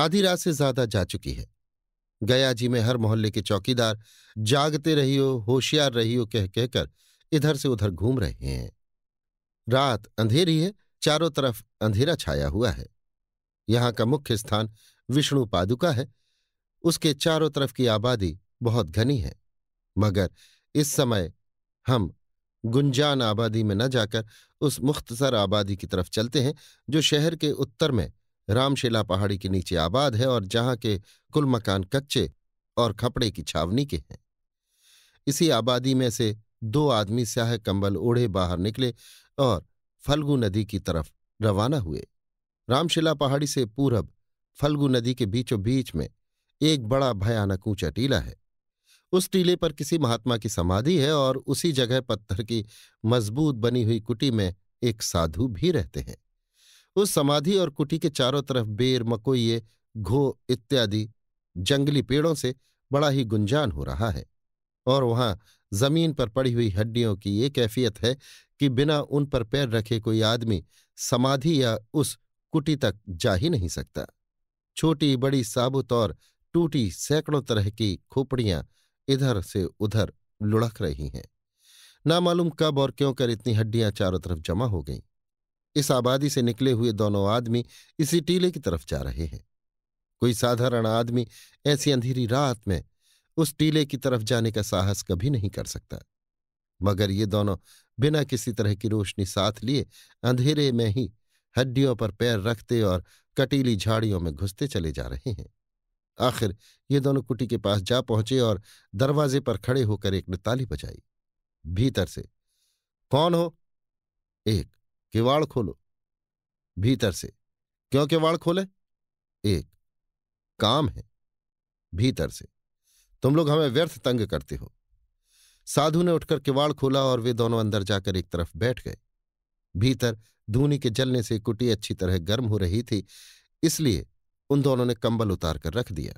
[SPEAKER 1] आधी रात से ज्यादा जा चुकी है गया जी में हर मोहल्ले के चौकीदार जागते रहियो होशियार रहियो कह कहकर इधर से उधर घूम रहे हैं रात अंधेरी है चारों तरफ अंधेरा छाया हुआ है यहाँ का मुख्य स्थान विष्णु पादुका है उसके चारों तरफ की आबादी बहुत घनी है मगर इस समय हम गुंजान आबादी में न जाकर उस मुख्तसर आबादी की तरफ चलते हैं जो शहर के उत्तर में रामशिला पहाड़ी के नीचे आबाद है और जहां के कुल मकान कच्चे और खपड़े की छावनी के हैं इसी आबादी में से दो आदमी स्याह कंबल ओढ़े बाहर निकले और फल्गु नदी की तरफ रवाना हुए रामशिला पहाड़ी से पूरब फल्गु नदी के बीचों बीच में एक बड़ा भयानक ऊंचा टीला है उस टीले पर किसी महात्मा की समाधि है और उसी जगह पत्थर की मजबूत बनी हुई कुटी में एक साधु भी रहते हैं उस समाधि और कुटी के चारों तरफ बेर मकोइये घो इत्यादि जंगली पेड़ों से बड़ा ही गुंजान हो रहा है और वहां जमीन पर पड़ी हुई हड्डियों की ये कैफियत है कि बिना उन पर पैर रखे कोई आदमी समाधि या उस कुटी तक जा ही नहीं सकता छोटी बड़ी साबुत और टूटी सैकड़ों तरह की खोपड़ियां इधर से उधर लुढ़क रही हैं ना मालूम कब और क्यों कर इतनी हड्डियां चारों तरफ जमा हो गईं इस आबादी से निकले हुए दोनों आदमी इसी टीले की तरफ जा रहे हैं कोई साधारण आदमी ऐसी अंधेरी रात में उस टीले की तरफ जाने का साहस कभी नहीं कर सकता मगर ये दोनों बिना किसी तरह की रोशनी साथ लिए अंधेरे में ही हड्डियों पर पैर रखते और कटीली झाड़ियों में घुसते चले जा रहे हैं आखिर ये दोनों कुटी के पास जा पहुंचे और दरवाजे पर खड़े होकर एक ने ताली बजाई भीतर से कौन हो एक किवाड़ खोलो भीतर से क्यों किवाड़ खोले एक काम है भीतर से तुम लोग हमें व्यर्थ तंग करते हो साधु ने उठकर किवाड़ खोला और वे दोनों अंदर जाकर एक तरफ बैठ गए भीतर धूनी के जलने से कुटी अच्छी तरह गर्म हो रही थी इसलिए उन दोनों ने कंबल उतार कर रख दिया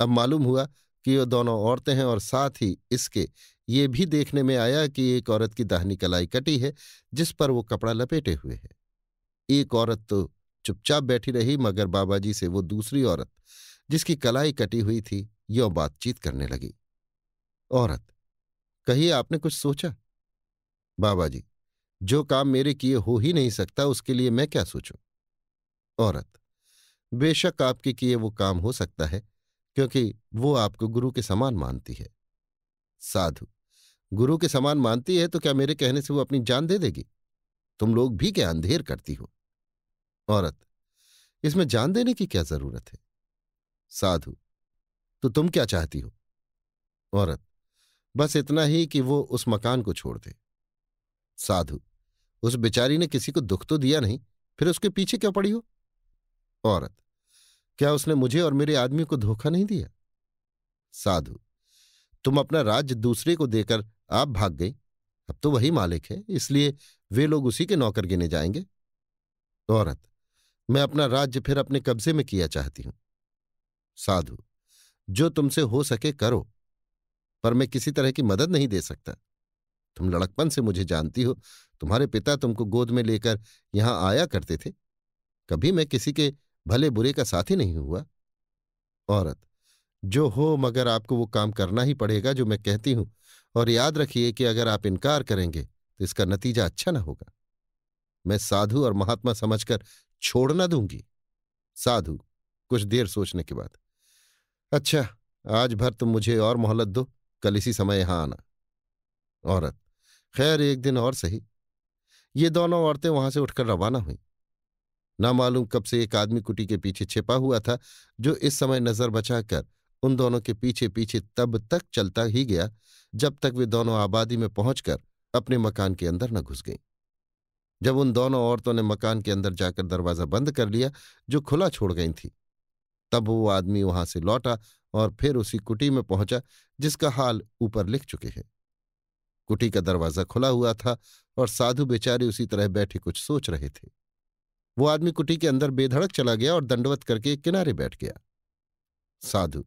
[SPEAKER 1] अब मालूम हुआ कि ये दोनों औरतें हैं और साथ ही इसके ये भी देखने में आया कि एक औरत की दाहनी कलाई कटी है जिस पर वो कपड़ा लपेटे हुए है एक औरत तो चुपचाप बैठी रही मगर बाबाजी से वो दूसरी औरत जिसकी कलाई कटी हुई थी यो बातचीत करने लगी औरत कहिए आपने कुछ सोचा बाबाजी जो काम मेरे किए हो ही नहीं सकता उसके लिए मैं क्या सोचूं औरत बेशक आपके किए वो काम हो सकता है क्योंकि वो आपको गुरु के समान मानती है साधु गुरु के समान मानती है तो क्या मेरे कहने से वो अपनी जान दे देगी तुम लोग भी क्या अंधेर करती हो औरत इसमें जान देने की क्या जरूरत है साधु तो तुम क्या चाहती हो औरत बस इतना ही कि वो उस मकान को छोड़ दे साधु उस बेचारी ने किसी को दुख तो दिया नहीं फिर उसके पीछे क्यों पड़ी हो औरत क्या उसने मुझे और मेरे आदमी को धोखा नहीं दिया साधु तुम अपना राज्य दूसरे को देकर आप भाग गई अब तो वही मालिक है इसलिए वे लोग उसी के नौकर गिने जाएंगे औरत मैं अपना राज्य फिर अपने कब्जे में किया चाहती हूं साधु जो तुमसे हो सके करो पर मैं किसी तरह की मदद नहीं दे सकता तुम लड़कपन से मुझे जानती हो तुम्हारे पिता तुमको गोद में लेकर यहां आया करते थे कभी मैं किसी के भले बुरे का साथ ही नहीं हुआ औरत जो हो मगर आपको वो काम करना ही पड़ेगा जो मैं कहती हूं और याद रखिए कि अगर आप इनकार करेंगे तो इसका नतीजा अच्छा ना होगा मैं साधु और महात्मा समझकर छोड़ ना दूंगी साधु कुछ देर सोचने के बाद अच्छा आज भर तुम मुझे और मोहलत दो कल इसी समय यहां आना औरत खैर एक दिन और सही ये दोनों औरतें वहां से उठकर रवाना हुईं ना मालूम कब से एक आदमी कुटी के पीछे छिपा हुआ था जो इस समय नजर बचाकर उन दोनों के पीछे पीछे तब तक चलता ही गया जब तक वे दोनों आबादी में पहुंचकर अपने मकान के अंदर न घुस गई जब उन दोनों औरतों ने मकान के अंदर जाकर दरवाजा बंद कर लिया जो खुला छोड़ गई थी तब वो आदमी वहां से लौटा और फिर उसी कुटी में पहुंचा जिसका हाल ऊपर लिख चुके हैं कुटी का दरवाजा खुला हुआ था और साधु बेचारे उसी तरह बैठे कुछ सोच रहे थे वो आदमी कुटी के अंदर बेधड़क चला गया और दंडवत करके किनारे बैठ गया साधु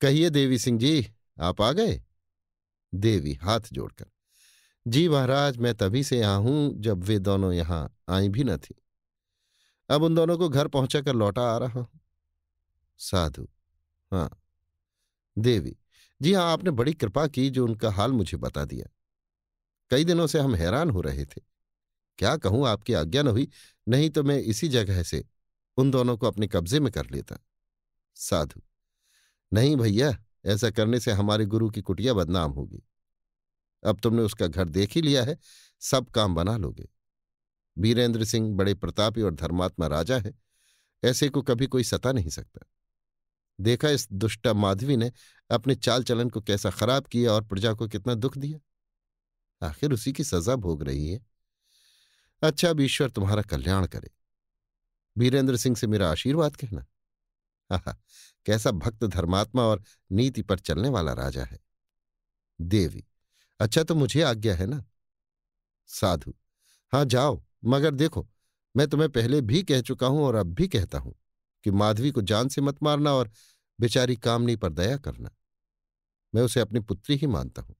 [SPEAKER 1] कहिए देवी सिंह जी आप आ गए देवी हाथ जोड़कर जी महाराज मैं तभी से यहां हूं जब वे दोनों यहां आई भी न थी अब उन दोनों को घर पहुंचा कर लौटा आ रहा हूं साधु हाँ देवी जी हाँ आपने बड़ी कृपा की जो उनका हाल मुझे बता दिया कई दिनों से हम हैरान हो रहे थे क्या कहूं आपकी आज्ञा न हुई नहीं तो मैं इसी जगह से उन दोनों को अपने कब्जे में कर लेता साधु नहीं भैया ऐसा करने से हमारे गुरु की कुटिया बदनाम होगी अब तुमने उसका घर देख ही लिया है सब काम बना लोगे वीरेंद्र सिंह बड़े प्रतापी और धर्मात्मा राजा है ऐसे को कभी कोई सता नहीं सकता देखा इस दुष्टा माधवी ने अपने चाल चलन को कैसा खराब किया और प्रजा को कितना दुख दिया आखिर उसी की सजा भोग रही है अच्छा अब ईश्वर तुम्हारा कल्याण करे वीरेंद्र सिंह से मेरा आशीर्वाद कहना कैसा भक्त धर्मात्मा और नीति पर चलने वाला राजा है देवी अच्छा तो मुझे आज्ञा है ना साधु हाँ जाओ मगर देखो मैं तुम्हें पहले भी कह चुका हूं और अब भी कहता हूं कि माधवी को जान से मत मारना और बेचारी कामनी पर दया करना मैं उसे अपनी पुत्री ही मानता हूं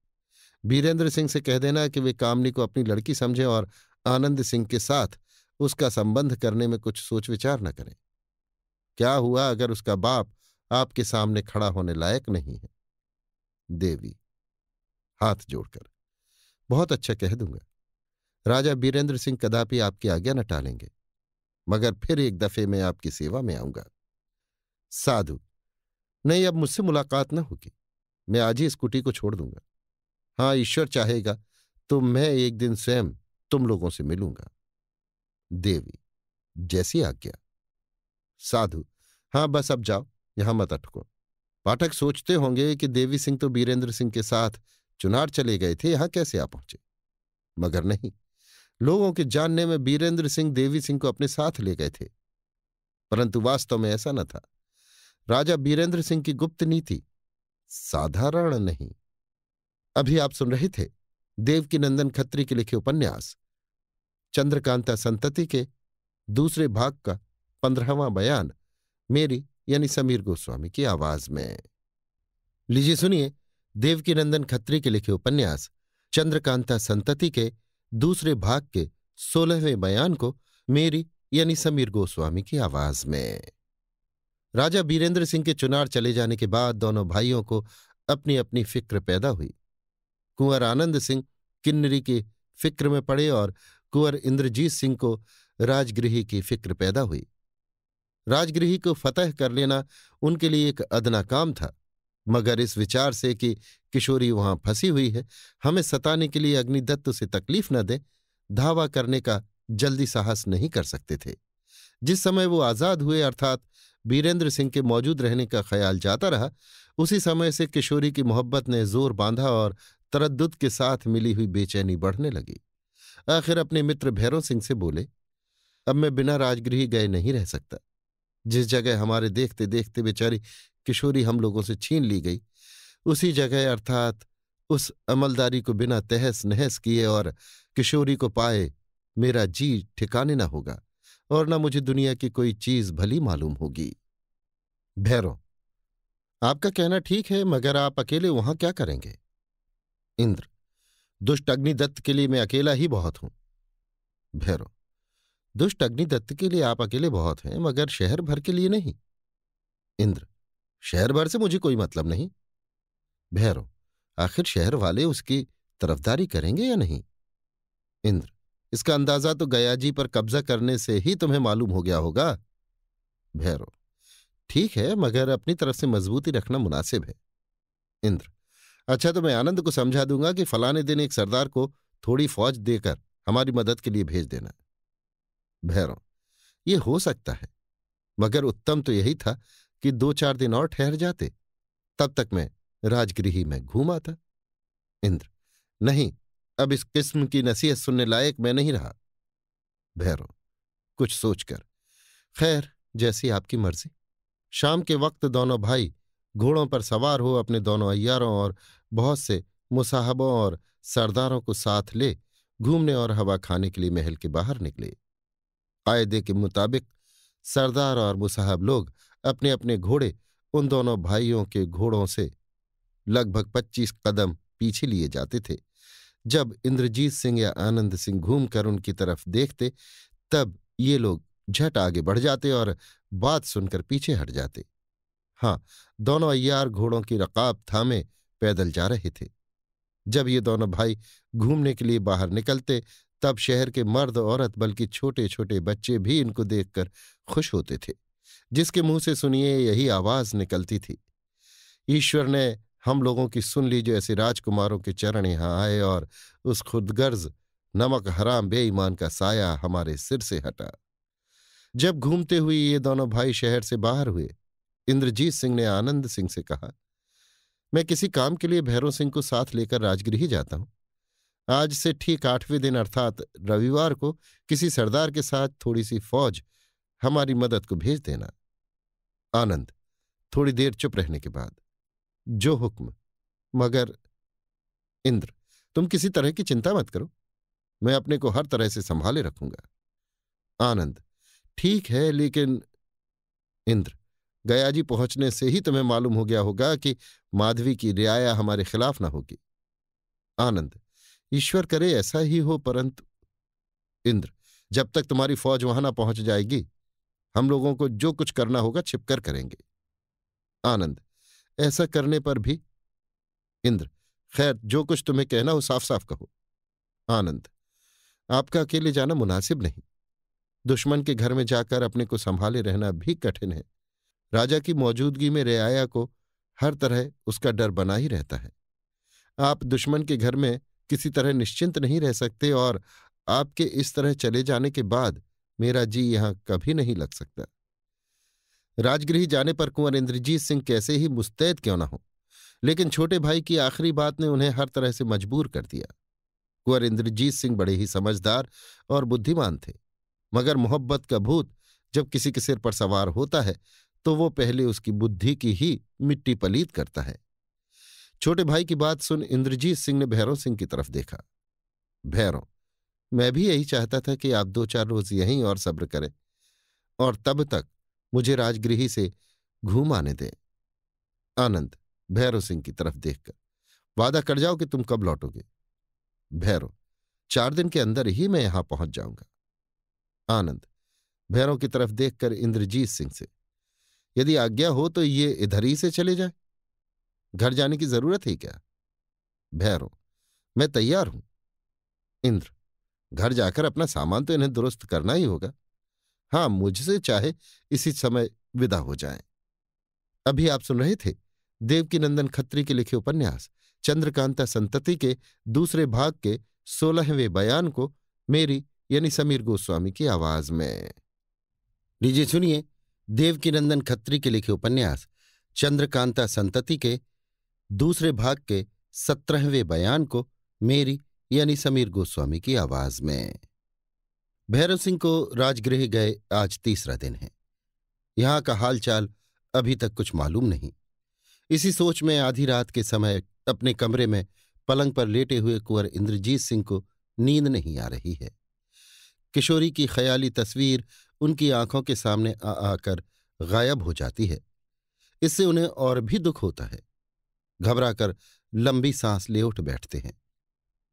[SPEAKER 1] वीरेंद्र सिंह से कह देना कि वे कामनी को अपनी लड़की समझें और आनंद सिंह के साथ उसका संबंध करने में कुछ सोच विचार न करें क्या हुआ अगर उसका बाप आपके सामने खड़ा होने लायक नहीं है देवी हाथ जोड़कर बहुत अच्छा कह दूंगा राजा बीरेंद्र सिंह कदापि आपकी आज्ञा न टालेंगे मगर फिर एक दफे में आपकी सेवा में आऊंगा साधु नहीं अब मुझसे मुलाकात न होगी मैं आज ही स्कूटी को छोड़ दूंगा हाँ ईश्वर चाहेगा तो मैं एक दिन स्वयं तुम लोगों से मिलूंगा देवी जैसी आज्ञा साधु हां बस अब जाओ यहां मत अटको पाठक सोचते होंगे कि देवी सिंह तो बीरेंद्र सिंह के साथ चुनार चले गए थे यहां कैसे आ पहुंचे मगर नहीं लोगों के जानने में बीरेंद्र सिंह देवी सिंह को अपने साथ ले गए थे परंतु वास्तव में ऐसा न था राजा बीरेंद्र सिंह की गुप्त नीति साधारण नहीं अभी आप सुन रहे थे देवकीनंदन खत्री के लिखे उपन्यास चंद्रकांता संतति के दूसरे भाग का पंद्रहवां बयान मेरी यानी समीर गोस्वामी की आवाज में लीजिए सुनिए देवकीनंदन खत्री के लिखे उपन्यास चंद्रकांता संतति के दूसरे भाग के सोलहवें बयान को मेरी यानी समीर गोस्वामी की आवाज में राजा बीरेंद्र सिंह के चुनार चले जाने के बाद दोनों भाइयों को अपनी अपनी फिक्र पैदा हुई कुंवर आनंद सिंह किन्नरी के फिक्र में पड़े और कुंवर इंद्रजीत सिंह को राजगृह की फिक्र पैदा हुई राजगृह को फतह कर लेना उनके लिए एक अदना काम था मगर इस विचार से कि किशोरी वहां फंसी हुई है हमें सताने के लिए अग्निदत्त से तकलीफ न दे धावा करने का जल्दी साहस नहीं कर सकते थे जिस समय वो आजाद हुए अर्थात वीरेंद्र सिंह के मौजूद रहने का ख्याल जाता रहा उसी समय से किशोरी की मोहब्बत ने जोर बांधा और तरद्दुत के साथ मिली हुई बेचैनी बढ़ने लगी आखिर अपने मित्र भैरव सिंह से बोले अब मैं बिना राजगृह गए नहीं रह सकता जिस जगह हमारे देखते देखते बेचारी किशोरी हम लोगों से छीन ली गई उसी जगह अर्थात उस अमलदारी को बिना तहस नहस किए और किशोरी को पाए मेरा जी ठिकाने ना होगा और न मुझे दुनिया की कोई चीज भली मालूम होगी भैरव आपका कहना ठीक है मगर आप अकेले वहां क्या करेंगे इंद्र दुष्ट अग्निदत्त के लिए मैं अकेला ही बहुत हूं भैरव दुष्ट अग्निदत्त के लिए आप अकेले बहुत हैं मगर शहर भर के लिए नहीं इंद्र शहर भर से मुझे कोई मतलब नहीं भैरव आखिर शहर वाले उसकी तरफदारी करेंगे या नहीं इंद्र इसका अंदाजा तो गया जी पर कब्जा करने से ही तुम्हें मालूम हो गया होगा भैरव ठीक है मगर अपनी तरफ से मजबूती रखना मुनासिब है इंद्र अच्छा तो मैं आनंद को समझा दूंगा कि फलाने दिन एक सरदार को थोड़ी फौज देकर हमारी मदद के लिए भेज देना भैरों ये हो सकता है मगर उत्तम तो यही था कि दो चार दिन और ठहर जाते तब तक मैं राजगृह में घूमा था इंद्र नहीं अब इस किस्म की नसीहत सुनने लायक मैं नहीं रहा भैरों कुछ सोचकर खैर जैसी आपकी मर्जी शाम के वक्त दोनों भाई घोड़ों पर सवार हो अपने दोनों अयारों और बहुत से मुसाहबों और सरदारों को साथ ले घूमने और हवा खाने के लिए महल के बाहर निकले कायदे के मुताबिक सरदार और मुसाहब लोग अपने अपने घोड़े उन दोनों भाइयों के घोड़ों से लगभग पच्चीस कदम पीछे लिए जाते थे जब इंद्रजीत सिंह या आनंद सिंह घूमकर उनकी तरफ देखते तब ये लोग झट आगे बढ़ जाते और बात सुनकर पीछे हट जाते हाँ दोनों अय्यार घोड़ों की रकाब थामे पैदल जा रहे थे जब ये दोनों भाई घूमने के लिए बाहर निकलते तब शहर के मर्द औरत बल्कि छोटे छोटे बच्चे भी इनको देखकर खुश होते थे जिसके मुंह से सुनिए यही आवाज निकलती थी ईश्वर ने हम लोगों की सुन ली जो ऐसे राजकुमारों के चरण यहाँ आए और उस खुदगर्ज नमक हराम बेईमान का साया हमारे सिर से हटा जब घूमते हुए ये दोनों भाई शहर से बाहर हुए इंद्रजीत सिंह ने आनंद सिंह से कहा मैं किसी काम के लिए भैरव सिंह को साथ लेकर राजगृह जाता हूं आज से ठीक आठवें दिन अर्थात रविवार को किसी सरदार के साथ थोड़ी सी फौज हमारी मदद को भेज देना आनंद थोड़ी देर चुप रहने के बाद जो हुक्म मगर इंद्र तुम किसी तरह की चिंता मत करो मैं अपने को हर तरह से संभाले रखूंगा आनंद ठीक है लेकिन इंद्र गयाजी पहुंचने से ही तुम्हें मालूम हो गया होगा कि माधवी की रियाया हमारे खिलाफ ना होगी आनंद ईश्वर करे ऐसा ही हो परंतु इंद्र जब तक तुम्हारी फौज वहां ना पहुंच जाएगी हम लोगों को जो कुछ करना होगा छिपकर करेंगे आनंद ऐसा करने पर भी इंद्र खैर जो कुछ तुम्हें कहना हो साफ साफ कहो आनंद आपका अकेले जाना मुनासिब नहीं दुश्मन के घर में जाकर अपने को संभाले रहना भी कठिन है राजा की मौजूदगी में रियाया को हर तरह उसका डर बना ही रहता है आप दुश्मन के घर में किसी तरह निश्चिंत नहीं रह सकते और आपके इस तरह चले जाने के बाद मेरा जी यहां कभी नहीं लग सकता राजगृह जाने पर कुंवर इंद्रजीत सिंह कैसे ही मुस्तैद क्यों ना हो लेकिन छोटे भाई की आखिरी बात ने उन्हें हर तरह से मजबूर कर दिया कुंवर इंद्रजीत सिंह बड़े ही समझदार और बुद्धिमान थे मगर मोहब्बत का भूत जब किसी के सिर पर सवार होता है तो वो पहले उसकी बुद्धि की ही मिट्टी पलीत करता है छोटे भाई की बात सुन इंद्रजीत सिंह ने भैरव सिंह की तरफ देखा भैरव मैं भी यही चाहता था कि आप दो चार रोज यहीं और सब्र करें और तब तक मुझे राजगृही से घूम आने दें आनंद भैरव सिंह की तरफ देखकर वादा कर जाओ कि तुम कब लौटोगे भैरव चार दिन के अंदर ही मैं यहां पहुंच जाऊंगा आनंद भैरों की तरफ देखकर इंद्रजीत सिंह से यदि आज्ञा हो तो ये इधर ही से चले जाए घर जाने की जरूरत है क्या भैरव मैं तैयार हूं इंद्र घर जाकर अपना सामान तो इन्हें दुरुस्त करना ही होगा हाँ मुझसे चाहे इसी समय विदा हो जाए अभी आप सुन रहे थे देवकीनंदन खत्री के लिखे उपन्यास चंद्रकांता संतति के दूसरे भाग के सोलहवें बयान को मेरी यानी समीर गोस्वामी की आवाज में लीजिए सुनिए देवकीनंदन खत्री के लिखे उपन्यास चंद्रकांता संतति के दूसरे भाग के सत्रहवें बयान को मेरी यानी समीर गोस्वामी की आवाज में भैरव सिंह को राजगृह गए आज तीसरा दिन है यहां का हालचाल अभी तक कुछ मालूम नहीं इसी सोच में आधी रात के समय अपने कमरे में पलंग पर लेटे हुए कुंवर इंद्रजीत सिंह को नींद नहीं आ रही है किशोरी की ख्याली तस्वीर उनकी आंखों के सामने आ आकर गायब हो जाती है इससे उन्हें और भी दुख होता है घबरा कर लंबी सांस ले उठ बैठते हैं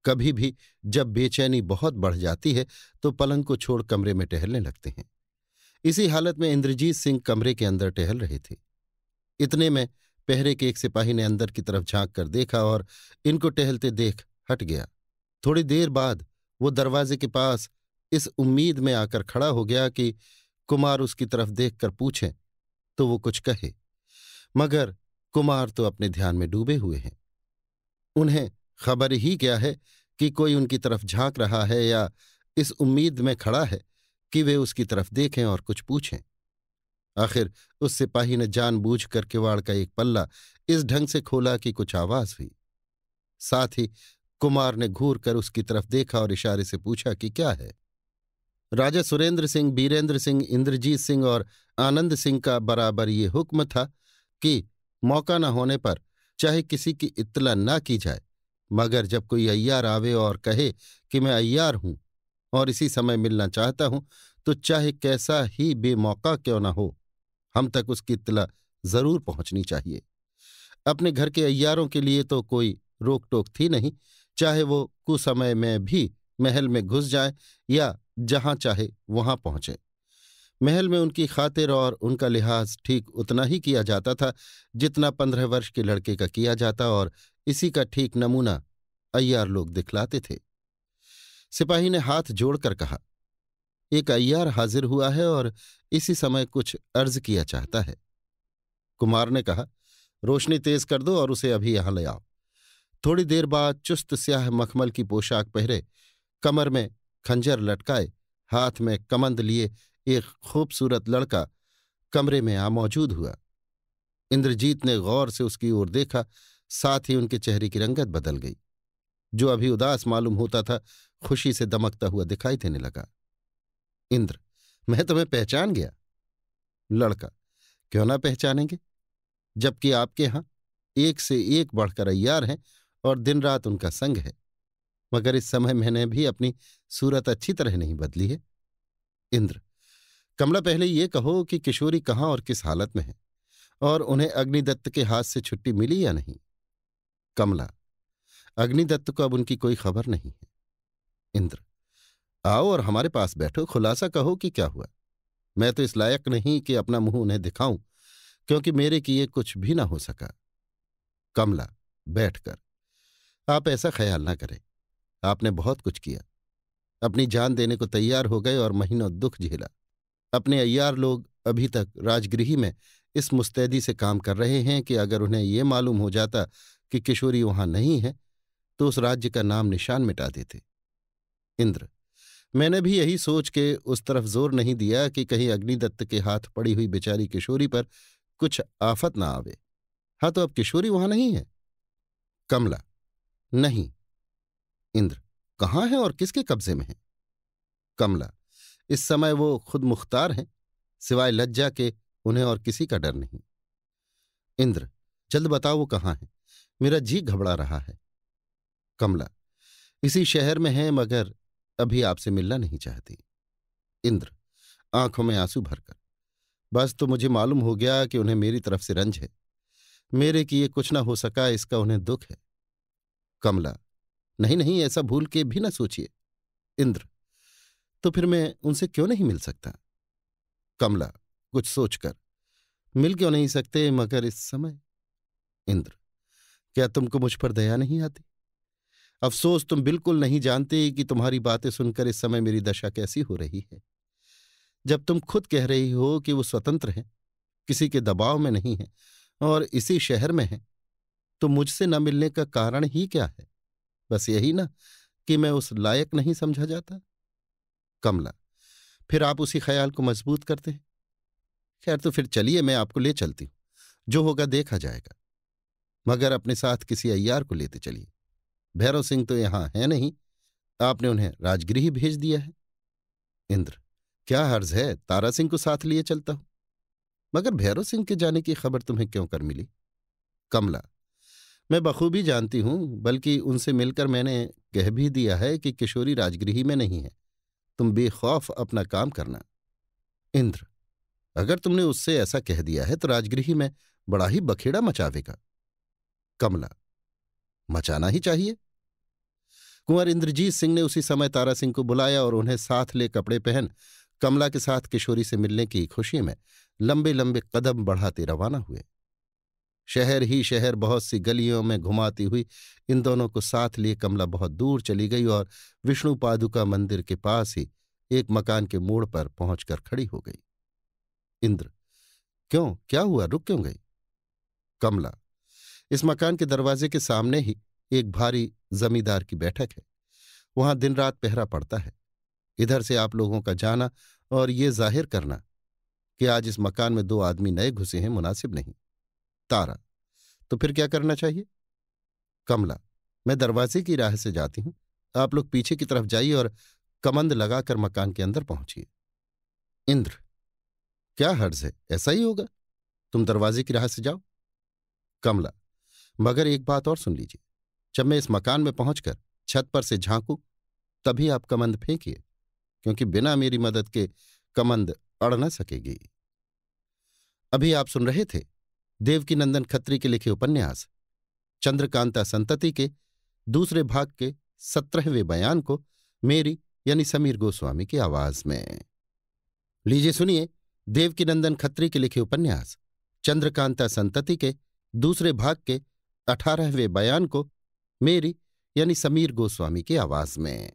[SPEAKER 1] कभी भी जब बेचैनी बहुत बढ़ जाती है तो पलंग को छोड़ कमरे में टहलने लगते हैं इसी हालत में इंद्रजीत सिंह कमरे के अंदर टहल रहे थे इतने में पहरे के एक सिपाही ने अंदर की तरफ झांक कर देखा और इनको टहलते देख हट गया थोड़ी देर बाद वो दरवाजे के पास इस उम्मीद में आकर खड़ा हो गया कि कुमार उसकी तरफ देखकर पूछें तो वो कुछ कहे मगर कुमार तो अपने ध्यान में डूबे हुए हैं उन्हें खबर ही क्या है कि कोई उनकी तरफ झांक रहा है या इस उम्मीद में खड़ा है कि वे उसकी तरफ देखें और कुछ पूछें आखिर उस सिपाही ने जानबूझ कर किवाड़ का एक पल्ला इस ढंग से खोला कि कुछ आवाज हुई साथ ही कुमार ने घूर कर उसकी तरफ देखा और इशारे से पूछा कि क्या है राजा सुरेंद्र सिंह बीरेंद्र सिंह इंद्रजीत सिंह और आनंद सिंह का बराबर ये हुक्म था कि मौका न होने पर चाहे किसी की इतला न की जाए मगर जब कोई अय्यार आवे और कहे कि मैं अय्यार हूं और इसी समय मिलना चाहता हूं तो चाहे कैसा ही बेमौका क्यों ना हो हम तक उसकी इतला जरूर पहुंचनी चाहिए अपने घर के अय्यारों के लिए तो कोई रोक टोक थी नहीं चाहे वो कुसमय में भी महल में घुस जाए या जहां चाहे वहां पहुंचे महल में उनकी खातिर और उनका लिहाज ठीक उतना ही किया जाता था जितना पंद्रह वर्ष के लड़के का किया जाता और इसी का ठीक नमूना अय्यार लोग दिखलाते थे सिपाही ने हाथ जोड़कर कहा एक अय्यार हाजिर हुआ है और इसी समय कुछ अर्ज किया चाहता है कुमार ने कहा रोशनी तेज कर दो और उसे अभी यहां ले आओ थोड़ी देर बाद चुस्त स्याह मखमल की पोशाक पहरे कमर में खंजर लटकाए हाथ में कमंद लिए एक खूबसूरत लड़का कमरे में आ मौजूद हुआ इंद्रजीत ने गौर से उसकी ओर देखा साथ ही उनके चेहरे की रंगत बदल गई जो अभी उदास मालूम होता था खुशी से दमकता हुआ दिखाई देने लगा इंद्र मैं तुम्हें पहचान गया लड़का क्यों ना पहचानेंगे जबकि आपके यहां एक से एक बढ़कर अयार हैं और दिन रात उनका संग है मगर इस समय मैंने भी अपनी सूरत अच्छी तरह नहीं बदली है इंद्र कमला पहले ये कहो कि किशोरी कहाँ और किस हालत में है और उन्हें अग्निदत्त के हाथ से छुट्टी मिली या नहीं कमला अग्निदत्त को अब उनकी कोई खबर नहीं है इंद्र आओ और हमारे पास बैठो खुलासा कहो कि क्या हुआ मैं तो इस लायक नहीं कि अपना मुंह उन्हें दिखाऊं क्योंकि मेरे किए कुछ भी ना हो सका कमला बैठकर आप ऐसा ख्याल ना करें आपने बहुत कुछ किया अपनी जान देने को तैयार हो गए और महीनों दुख झेला अपने अय्यार लोग अभी तक राजगृह में इस मुस्तैदी से काम कर रहे हैं कि अगर उन्हें ये मालूम हो जाता कि किशोरी वहां नहीं है तो उस राज्य का नाम निशान मिटा देते इंद्र मैंने भी यही सोच के उस तरफ जोर नहीं दिया कि कहीं अग्निदत्त के हाथ पड़ी हुई बेचारी किशोरी पर कुछ आफत ना आवे हाँ तो अब किशोरी वहां नहीं है कमला नहीं इंद्र कहाँ है और किसके कब्जे में है कमला इस समय वो खुद मुख्तार हैं सिवाय लज्जा के उन्हें और किसी का डर नहीं इंद्र जल्द बताओ वो कहाँ है मेरा जी घबरा रहा है कमला इसी शहर में है मगर अभी आपसे मिलना नहीं चाहती इंद्र आंखों में आंसू भरकर बस तो मुझे मालूम हो गया कि उन्हें मेरी तरफ से रंज है मेरे ये कुछ ना हो सका इसका उन्हें दुख है कमला नहीं नहीं ऐसा भूल के भी ना सोचिए इंद्र तो फिर मैं उनसे क्यों नहीं मिल सकता कमला कुछ सोचकर मिल क्यों नहीं सकते मगर इस समय इंद्र क्या तुमको मुझ पर दया नहीं आती अफसोस तुम बिल्कुल नहीं जानते कि तुम्हारी बातें सुनकर इस समय मेरी दशा कैसी हो रही है जब तुम खुद कह रही हो कि वो स्वतंत्र हैं किसी के दबाव में नहीं है और इसी शहर में है तो मुझसे न मिलने का कारण ही क्या है बस यही ना कि मैं उस लायक नहीं समझा जाता कमला फिर आप उसी ख्याल को मजबूत करते हैं खैर तो फिर चलिए मैं आपको ले चलती हूं जो होगा देखा जाएगा मगर अपने साथ किसी अय्यार को लेते चलिए भैरव सिंह तो यहां है नहीं आपने उन्हें राजगृह भेज दिया है इंद्र क्या हर्ज है तारा सिंह को साथ लिए चलता हूं मगर भैरव सिंह के जाने की खबर तुम्हें क्यों कर मिली कमला मैं बखूबी जानती हूं बल्कि उनसे मिलकर मैंने कह भी दिया है कि किशोरी राजगृही में नहीं है तुम बेखौफ अपना काम करना इंद्र अगर तुमने उससे ऐसा कह दिया है तो राजगृही में बड़ा ही बखेड़ा मचावेगा कमला मचाना ही चाहिए कुंवर इंद्रजीत सिंह ने उसी समय तारा सिंह को बुलाया और उन्हें साथ ले कपड़े पहन कमला के साथ किशोरी से मिलने की खुशी में लंबे लंबे कदम बढ़ाते रवाना हुए शहर ही शहर बहुत सी गलियों में घुमाती हुई इन दोनों को साथ लिए कमला बहुत दूर चली गई और विष्णु पादुका मंदिर के पास ही एक मकान के मोड़ पर पहुंचकर खड़ी हो गई इंद्र क्यों क्या हुआ रुक क्यों गई कमला इस मकान के दरवाजे के सामने ही एक भारी जमींदार की बैठक है वहां दिन रात पहरा पड़ता है इधर से आप लोगों का जाना और ये जाहिर करना कि आज इस मकान में दो आदमी नए घुसे हैं मुनासिब नहीं तारा तो फिर क्या करना चाहिए कमला मैं दरवाजे की राह से जाती हूं आप लोग पीछे की तरफ जाइए और कमंद लगाकर मकान के अंदर पहुंचिए इंद्र क्या हर्ज है ऐसा ही होगा तुम दरवाजे की राह से जाओ कमला मगर एक बात और सुन लीजिए जब मैं इस मकान में पहुंचकर छत पर से झांकू तभी आप कमंद फेंकिए क्योंकि बिना मेरी मदद के कमंद अड़ न सकेगी अभी आप सुन रहे थे देवकीनंदन खत्री के लिखे उपन्यास चंद्रकांता संतति के दूसरे भाग के सत्रहवें बयान को मेरी यानी समीर गोस्वामी की आवाज में लीजिए सुनिए देवकीनंदन खत्री के लिखे उपन्यास चंद्रकांता संतति के दूसरे भाग के अठारहवें बयान को मेरी यानी समीर गोस्वामी की आवाज में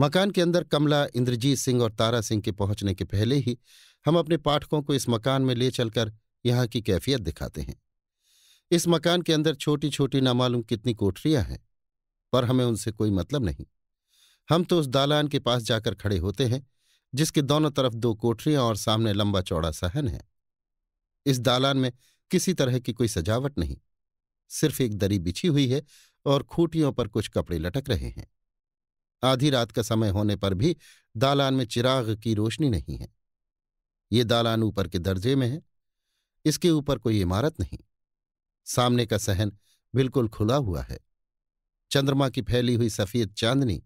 [SPEAKER 1] मकान के अंदर कमला इंद्रजीत सिंह और तारा सिंह के पहुंचने के पहले ही हम अपने पाठकों को इस मकान में ले चलकर यहाँ की कैफियत दिखाते हैं इस मकान के अंदर छोटी छोटी नामालूम कितनी कोठरियां हैं पर हमें उनसे कोई मतलब नहीं हम तो उस दालान के पास जाकर खड़े होते हैं जिसके दोनों तरफ दो कोठरियां और सामने लंबा चौड़ा सहन है इस दालान में किसी तरह की कोई सजावट नहीं सिर्फ एक दरी बिछी हुई है और खूटियों पर कुछ कपड़े लटक रहे हैं आधी रात का समय होने पर भी दालान में चिराग की रोशनी नहीं है ये दालान ऊपर के दर्जे में है इसके ऊपर कोई इमारत नहीं सामने का सहन बिल्कुल खुला हुआ है चंद्रमा की फैली हुई सफेद चांदनी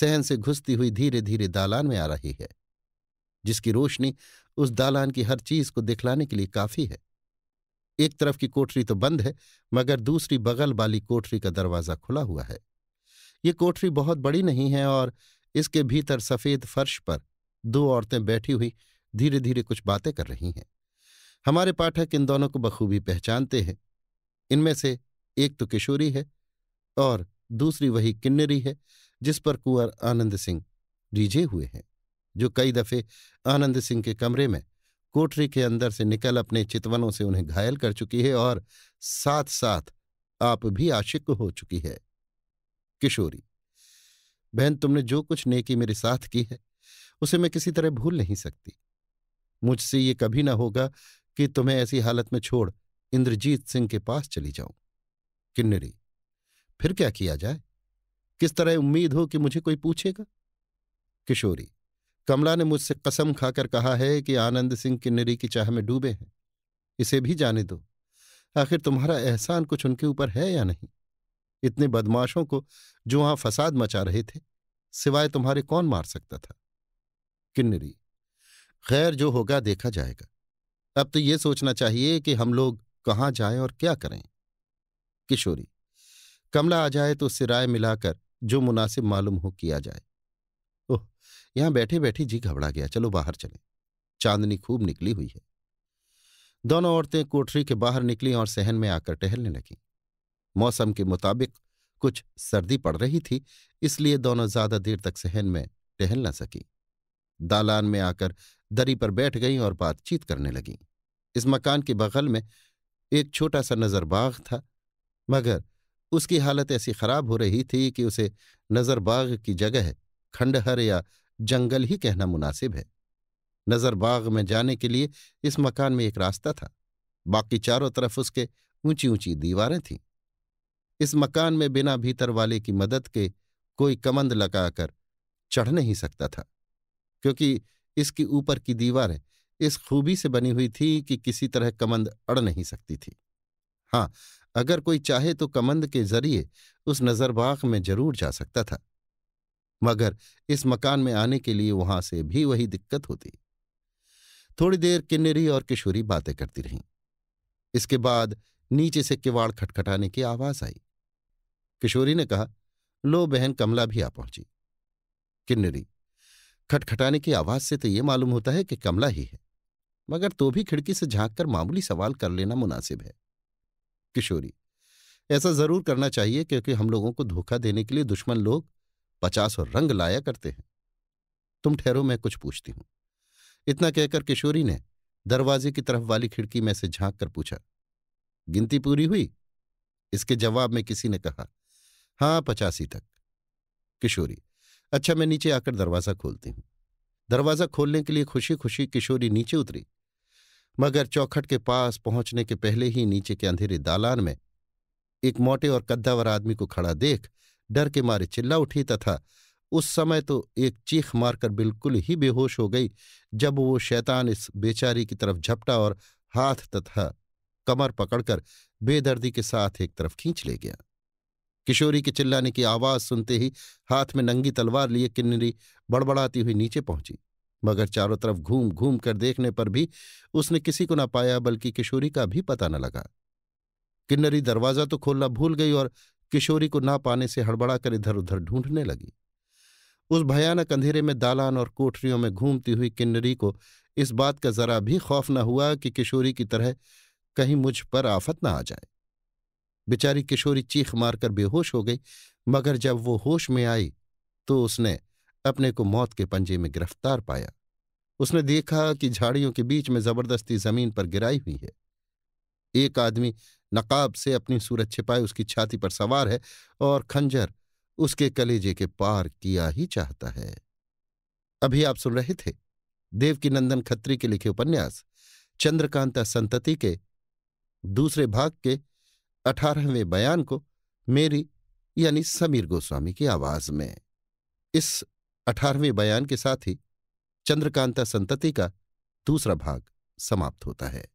[SPEAKER 1] सहन से घुसती हुई धीरे धीरे दालान में आ रही है जिसकी रोशनी उस दालान की हर चीज को दिखलाने के लिए काफी है एक तरफ की कोठरी तो बंद है मगर दूसरी बगल वाली कोठरी का दरवाजा खुला हुआ है ये कोठरी बहुत बड़ी नहीं है और इसके भीतर सफेद फर्श पर दो औरतें बैठी हुई धीरे धीरे कुछ बातें कर रही हैं हमारे पाठक इन दोनों को बखूबी पहचानते हैं इनमें से एक तो किशोरी है और दूसरी वही किन्नरी है जिस पर कुंवर आनंद सिंह रिझे हुए हैं जो कई दफे आनंद सिंह के कमरे में कोठरी के अंदर से निकल अपने चितवनों से उन्हें घायल कर चुकी है और साथ साथ आप भी आशिक हो चुकी है किशोरी बहन तुमने जो कुछ नेकी मेरे साथ की है उसे मैं किसी तरह भूल नहीं सकती मुझसे ये कभी ना होगा कि तुम्हें ऐसी हालत में छोड़ इंद्रजीत सिंह के पास चली जाऊं किन्नरी फिर क्या किया जाए किस तरह उम्मीद हो कि मुझे कोई पूछेगा किशोरी कमला ने मुझसे कसम खाकर कहा है कि आनंद सिंह किन्नरी की चाह में डूबे हैं इसे भी जाने दो आखिर तुम्हारा एहसान कुछ उनके ऊपर है या नहीं इतने बदमाशों को जो वहां फसाद मचा रहे थे सिवाय तुम्हारे कौन मार सकता था किन्नरी खैर जो होगा देखा जाएगा अब तो ये सोचना चाहिए कि हम लोग कहाँ जाए और क्या करें किशोरी कमला आ जाए तो उससे राय मिलाकर जो मुनासिब मालूम हो किया जाए ओह यहां बैठे बैठे जी घबरा गया चलो बाहर चले चांदनी खूब निकली हुई है दोनों औरतें कोठरी के बाहर निकली और सहन में आकर टहलने लगीं मौसम के मुताबिक कुछ सर्दी पड़ रही थी इसलिए दोनों ज्यादा देर तक सहन में टहल न सकी दालान में आकर दरी पर बैठ गईं और बातचीत करने लगीं इस मकान के बगल में एक छोटा सा नज़रबाग था मगर उसकी हालत ऐसी खराब हो रही थी कि उसे नज़रबाग की जगह खंडहर या जंगल ही कहना मुनासिब है नज़रबाग में जाने के लिए इस मकान में एक रास्ता था बाकी चारों तरफ उसके ऊंची ऊंची दीवारें थीं इस मकान में बिना भीतर वाले की मदद के कोई कमंद लगाकर चढ़ नहीं सकता था क्योंकि इसकी ऊपर की दीवार इस खूबी से बनी हुई थी कि किसी तरह कमंद अड़ नहीं सकती थी हाँ अगर कोई चाहे तो कमंद के जरिए उस नजरबाग में जरूर जा सकता था मगर इस मकान में आने के लिए वहां से भी वही दिक्कत होती थोड़ी देर किन्नरी और किशोरी बातें करती रहीं इसके बाद नीचे से किवाड़ खटखटाने की आवाज आई किशोरी ने कहा लो बहन कमला भी आ पहुंची किन्नरी खटखटाने की आवाज से तो ये मालूम होता है कि कमला ही है मगर तो भी खिड़की से झांक कर मामूली सवाल कर लेना मुनासिब है किशोरी ऐसा जरूर करना चाहिए क्योंकि हम लोगों को धोखा देने के लिए दुश्मन लोग पचास और रंग लाया करते हैं तुम ठहरो मैं कुछ पूछती हूं इतना कहकर किशोरी ने दरवाजे की तरफ वाली खिड़की में से झांक कर पूछा गिनती पूरी हुई इसके जवाब में किसी ने कहा हां पचासी तक किशोरी अच्छा मैं नीचे आकर दरवाज़ा खोलती हूँ दरवाज़ा खोलने के लिए खुशी खुशी किशोरी नीचे उतरी मगर चौखट के पास पहुंचने के पहले ही नीचे के अंधेरे दालान में एक मोटे और कद्दावर आदमी को खड़ा देख डर के मारे चिल्ला उठी तथा उस समय तो एक चीख मारकर बिल्कुल ही बेहोश हो गई जब वो शैतान इस बेचारी की तरफ झपटा और हाथ तथा कमर पकड़कर बेदर्दी के साथ एक तरफ खींच ले गया किशोरी के चिल्लाने की आवाज सुनते ही हाथ में नंगी तलवार लिए किन्नरी बड़बड़ाती हुई नीचे पहुंची मगर चारों तरफ घूम घूम कर देखने पर भी उसने किसी को ना पाया बल्कि किशोरी का भी पता न लगा किन्नरी दरवाजा तो खोलना भूल गई और किशोरी को ना पाने से हड़बड़ाकर इधर उधर ढूंढने लगी उस भयानक अंधेरे में दालान और कोठरियों में घूमती हुई किन्नरी को इस बात का जरा भी खौफ न हुआ कि किशोरी की तरह कहीं मुझ पर आफत न आ जाए बेचारी किशोरी चीख मारकर बेहोश हो गई मगर जब वो होश में आई तो उसने अपने को मौत के पंजे में गिरफ्तार पाया उसने देखा कि झाड़ियों के बीच में जबरदस्ती जमीन पर गिराई हुई है एक आदमी नकाब से अपनी सूरत छिपाए उसकी छाती पर सवार है और खंजर उसके कलेजे के पार किया ही चाहता है अभी आप सुन रहे थे देवकीनंदन खत्री के लिखे उपन्यास चंद्रकांता संतति के दूसरे भाग के अठारहवें बयान को मेरी यानी समीर गोस्वामी की आवाज में इस अठारहवें बयान के साथ ही चंद्रकांता संतति का दूसरा भाग समाप्त होता है